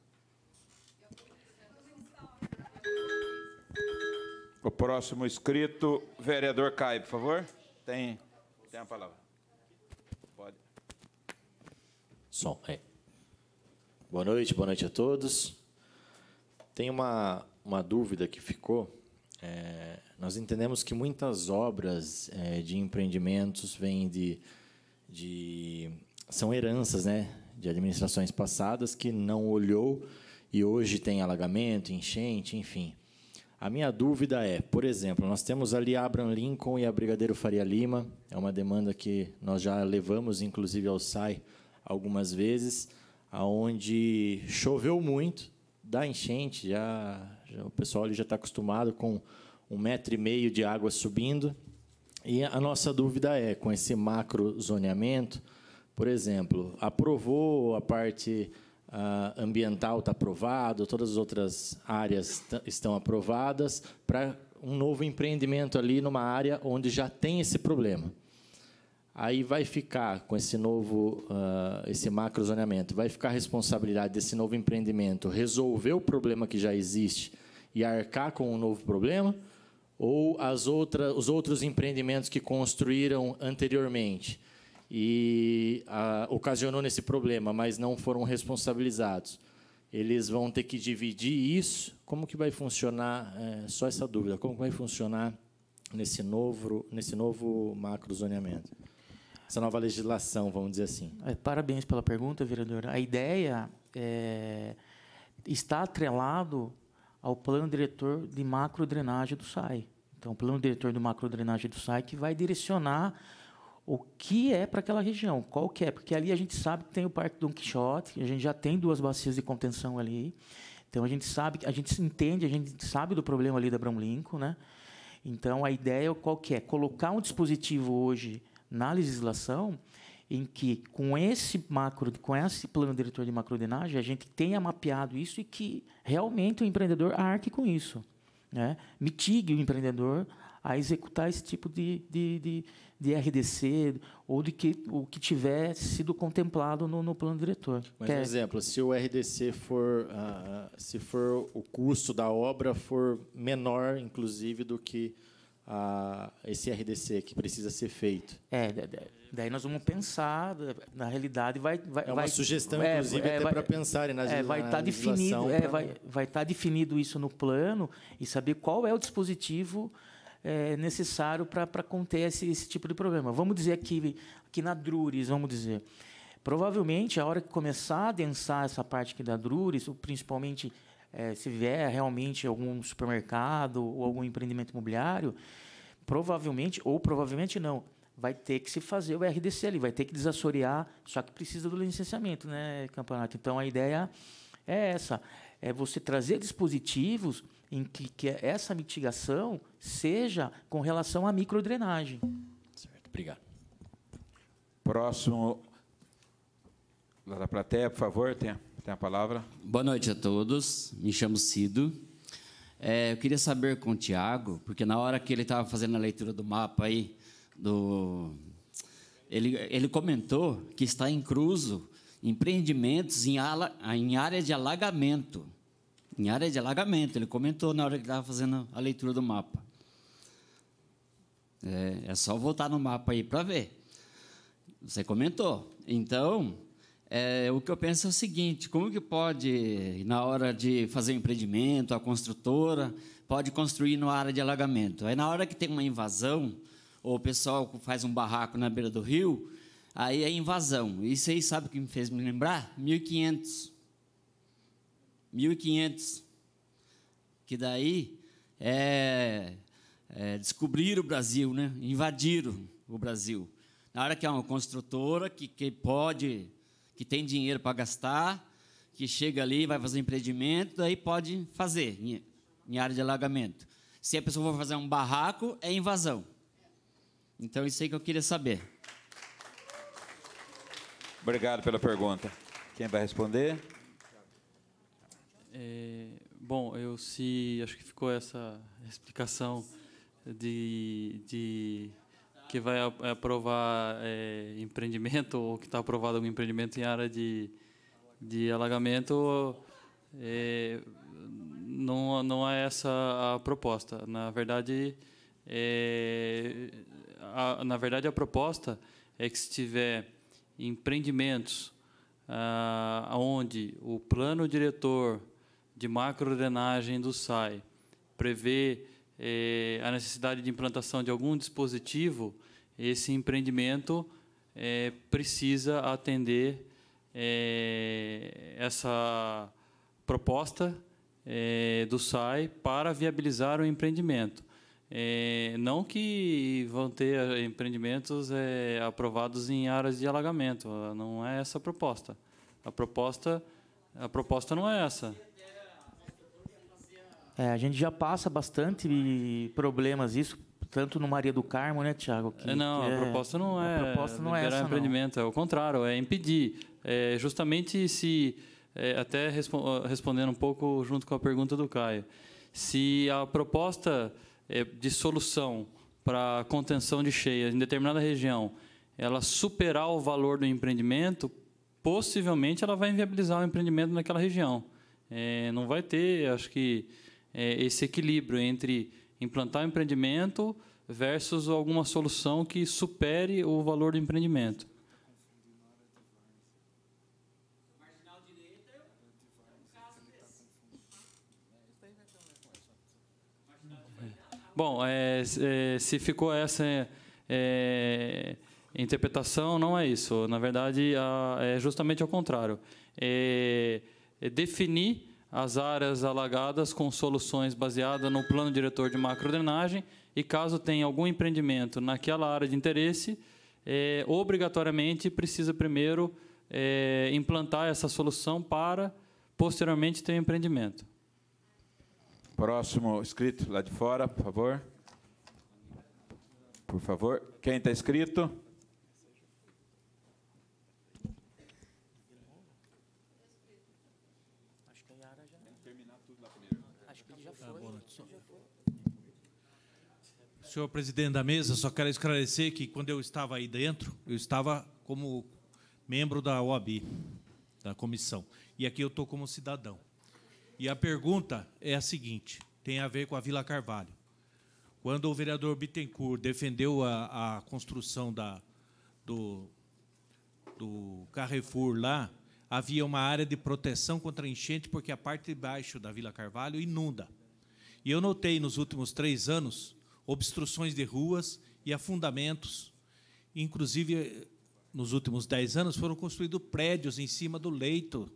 O próximo escrito, vereador Caio, por favor. Tem, tem a palavra. Pode. Som, é. Boa noite, boa noite a todos. Tem uma, uma dúvida que ficou é, nós entendemos que muitas obras é, de empreendimentos vêm de, de são heranças, né, de administrações passadas que não olhou e hoje tem alagamento, enchente, enfim. A minha dúvida é, por exemplo, nós temos ali a Abraham Lincoln e a Brigadeiro Faria Lima, é uma demanda que nós já levamos, inclusive, ao SAI algumas vezes, aonde choveu muito da enchente, já, já o pessoal já está acostumado com um metro e meio de água subindo. E a nossa dúvida é, com esse macro zoneamento, por exemplo, aprovou a parte ah, ambiental está aprovado, todas as outras áreas estão aprovadas para um novo empreendimento ali numa área onde já tem esse problema. Aí vai ficar com esse novo, uh, esse macro zoneamento, vai ficar a responsabilidade desse novo empreendimento resolver o problema que já existe e arcar com um novo problema, ou as outras, os outros empreendimentos que construíram anteriormente e uh, ocasionou nesse problema, mas não foram responsabilizados. Eles vão ter que dividir isso. Como que vai funcionar? É, só essa dúvida. Como vai funcionar nesse novo, nesse novo macro zoneamento? essa nova legislação, vamos dizer assim. É, parabéns pela pergunta, vereador. A ideia é, está atrelado ao plano diretor de macro drenagem do SAI. Então, o plano diretor de macro drenagem do SAI que vai direcionar o que é para aquela região, qual que é, porque ali a gente sabe que tem o Parque Dom Quixote, a gente já tem duas bacias de contenção ali, então a gente sabe, a gente entende, a gente sabe do problema ali da Abrão Lincoln, né? Então a ideia é qual que é, colocar um dispositivo hoje na legislação em que com esse macro, com esse plano diretor de macrodenagem, a gente tenha mapeado isso e que realmente o empreendedor arque com isso. Né? Mitigue o empreendedor a executar esse tipo de, de, de, de RDC ou de que o que tiver sido contemplado no, no plano diretor. Mas, por é exemplo, se o RDC for uh, se for o custo da obra for menor, inclusive, do que a esse RDC que precisa ser feito. É, é, é, daí nós vamos pensar, na realidade vai... vai é uma vai, sugestão, é, inclusive, é, até para pensarem nas é, vai na tá definido, é, pra... Vai vai estar tá definido isso no plano e saber qual é o dispositivo é, necessário para conter esse, esse tipo de problema. Vamos dizer aqui, aqui na Drures, vamos dizer... Provavelmente, a hora que começar a densar essa parte aqui da Drures, principalmente é, se vier realmente algum supermercado ou algum empreendimento imobiliário, provavelmente, ou provavelmente não, vai ter que se fazer o RDC ali, vai ter que desassorear, só que precisa do licenciamento, né, campeonato? Então a ideia é essa, é você trazer dispositivos em que, que essa mitigação seja com relação à microdrenagem. Certo, obrigado. Próximo, lá da plateia, por favor, tenha. Tem a palavra. Boa noite a todos. Me chamo Cido. É, eu queria saber com o Tiago, porque na hora que ele estava fazendo a leitura do mapa aí, do... Ele, ele comentou que está incluso empreendimentos em, ala, em área de alagamento. Em área de alagamento, ele comentou na hora que estava fazendo a leitura do mapa. É, é só voltar no mapa aí para ver. Você comentou. Então, é, o que eu penso é o seguinte: como que pode, na hora de fazer empreendimento, a construtora pode construir na área de alagamento? Aí, na hora que tem uma invasão, ou o pessoal faz um barraco na beira do rio, aí é invasão. Isso aí sabe o que me fez me lembrar? 1500. 1500. Que daí é, é, o Brasil, né? invadiram o Brasil. Na hora que é uma construtora que, que pode que tem dinheiro para gastar, que chega ali, vai fazer empreendimento, daí pode fazer em, em área de alagamento. Se a pessoa for fazer um barraco, é invasão. Então, isso aí que eu queria saber. Obrigado pela pergunta. Quem vai responder? É, bom, eu se acho que ficou essa explicação de, de que vai é, aprovar é, empreendimento ou que está aprovado algum empreendimento em área de, de alagamento, é, não, não é essa a proposta. Na verdade, é, a, na verdade a proposta é que se tiver empreendimentos ah, onde o plano diretor de macro drenagem do SAI prevê é, a necessidade de implantação de algum dispositivo, esse empreendimento é, precisa atender é, essa proposta do SAI para viabilizar o empreendimento. não que vão ter empreendimentos aprovados em áreas de alagamento, não é essa a proposta. A proposta, a proposta não é essa. É, a gente já passa bastante problemas isso, tanto no Maria do Carmo, né, Tiago? É, não, que é, a é proposta não é. A proposta não é essa. empreendimento, não. é o contrário, é impedir. É justamente se. É, até respo respondendo um pouco junto com a pergunta do Caio. Se a proposta é, de solução para contenção de cheia em determinada região ela superar o valor do empreendimento, possivelmente ela vai inviabilizar o empreendimento naquela região. não vai ter, acho que é, esse equilíbrio entre implantar o empreendimento versus alguma solução que supere o valor do empreendimento. Bom, é, é, se ficou essa é, interpretação, não é isso. Na verdade, a, é justamente ao contrário. É, é definir as áreas alagadas com soluções baseadas no plano diretor de macrodrenagem e caso tenha algum empreendimento naquela área de interesse, é, obrigatoriamente precisa primeiro é, implantar essa solução para posteriormente ter um empreendimento. Próximo inscrito lá de fora, por favor. Por favor, quem está inscrito? senhor presidente da mesa, só quero esclarecer que quando eu estava aí dentro, eu estava como membro da OAB, da comissão, e aqui eu estou como cidadão. E a pergunta é a seguinte: tem a ver com a Vila Carvalho. Quando o vereador Bittencourt defendeu a, a construção da, do, do Carrefour lá, havia uma área de proteção contra enchente, porque a parte de baixo da Vila Carvalho inunda. E eu notei nos últimos três anos obstruções de ruas e afundamentos. Inclusive, nos últimos dez anos, foram construídos prédios em cima do leito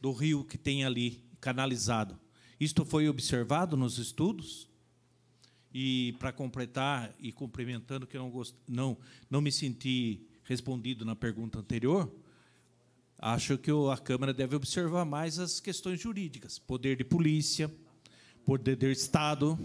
do rio que tem ali, canalizado. Isto foi observado nos estudos? E, para completar, e cumprimentando que eu não, gost... não, não me senti respondido na pergunta anterior, acho que a Câmara deve observar mais as questões jurídicas, poder de polícia, poder do Estado,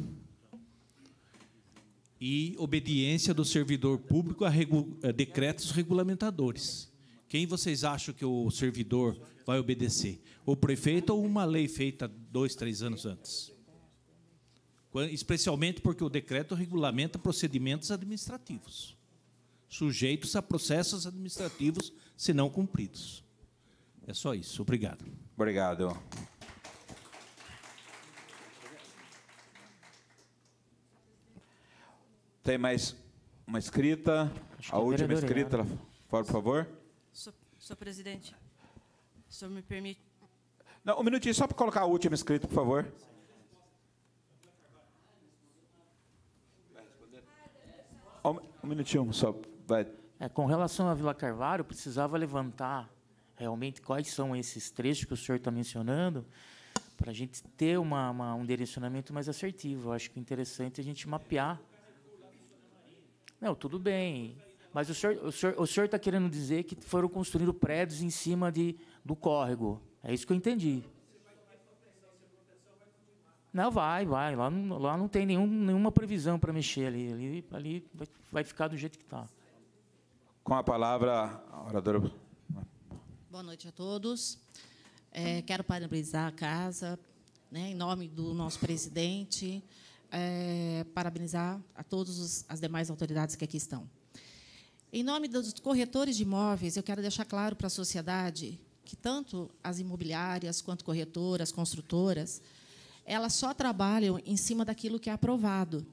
e obediência do servidor público a, regu a eh, decretos regulamentadores. Quem vocês acham que o servidor vai obedecer? O prefeito ou uma lei feita dois, três anos antes? Especialmente porque o decreto regulamenta procedimentos administrativos, sujeitos a processos administrativos se não cumpridos. É só isso. Obrigado. Obrigado. Tem mais uma escrita? A última escrita, por favor. Senhor, presidente, o senhor me permite. Não, um minutinho, só para colocar a última escrita, por favor. Um minutinho só. Vai. É, com relação à Vila Carvalho, precisava levantar realmente quais são esses trechos que o senhor está mencionando, para a gente ter uma, uma, um direcionamento mais assertivo. Eu acho que é interessante a gente mapear não, tudo bem. Mas o senhor o senhor, o senhor está querendo dizer que foram construídos prédios em cima de, do córrego. É isso que eu entendi. Não, vai, vai. Lá, lá não tem nenhum, nenhuma previsão para mexer ali. Ali, ali vai, vai ficar do jeito que está. Com a palavra, a oradora. Boa noite a todos. É, quero parabenizar a casa, né, em nome do nosso presidente é, parabenizar a todas as demais autoridades que aqui estão. Em nome dos corretores de imóveis, eu quero deixar claro para a sociedade que tanto as imobiliárias quanto corretoras, construtoras, elas só trabalham em cima daquilo que é aprovado.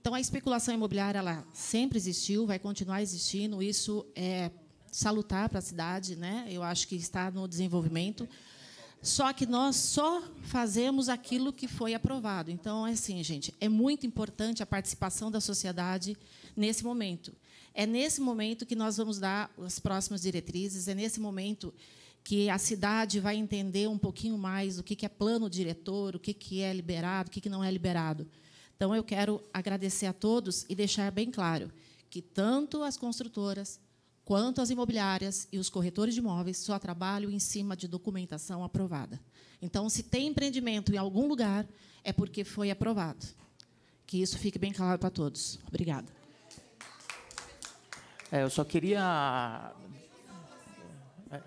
Então, a especulação imobiliária ela sempre existiu, vai continuar existindo. Isso é salutar para a cidade, né? Eu acho que está no desenvolvimento. Só que nós só fazemos aquilo que foi aprovado. Então, é assim, gente, é muito importante a participação da sociedade nesse momento. É nesse momento que nós vamos dar as próximas diretrizes, é nesse momento que a cidade vai entender um pouquinho mais o que é plano diretor, o que é liberado, o que não é liberado. Então, eu quero agradecer a todos e deixar bem claro que tanto as construtoras quanto as imobiliárias e os corretores de imóveis só trabalham em cima de documentação aprovada. Então, se tem empreendimento em algum lugar, é porque foi aprovado. Que isso fique bem claro para todos. Obrigada. É, eu só queria. É,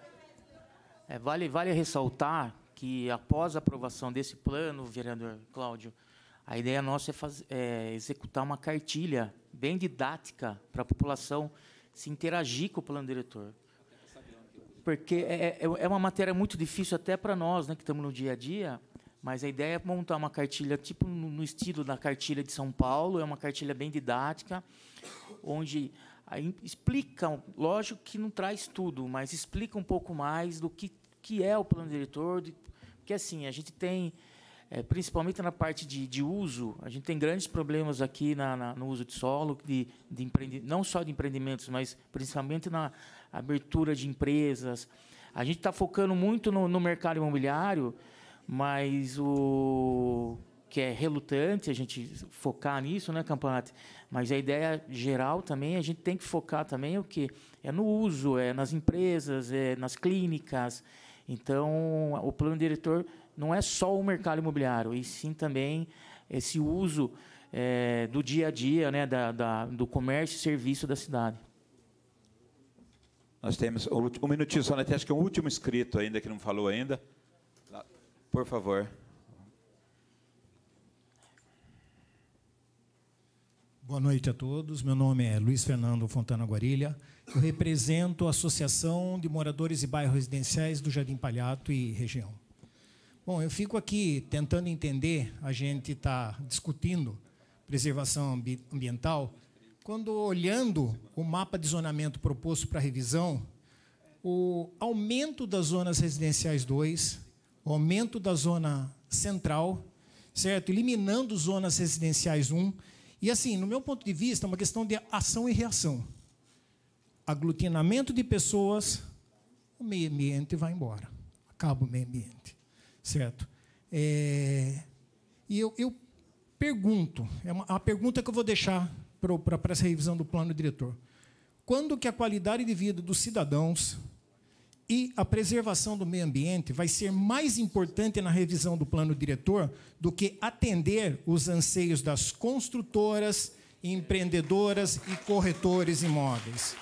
é, vale, vale ressaltar que, após a aprovação desse plano, vereador Cláudio, a ideia nossa é, fazer, é executar uma cartilha bem didática para a população se interagir com o plano diretor. Porque é, é, é, é uma matéria muito difícil até para nós, né, que estamos no dia a dia, mas a ideia é montar uma cartilha, tipo no estilo da cartilha de São Paulo, é uma cartilha bem didática, onde explica, lógico que não traz tudo, mas explica um pouco mais do que, que é o plano diretor. Porque, assim, a gente tem é, principalmente na parte de, de, uso, a gente tem grandes problemas aqui na, na, no uso de solo, de, de empreende, não só de empreendimentos, mas principalmente na abertura de empresas. A gente está focando muito no, no, mercado imobiliário, mas o que é relutante a gente focar nisso, né, Campanate? Mas a ideia geral também, a gente tem que focar também o que é no uso, é nas empresas, é nas clínicas. Então, o plano diretor não é só o mercado imobiliário, e sim também esse uso é, do dia a dia, né, da, da, do comércio e serviço da cidade. Nós temos um minutinho só, né? acho que é um último escrito ainda que não falou ainda. Por favor. Boa noite a todos. Meu nome é Luiz Fernando Fontana Guarilha. Eu represento a Associação de Moradores e Bairros Residenciais do Jardim Palhato e Região. Bom, eu fico aqui tentando entender, a gente está discutindo preservação ambiental, quando olhando o mapa de zonamento proposto para revisão, o aumento das zonas residenciais 2, o aumento da zona central, certo? Eliminando zonas residenciais 1. Um, e assim, no meu ponto de vista, é uma questão de ação e reação. Aglutinamento de pessoas, o meio ambiente vai embora. Acaba o meio ambiente. Certo. É, e eu, eu, pergunto, é uma, é a pergunta que eu vou deixar para essa revisão do plano diretor. Quando que a qualidade de vida dos cidadãos e a preservação do meio ambiente vai ser mais importante na revisão do plano diretor do que atender os anseios das construtoras, empreendedoras e corretores imóveis.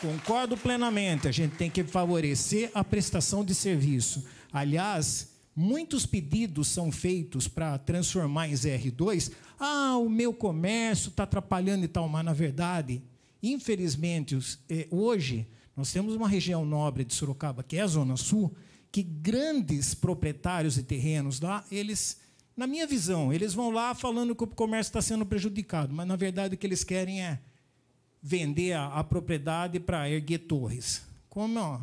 Concordo plenamente, a gente tem que favorecer a prestação de serviço. Aliás, Muitos pedidos são feitos para transformar em ZR2. Ah, o meu comércio está atrapalhando e tal, mas na verdade, infelizmente, é, hoje nós temos uma região nobre de Sorocaba, que é a Zona Sul, que grandes proprietários de terrenos lá, eles, na minha visão, eles vão lá falando que o comércio está sendo prejudicado, mas na verdade o que eles querem é vender a, a propriedade para erguer torres. Como ó,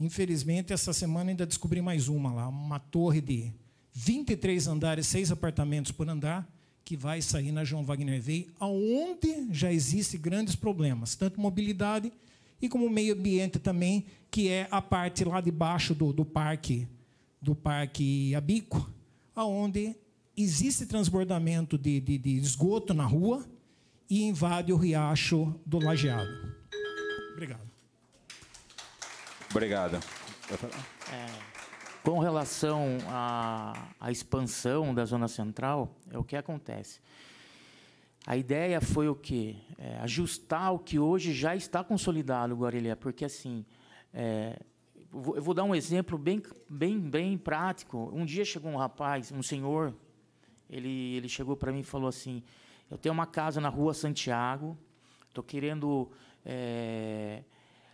Infelizmente, essa semana ainda descobri mais uma lá, uma torre de 23 andares, seis apartamentos por andar, que vai sair na João Wagner Vey, aonde já existem grandes problemas, tanto mobilidade e como meio ambiente também, que é a parte lá de baixo do, do parque do parque Abico, aonde existe transbordamento de, de, de esgoto na rua e invade o riacho do Lajeado. Obrigado. Obrigado. É, com relação à, à, expansão da Zona Central, é o que acontece. A ideia foi o quê? É, ajustar o que hoje já está consolidado, Guarilha, porque assim. É, eu vou dar um exemplo bem, bem, bem prático. Um dia chegou um rapaz, um senhor, ele, ele chegou para mim e falou assim: Eu tenho uma casa na rua Santiago, estou querendo é,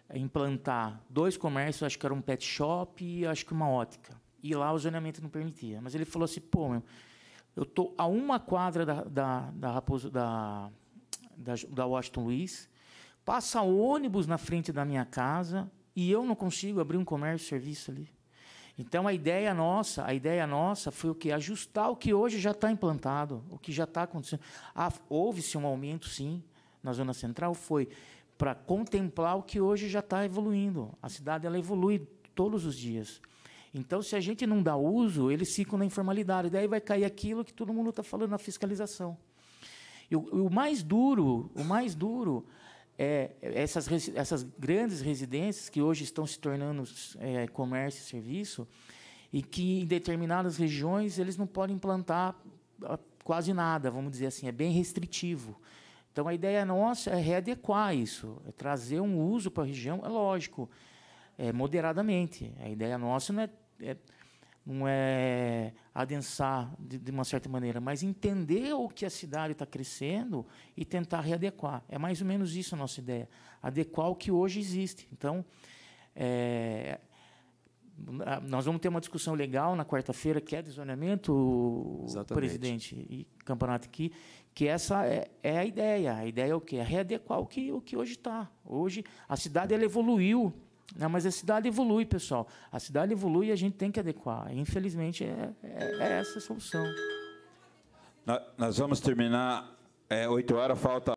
é implantar dois comércios, acho que era um pet shop e acho que uma ótica. E lá o zoneamento não permitia. Mas ele falou assim, pô, meu, eu tô a uma quadra da, da, da Raposo, da, da, da Washington Luiz, passa ônibus na frente da minha casa e eu não consigo abrir um comércio, serviço ali. Então a ideia nossa, a ideia nossa foi o que ajustar o que hoje já está implantado, o que já está acontecendo. Ah, houve se um aumento, sim, na zona central foi para contemplar o que hoje já está evoluindo. A cidade ela evolui todos os dias. Então, se a gente não dá uso, eles ficam na informalidade. Daí vai cair aquilo que todo mundo está falando na fiscalização. E o, o, mais duro, o mais duro é essas, essas grandes residências que hoje estão se tornando é, comércio e serviço e que em determinadas regiões eles não podem implantar ah, quase nada, vamos dizer assim, é bem restritivo. Então, a ideia nossa é readequar isso, é trazer um uso para a região, é lógico, é, moderadamente. A ideia nossa não é, é não é adensar de, de, uma certa maneira, mas entender o que a cidade está crescendo e tentar readequar. É mais ou menos isso a nossa ideia, adequar o que hoje existe. Então, é, nós vamos ter uma discussão legal na quarta-feira, que é de presidente e campeonato aqui, que essa é, é, a ideia. A ideia é o quê? É readequar o que, o que hoje está. Hoje, a cidade ela evoluiu, né? mas a cidade evolui, pessoal. A cidade evolui e a gente tem que adequar. Infelizmente, é, é, é essa a solução. Nós vamos terminar é, horas, falta.